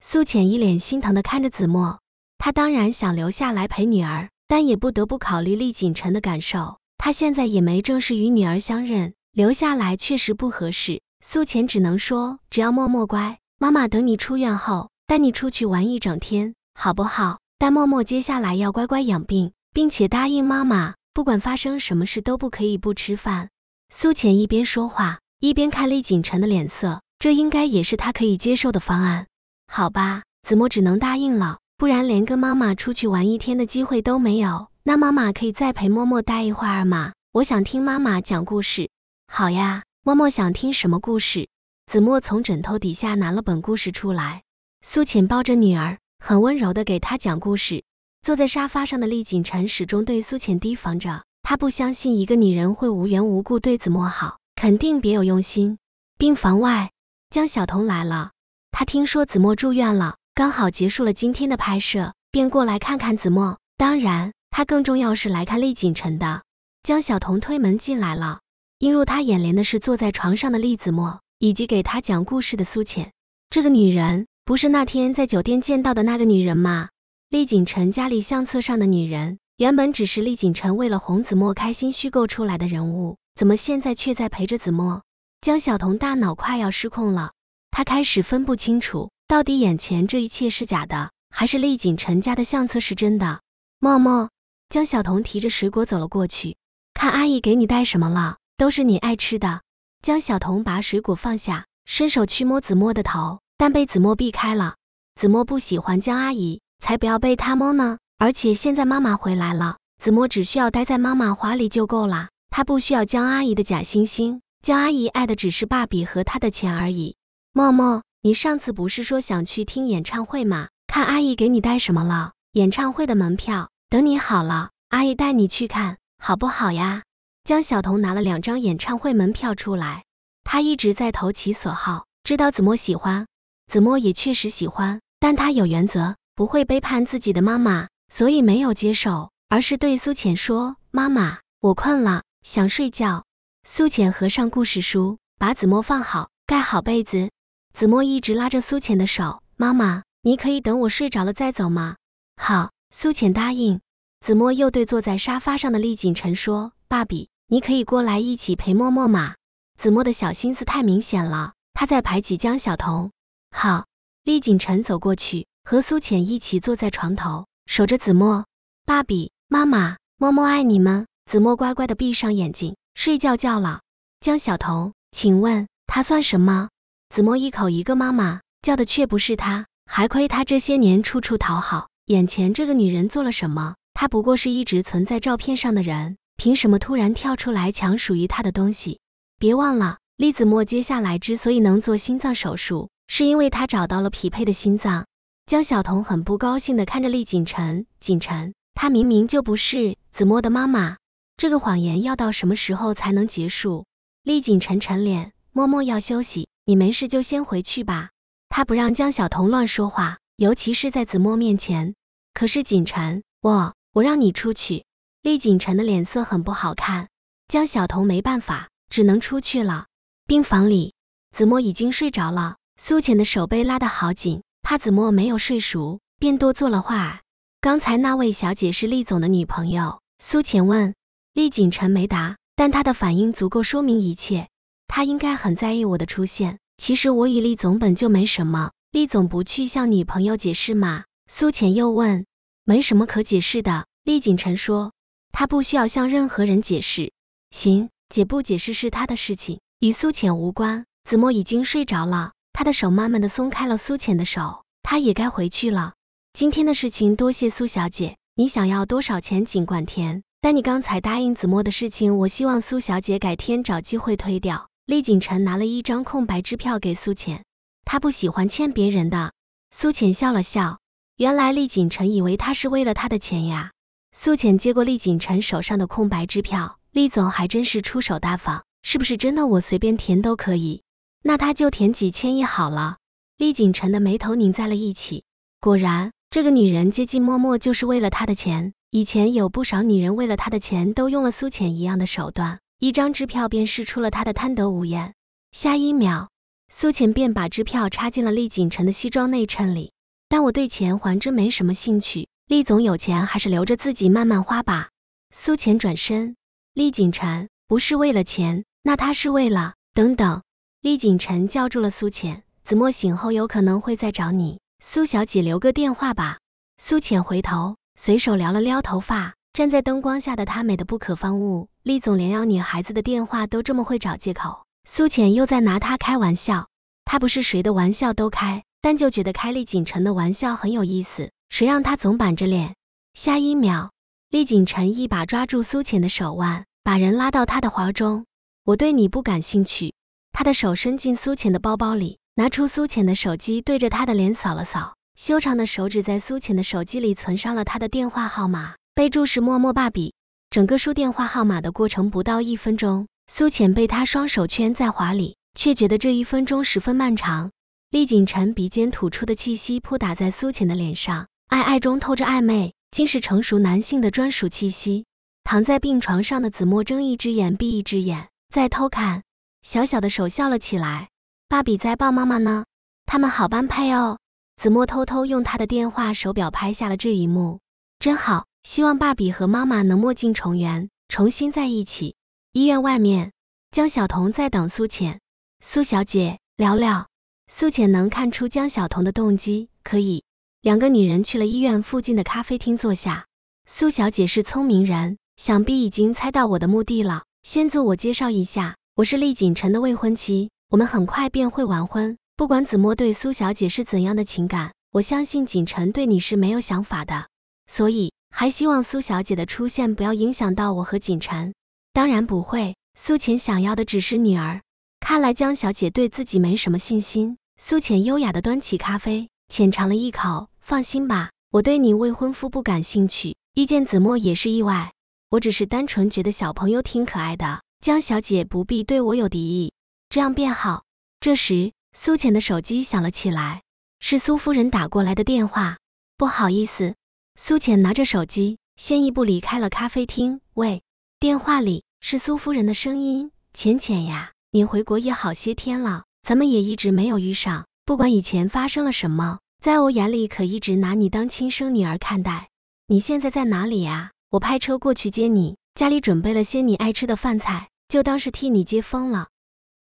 苏浅一脸心疼地看着子墨，他当然想留下来陪女儿，但也不得不考虑厉锦城的感受。他现在也没正式与女儿相认，留下来确实不合适。苏浅只能说，只要默默乖，妈妈等你出院后带你出去玩一整天，好不好？但默默接下来要乖乖养病，并且答应妈妈，不管发生什么事都不可以不吃饭。苏浅一边说话。一边看厉景城的脸色，这应该也是他可以接受的方案，好吧？子墨只能答应了，不然连跟妈妈出去玩一天的机会都没有。那妈妈可以再陪默默待一会儿吗？我想听妈妈讲故事。好呀，默默想听什么故事？子墨从枕头底下拿了本故事出来。苏浅抱着女儿，很温柔的给她讲故事。坐在沙发上的厉景城始终对苏浅提防着，他不相信一个女人会无缘无故对子墨好。肯定别有用心。病房外，江晓彤来了。他听说子墨住院了，刚好结束了今天的拍摄，便过来看看子墨。当然，他更重要是来看厉景辰的。江晓彤推门进来了，映入他眼帘的是坐在床上的厉子墨，以及给他讲故事的苏浅。这个女人不是那天在酒店见到的那个女人吗？厉景辰家里相册上的女人，原本只是厉景辰为了哄子墨开心虚构出来的人物。怎么现在却在陪着子墨？江晓彤大脑快要失控了，他开始分不清楚，到底眼前这一切是假的，还是厉景辰家的相册是真的？默默，江小彤提着水果走了过去，看阿姨给你带什么了，都是你爱吃的。江小彤把水果放下，伸手去摸子墨的头，但被子墨避开了。子墨不喜欢江阿姨，才不要被他摸呢。而且现在妈妈回来了，子墨只需要待在妈妈怀里就够了。他不需要江阿姨的假惺惺，江阿姨爱的只是爸比和他的钱而已。沫沫，你上次不是说想去听演唱会吗？看阿姨给你带什么了？演唱会的门票，等你好了，阿姨带你去看，好不好呀？江晓彤拿了两张演唱会门票出来，他一直在投其所好，知道子墨喜欢，子墨也确实喜欢，但他有原则，不会背叛自己的妈妈，所以没有接受，而是对苏浅说：“妈妈，我困了。”想睡觉，苏浅合上故事书，把子墨放好，盖好被子。子墨一直拉着苏浅的手：“妈妈，你可以等我睡着了再走吗？”好，苏浅答应。子墨又对坐在沙发上的厉景辰说：“爸比，你可以过来一起陪默默吗？”子墨的小心思太明显了，他在排挤江小彤。好，厉景辰走过去，和苏浅一起坐在床头，守着子墨。爸比，妈妈，默默爱你们。子墨乖乖地闭上眼睛睡觉觉了。江晓彤，请问他算什么？子墨一口一个妈妈叫的却不是他，还亏他这些年处处讨好。眼前这个女人做了什么？她不过是一直存在照片上的人，凭什么突然跳出来抢属于她的东西？别忘了，厉子墨接下来之所以能做心脏手术，是因为他找到了匹配的心脏。江晓彤很不高兴地看着厉景城，景城，他明明就不是子墨的妈妈。这个谎言要到什么时候才能结束？厉锦沉沉脸，默默要休息，你没事就先回去吧。他不让江晓彤乱说话，尤其是在子墨面前。可是锦晨，我我让你出去。厉锦晨的脸色很不好看。江晓彤没办法，只能出去了。病房里，子墨已经睡着了。苏浅的手被拉得好紧，怕子墨没有睡熟，便多做了话。刚才那位小姐是厉总的女朋友。苏浅问。厉景辰没答，但他的反应足够说明一切。他应该很在意我的出现。其实我与厉总本就没什么。厉总不去向女朋友解释吗？苏浅又问。没什么可解释的，厉景辰说。他不需要向任何人解释。行，解不解释是他的事情，与苏浅无关。子墨已经睡着了，他的手慢慢的松开了苏浅的手。他也该回去了。今天的事情多谢苏小姐，你想要多少钱？尽管填。但你刚才答应子墨的事情，我希望苏小姐改天找机会推掉。厉景辰拿了一张空白支票给苏浅，他不喜欢欠别人的。苏浅笑了笑，原来厉景辰以为他是为了他的钱呀。苏浅接过厉景辰手上的空白支票，厉总还真是出手大方，是不是真的？我随便填都可以，那他就填几千亿好了。厉景辰的眉头拧在了一起，果然，这个女人接近默默就是为了他的钱。以前有不少女人为了他的钱，都用了苏浅一样的手段，一张支票便试出了他的贪得无厌。下一秒，苏浅便把支票插进了厉景宸的西装内衬里。但我对钱还真没什么兴趣，厉总有钱还是留着自己慢慢花吧。苏浅转身，厉景宸不是为了钱，那他是为了……等等，厉景宸叫住了苏浅。子墨醒后有可能会再找你，苏小姐留个电话吧。苏浅回头。随手撩了撩头发，站在灯光下的她美得不可方物。厉总连要女孩子的电话都这么会找借口，苏浅又在拿他开玩笑。他不是谁的玩笑都开，但就觉得开厉锦城的玩笑很有意思。谁让他总板着脸？下一秒，厉锦城一把抓住苏浅的手腕，把人拉到他的怀中。我对你不感兴趣。他的手伸进苏浅的包包里，拿出苏浅的手机，对着他的脸扫了扫。修长的手指在苏浅的手机里存上了他的电话号码，备注是“默默爸比”。整个输电话号码的过程不到一分钟，苏浅被他双手圈在怀里，却觉得这一分钟十分漫长。厉景辰鼻尖吐出的气息扑打在苏浅的脸上，爱爱中透着暧昧，竟是成熟男性的专属气息。躺在病床上的子墨睁一只眼闭一只眼，在偷看，小小的手笑了起来：“爸比在抱妈妈呢，他们好般配哦。”子墨偷偷用他的电话手表拍下了这一幕，真好。希望爸比和妈妈能墨镜重圆，重新在一起。医院外面，江晓彤在等苏浅。苏小姐，聊聊。苏浅能看出江晓彤的动机，可以。两个女人去了医院附近的咖啡厅坐下。苏小姐是聪明人，想必已经猜到我的目的了。先自我介绍一下，我是厉锦城的未婚妻，我们很快便会完婚。不管子墨对苏小姐是怎样的情感，我相信锦晨对你是没有想法的，所以还希望苏小姐的出现不要影响到我和锦晨。当然不会，苏浅想要的只是女儿。看来江小姐对自己没什么信心。苏浅优雅的端起咖啡，浅尝了一口。放心吧，我对你未婚夫不感兴趣。遇见子墨也是意外，我只是单纯觉得小朋友挺可爱的。江小姐不必对我有敌意，这样便好。这时。苏浅的手机响了起来，是苏夫人打过来的电话。不好意思，苏浅拿着手机，先一步离开了咖啡厅。喂，电话里是苏夫人的声音：“浅浅呀，你回国也好些天了，咱们也一直没有遇上。不管以前发生了什么，在我眼里可一直拿你当亲生女儿看待。你现在在哪里呀？我派车过去接你。家里准备了些你爱吃的饭菜，就当是替你接风了。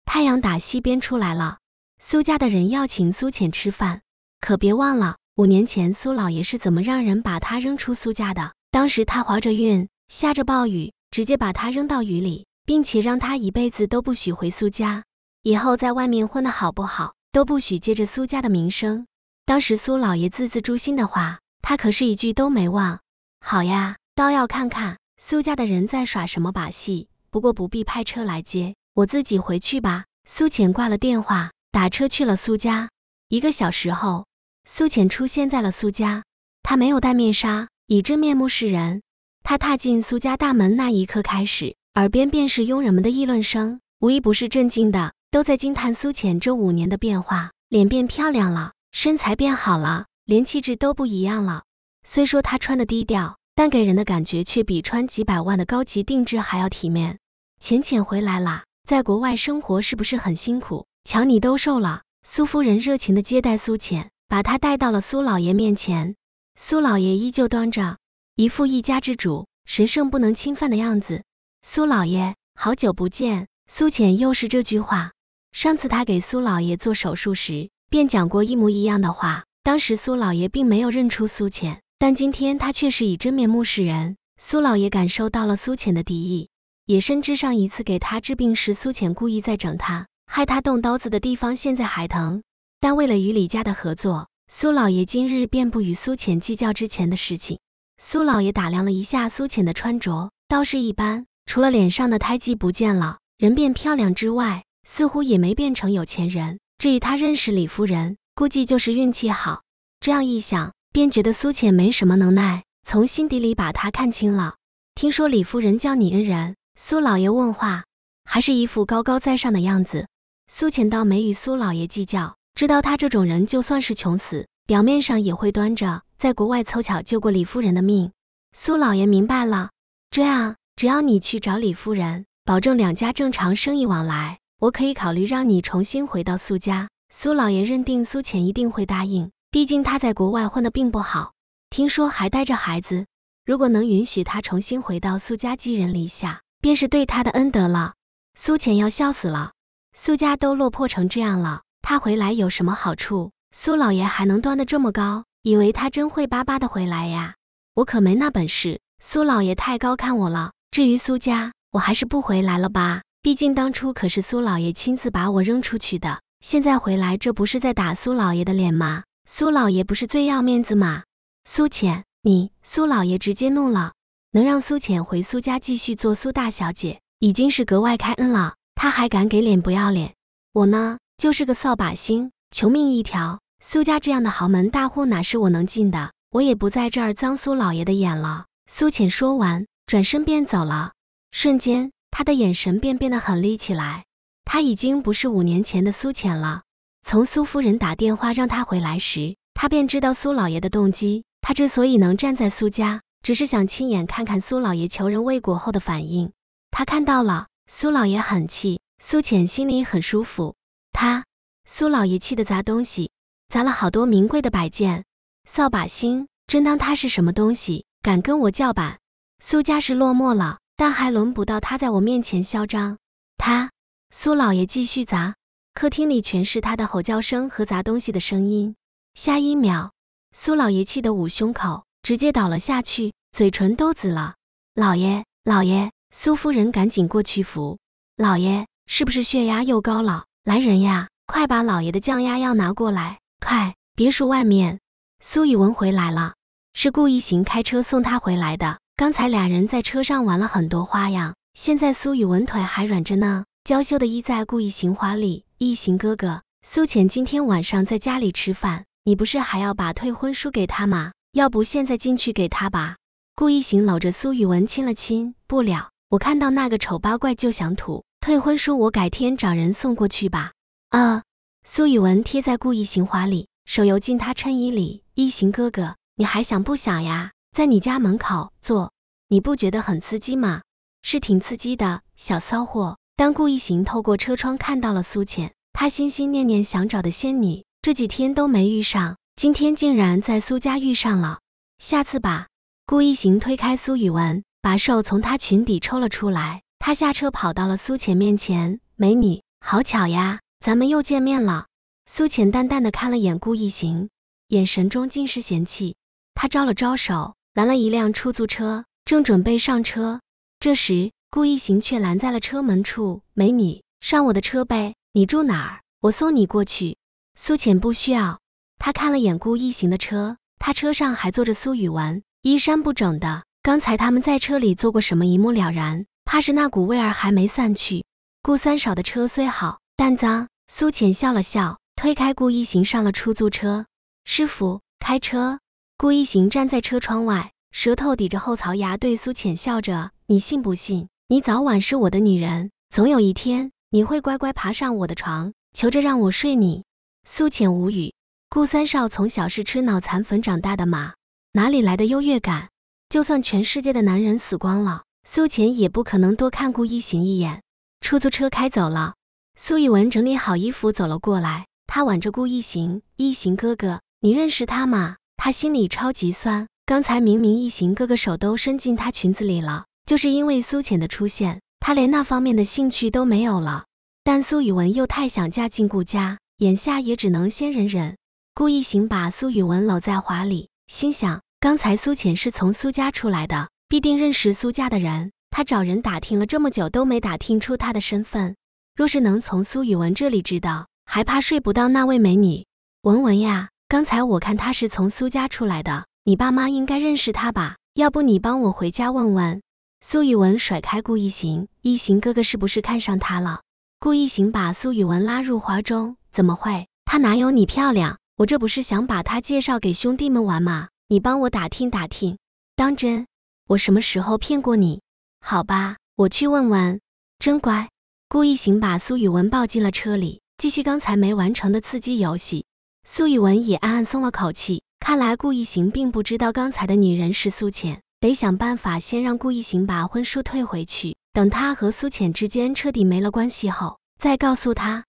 太阳打西边出来了。”苏家的人要请苏浅吃饭，可别忘了五年前苏老爷是怎么让人把他扔出苏家的。当时他怀着孕，下着暴雨，直接把他扔到雨里，并且让他一辈子都不许回苏家。以后在外面混的好不好，都不许借着苏家的名声。当时苏老爷字字诛心的话，他可是一句都没忘。好呀，倒要看看苏家的人在耍什么把戏。不过不必派车来接，我自己回去吧。苏浅挂了电话。打车去了苏家，一个小时后，苏浅出现在了苏家。她没有戴面纱，以真面目示人。她踏进苏家大门那一刻开始，耳边便是佣人们的议论声，无一不是震惊的，都在惊叹苏浅这五年的变化：脸变漂亮了，身材变好了，连气质都不一样了。虽说她穿的低调，但给人的感觉却比穿几百万的高级定制还要体面。浅浅回来啦，在国外生活是不是很辛苦？瞧你都瘦了，苏夫人热情地接待苏浅，把她带到了苏老爷面前。苏老爷依旧端着一副一家之主、神圣不能侵犯的样子。苏老爷，好久不见。苏浅又是这句话。上次他给苏老爷做手术时便讲过一模一样的话，当时苏老爷并没有认出苏浅，但今天他却是以真面目示人。苏老爷感受到了苏浅的敌意，也深知上一次给他治病时苏浅故意在整他。害他动刀子的地方现在还疼，但为了与李家的合作，苏老爷今日便不与苏浅计较之前的事情。苏老爷打量了一下苏浅的穿着，倒是一般，除了脸上的胎记不见了，人变漂亮之外，似乎也没变成有钱人。至于他认识李夫人，估计就是运气好。这样一想，便觉得苏浅没什么能耐，从心底里把他看清了。听说李夫人叫你恩人，苏老爷问话，还是一副高高在上的样子。苏浅倒没与苏老爷计较，知道他这种人就算是穷死，表面上也会端着。在国外凑巧救过李夫人的命，苏老爷明白了，这样只要你去找李夫人，保证两家正常生意往来，我可以考虑让你重新回到苏家。苏老爷认定苏浅一定会答应，毕竟他在国外混得并不好，听说还带着孩子。如果能允许他重新回到苏家寄人篱下，便是对他的恩德了。苏浅要笑死了。苏家都落魄成这样了，他回来有什么好处？苏老爷还能端得这么高？以为他真会巴巴的回来呀？我可没那本事。苏老爷太高看我了。至于苏家，我还是不回来了吧。毕竟当初可是苏老爷亲自把我扔出去的，现在回来，这不是在打苏老爷的脸吗？苏老爷不是最要面子吗？苏浅，你苏老爷直接怒了。能让苏浅回苏家继续做苏大小姐，已经是格外开恩了。他还敢给脸不要脸，我呢就是个扫把星，穷命一条。苏家这样的豪门大户哪是我能进的？我也不在这儿脏苏老爷的眼了。苏浅说完，转身便走了。瞬间，他的眼神便变得狠厉起来。他已经不是五年前的苏浅了。从苏夫人打电话让他回来时，他便知道苏老爷的动机。他之所以能站在苏家，只是想亲眼看看苏老爷求人未果后的反应。他看到了。苏老爷很气，苏浅心里很舒服。他苏老爷气得砸东西，砸了好多名贵的摆件。扫把星，真当他是什么东西，敢跟我叫板？苏家是落寞了，但还轮不到他在我面前嚣张。他苏老爷继续砸，客厅里全是他的吼叫声和砸东西的声音。下一秒，苏老爷气得捂胸口，直接倒了下去，嘴唇都紫了。老爷，老爷。苏夫人赶紧过去扶老爷，是不是血压又高了？来人呀，快把老爷的降压药拿过来！快，别墅外面，苏雨文回来了，是顾一行开车送他回来的。刚才俩人在车上玩了很多花样，现在苏雨文腿还软着呢，娇羞的依在顾一行怀里。一行哥哥，苏浅今天晚上在家里吃饭，你不是还要把退婚书给他吗？要不现在进去给他吧。顾一行搂着苏雨文亲了亲，不了。我看到那个丑八怪就想吐。退婚书我改天找人送过去吧。啊，苏雨文贴在顾一行怀里，手游进他衬衣里。一行哥哥，你还想不想呀？在你家门口坐，你不觉得很刺激吗？是挺刺激的，小骚货。当顾一行透过车窗看到了苏浅，他心心念念想找的仙女，这几天都没遇上，今天竟然在苏家遇上了。下次吧。顾一行推开苏雨文。把手从他裙底抽了出来，他下车跑到了苏浅面前。美女，好巧呀，咱们又见面了。苏浅淡淡的看了眼顾一行，眼神中尽是嫌弃。他招了招手，拦了一辆出租车，正准备上车，这时顾一行却拦在了车门处。美女，上我的车呗，你住哪儿？我送你过去。苏浅不需要。他看了眼顾一行的车，他车上还坐着苏雨文，衣衫不整的。刚才他们在车里做过什么，一目了然。怕是那股味儿还没散去。顾三少的车虽好，但脏。苏浅笑了笑，推开顾一行上了出租车。师傅，开车。顾一行站在车窗外，舌头抵着后槽牙，对苏浅笑着：“你信不信？你早晚是我的女人，总有一天你会乖乖爬上我的床，求着让我睡你。”苏浅无语。顾三少从小是吃脑残粉长大的吗？哪里来的优越感？就算全世界的男人死光了，苏浅也不可能多看顾一行一眼。出租车开走了，苏语文整理好衣服走了过来，他挽着顾一行，一行哥哥，你认识他吗？他心里超级酸，刚才明明一行哥哥手都伸进他裙子里了，就是因为苏浅的出现，他连那方面的兴趣都没有了。但苏雨文又太想嫁进顾家，眼下也只能先忍忍。顾一行把苏雨文搂在怀里，心想。刚才苏浅是从苏家出来的，必定认识苏家的人。他找人打听了这么久都没打听出他的身份，若是能从苏宇文这里知道，还怕睡不到那位美女？文文呀，刚才我看他是从苏家出来的，你爸妈应该认识他吧？要不你帮我回家问问。苏宇文甩开顾一行，一行哥哥是不是看上他了？顾一行把苏宇文拉入怀中，怎么会？他哪有你漂亮？我这不是想把他介绍给兄弟们玩吗？你帮我打听打听，当真？我什么时候骗过你？好吧，我去问问。真乖。顾一行把苏雨文抱进了车里，继续刚才没完成的刺激游戏。苏雨文也暗暗松了口气，看来顾一行并不知道刚才的女人是苏浅，得想办法先让顾一行把婚书退回去，等他和苏浅之间彻底没了关系后，再告诉他。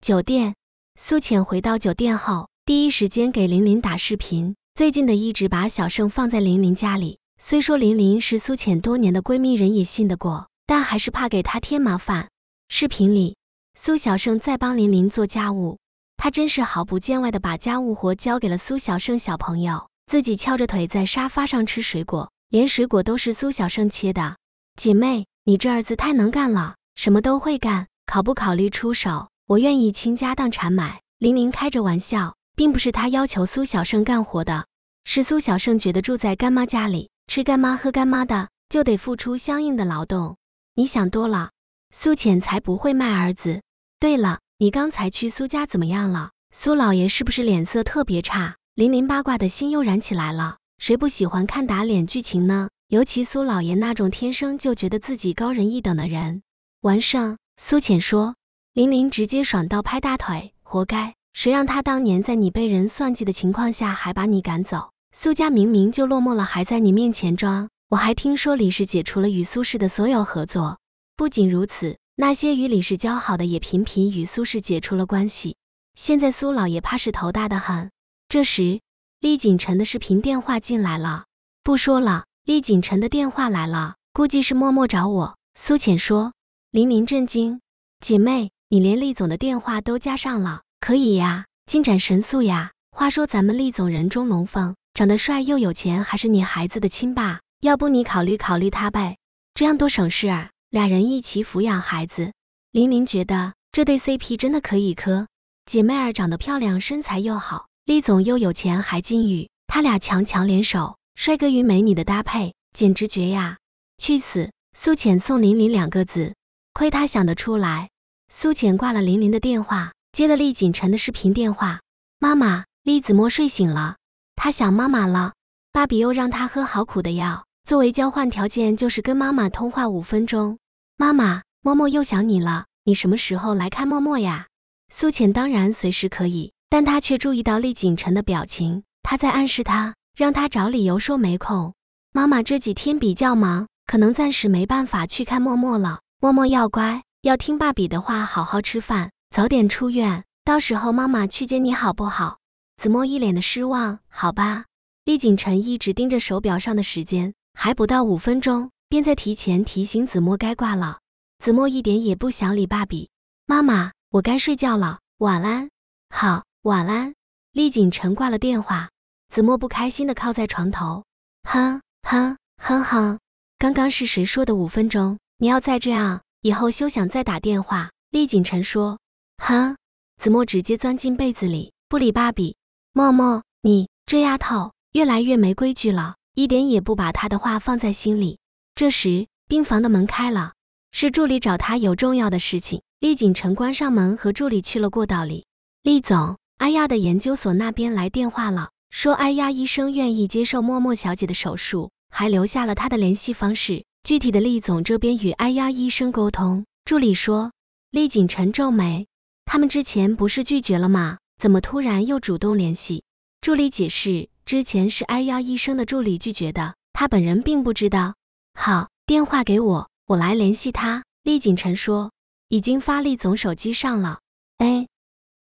酒店。苏浅回到酒店后，第一时间给林林打视频。最近的一直把小盛放在林林家里，虽说林林是苏浅多年的闺蜜，人也信得过，但还是怕给她添麻烦。视频里，苏小盛在帮林林做家务，她真是毫不见外的把家务活交给了苏小盛小朋友，自己翘着腿在沙发上吃水果，连水果都是苏小盛切的。姐妹，你这儿子太能干了，什么都会干，考不考虑出手？我愿意倾家荡产买。林林开着玩笑。并不是他要求苏小盛干活的，是苏小盛觉得住在干妈家里，吃干妈喝干妈的，就得付出相应的劳动。你想多了，苏浅才不会卖儿子。对了，你刚才去苏家怎么样了？苏老爷是不是脸色特别差？林林八卦的心又燃起来了。谁不喜欢看打脸剧情呢？尤其苏老爷那种天生就觉得自己高人一等的人。完胜，苏浅说，林林直接爽到拍大腿，活该。谁让他当年在你被人算计的情况下还把你赶走？苏家明明就落寞了，还在你面前装。我还听说李氏解除了与苏氏的所有合作。不仅如此，那些与李氏交好的也频频与苏氏解除了关系。现在苏老爷怕是头大的很。这时，厉景辰的视频电话进来了。不说了，厉景辰的电话来了，估计是默默找我。苏浅说：“林林震惊，姐妹，你连厉总的电话都加上了。”可以呀，进展神速呀。话说咱们厉总人中龙凤，长得帅又有钱，还是你孩子的亲爸。要不你考虑考虑他呗，这样多省事啊！俩人一起抚养孩子。林林觉得这对 CP 真的可以磕，姐妹儿长得漂亮，身材又好，厉总又有钱还金欲，他俩强强联手，帅哥与美女的搭配简直绝呀！去死！苏浅送林林两个字，亏他想得出来。苏浅挂了林林的电话。接了厉景城的视频电话，妈妈，栗子墨睡醒了，他想妈妈了。爸比又让他喝好苦的药，作为交换条件就是跟妈妈通话五分钟。妈妈，默默又想你了，你什么时候来看默默呀？苏浅当然随时可以，但他却注意到厉景城的表情，他在暗示他，让他找理由说没空。妈妈这几天比较忙，可能暂时没办法去看默默了。默默要乖，要听爸比的话，好好吃饭。早点出院，到时候妈妈去接你好不好？子墨一脸的失望。好吧。厉景辰一直盯着手表上的时间，还不到五分钟，便在提前提醒子墨该挂了。子墨一点也不想理爸比。妈妈，我该睡觉了，晚安。好，晚安。厉景辰挂了电话。子墨不开心的靠在床头，哼哼哼哼。刚刚是谁说的五分钟？你要再这样，以后休想再打电话。厉景辰说。哼，子墨直接钻进被子里，不理芭比。默默，你这丫头越来越没规矩了，一点也不把他的话放在心里。这时，病房的门开了，是助理找他有重要的事情。厉景城关上门，和助理去了过道里。厉总，哎呀的研究所那边来电话了，说哎呀医生愿意接受默默小姐的手术，还留下了她的联系方式。具体的，厉总这边与哎呀医生沟通。助理说，厉景城皱眉。他们之前不是拒绝了吗？怎么突然又主动联系？助理解释，之前是哎呀医生的助理拒绝的，他本人并不知道。好，电话给我，我来联系他。厉景辰说，已经发厉总手机上了。哎，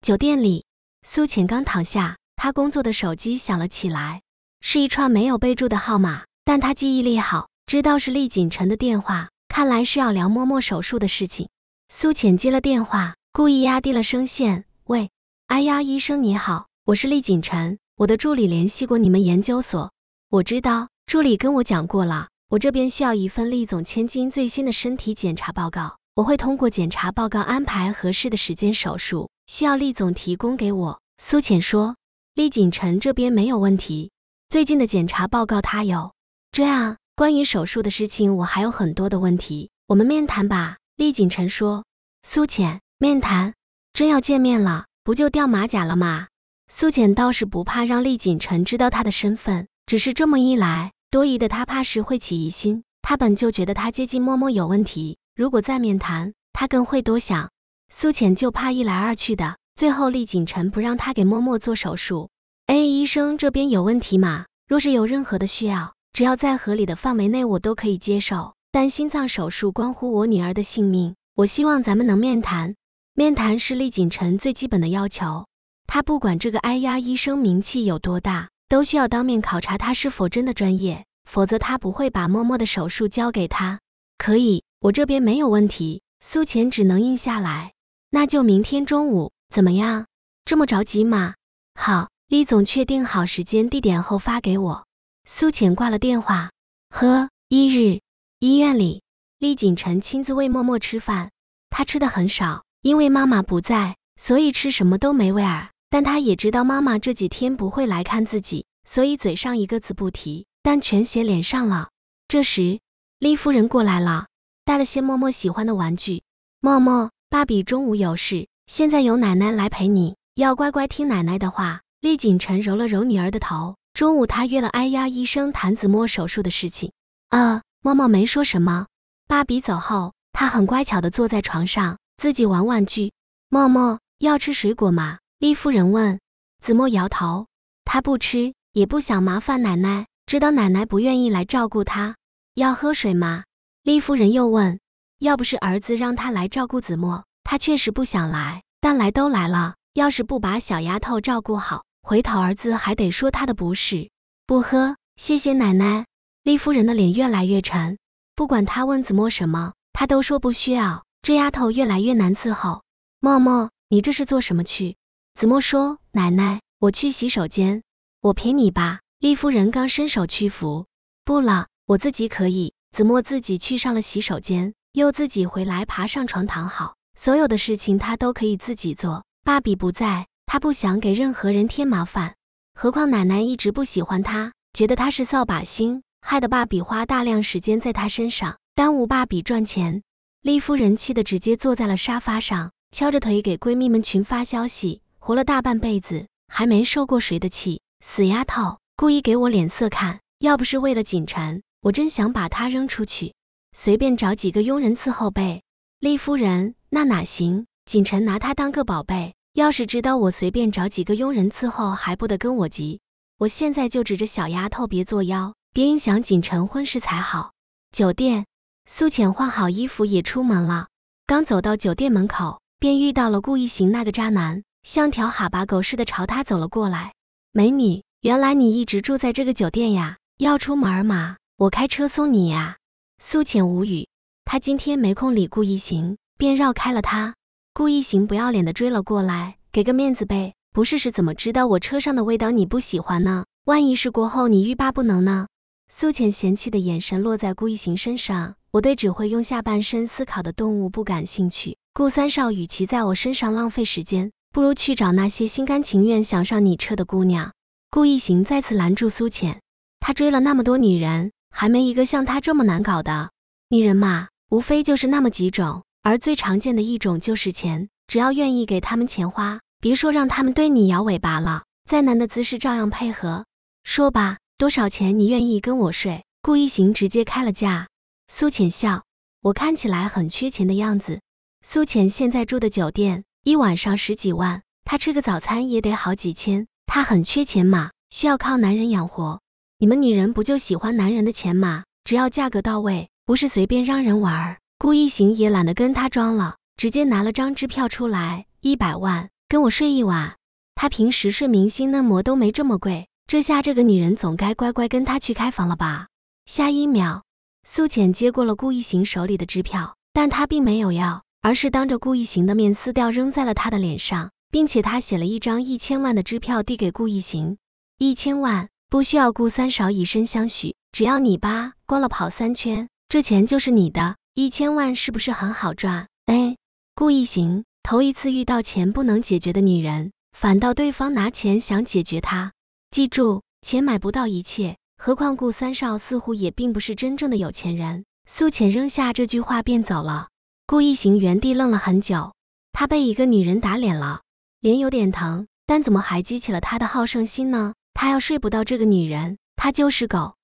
酒店里，苏浅刚躺下，他工作的手机响了起来，是一串没有备注的号码，但他记忆力好，知道是厉景辰的电话，看来是要聊摸摸手术的事情。苏浅接了电话。故意压低了声线，喂，哎呀，医生你好，我是厉锦城，我的助理联系过你们研究所，我知道助理跟我讲过了，我这边需要一份厉总千金最新的身体检查报告，我会通过检查报告安排合适的时间手术，需要厉总提供给我。苏浅说，厉锦城这边没有问题，最近的检查报告他有，这样，关于手术的事情我还有很多的问题，我们面谈吧。厉锦城说，苏浅。面谈，真要见面了，不就掉马甲了吗？苏浅倒是不怕让厉锦辰知道他的身份，只是这么一来，多疑的他怕是会起疑心。他本就觉得他接近默默有问题，如果再面谈，他更会多想。苏浅就怕一来二去的，最后厉锦辰不让他给默默做手术。哎，医生这边有问题吗？若是有任何的需要，只要在合理的范围内，我都可以接受。但心脏手术关乎我女儿的性命，我希望咱们能面谈。面谈是厉景辰最基本的要求，他不管这个哎呀医生名气有多大，都需要当面考察他是否真的专业，否则他不会把默默的手术交给他。可以，我这边没有问题。苏浅只能应下来。那就明天中午，怎么样？这么着急吗？好，厉总确定好时间地点后发给我。苏浅挂了电话。呵，一日医院里，厉景辰亲自喂默默吃饭，他吃的很少。因为妈妈不在，所以吃什么都没味儿。但他也知道妈妈这几天不会来看自己，所以嘴上一个字不提，但全写脸上了。这时，厉夫人过来了，带了些默默喜欢的玩具。默默，芭比中午有事，现在有奶奶来陪你，要乖乖听奶奶的话。厉景辰揉了揉女儿的头。中午他约了哎呀医生谭子墨手术的事情。啊，默默没说什么。芭比走后，他很乖巧地坐在床上。自己玩玩具，默默要吃水果吗？丽夫人问。子墨摇头，他不吃，也不想麻烦奶奶，知道奶奶不愿意来照顾他。要喝水吗？丽夫人又问。要不是儿子让他来照顾子墨，他确实不想来。但来都来了，要是不把小丫头照顾好，回头儿子还得说他的不是。不喝，谢谢奶奶。丽夫人的脸越来越沉，不管她问子墨什么，他都说不需要。这丫头越来越难伺候。莫莫，你这是做什么去？子墨说：“奶奶，我去洗手间。我陪你吧。”丽夫人刚伸手去扶，不了，我自己可以。子墨自己去上了洗手间，又自己回来，爬上床躺好。所有的事情他都可以自己做。爸比不在，他不想给任何人添麻烦。何况奶奶一直不喜欢他，觉得他是扫把星，害得爸比花大量时间在他身上，耽误爸比赚钱。厉夫人气得直接坐在了沙发上，敲着腿给闺蜜们群发消息。活了大半辈子，还没受过谁的气。死丫头，故意给我脸色看。要不是为了锦晨，我真想把她扔出去，随便找几个佣人伺候呗。厉夫人，那哪行？锦晨拿她当个宝贝，要是知道我随便找几个佣人伺候，还不得跟我急？我现在就指着小丫头别作妖，别影响锦晨婚事才好。酒店。苏浅换好衣服也出门了，刚走到酒店门口，便遇到了顾一行那个渣男，像条哈巴狗似的朝他走了过来。美女，原来你一直住在这个酒店呀？要出门吗？我开车送你呀。苏浅无语，她今天没空理顾一行，便绕开了他。顾一行不要脸的追了过来，给个面子呗？不试试怎么知道我车上的味道你不喜欢呢？万一是过后你欲罢不能呢？苏浅嫌弃的眼神落在顾一行身上。我对只会用下半身思考的动物不感兴趣。顾三少，与其在我身上浪费时间，不如去找那些心甘情愿想上你车的姑娘。顾一行再次拦住苏浅。他追了那么多女人，还没一个像他这么难搞的。女人嘛，无非就是那么几种，而最常见的一种就是钱。只要愿意给他们钱花，别说让他们对你摇尾巴了，再难的姿势照样配合。说吧。多少钱？你愿意跟我睡？顾一行直接开了价。苏浅笑，我看起来很缺钱的样子。苏浅现在住的酒店一晚上十几万，她吃个早餐也得好几千，她很缺钱嘛，需要靠男人养活。你们女人不就喜欢男人的钱吗？只要价格到位，不是随便让人玩。顾一行也懒得跟他装了，直接拿了张支票出来，一百万，跟我睡一晚。他平时睡明星嫩模都没这么贵。这下这个女人总该乖乖跟他去开房了吧？下一秒，苏浅接过了顾一行手里的支票，但她并没有要，而是当着顾一行的面撕掉扔在了他的脸上，并且他写了一张一千万的支票递给顾一行。一千万不需要顾三少以身相许，只要你把光了跑三圈，这钱就是你的。一千万是不是很好赚？哎，顾一行头一次遇到钱不能解决的女人，反倒对方拿钱想解决他。记住，钱买不到一切。何况顾三少似乎也并不是真正的有钱人。苏浅扔下这句话便走了。顾一行原地愣了很久，他被一个女人打脸了，脸有点疼，但怎么还激起了他的好胜心呢？他要睡不到这个女人，他就是狗。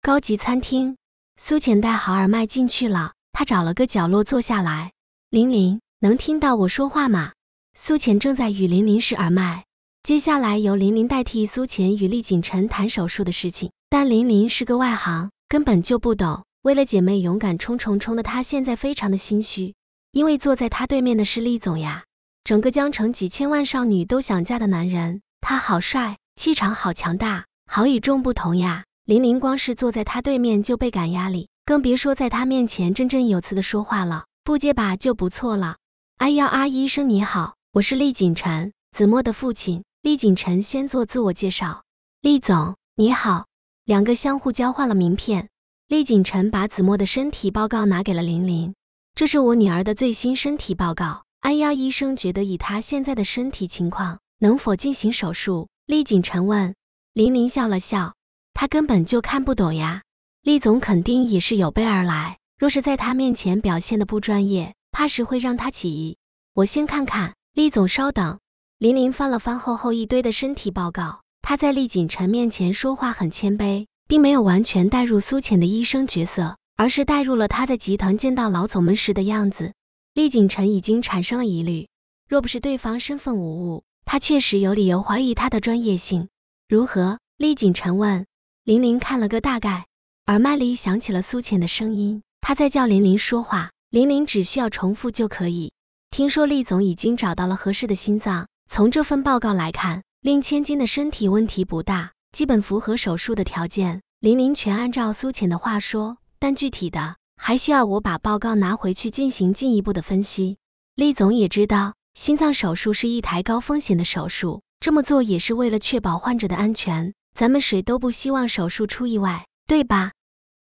高级餐厅，苏浅带好耳麦进去了。他找了个角落坐下来。林林，能听到我说话吗？苏浅正在与林林试耳麦。接下来由林林代替苏浅与厉景城谈手术的事情，但林林是个外行，根本就不懂。为了姐妹勇敢冲冲冲的她，现在非常的心虚，因为坐在她对面的是厉总呀，整个江城几千万少女都想嫁的男人，他好帅，气场好强大，好与众不同呀！林林光是坐在他对面就倍感压力，更别说在他面前振振有词的说话了，不结巴就不错了。哎呀，阿医生你好，我是厉景城子墨的父亲。厉景晨先做自我介绍，厉总你好。两个相互交换了名片。厉景晨把子墨的身体报告拿给了林林，这是我女儿的最新身体报告。安亚医生觉得以她现在的身体情况，能否进行手术？厉景晨问。林林笑了笑，他根本就看不懂呀。厉总肯定也是有备而来，若是在他面前表现的不专业，怕是会让他起疑。我先看看。厉总稍等。林林翻了翻厚厚一堆的身体报告，他在厉锦城面前说话很谦卑，并没有完全带入苏浅的医生角色，而是带入了他在集团见到老总们时的样子。厉锦城已经产生了疑虑，若不是对方身份无误，他确实有理由怀疑他的专业性。如何？厉锦城问。林林看了个大概，耳麦里响起了苏浅的声音，他在叫林林说话，林林只需要重复就可以。听说厉总已经找到了合适的心脏。从这份报告来看，令千金的身体问题不大，基本符合手术的条件。林林全按照苏浅的话说，但具体的还需要我把报告拿回去进行进一步的分析。厉总也知道，心脏手术是一台高风险的手术，这么做也是为了确保患者的安全。咱们谁都不希望手术出意外，对吧？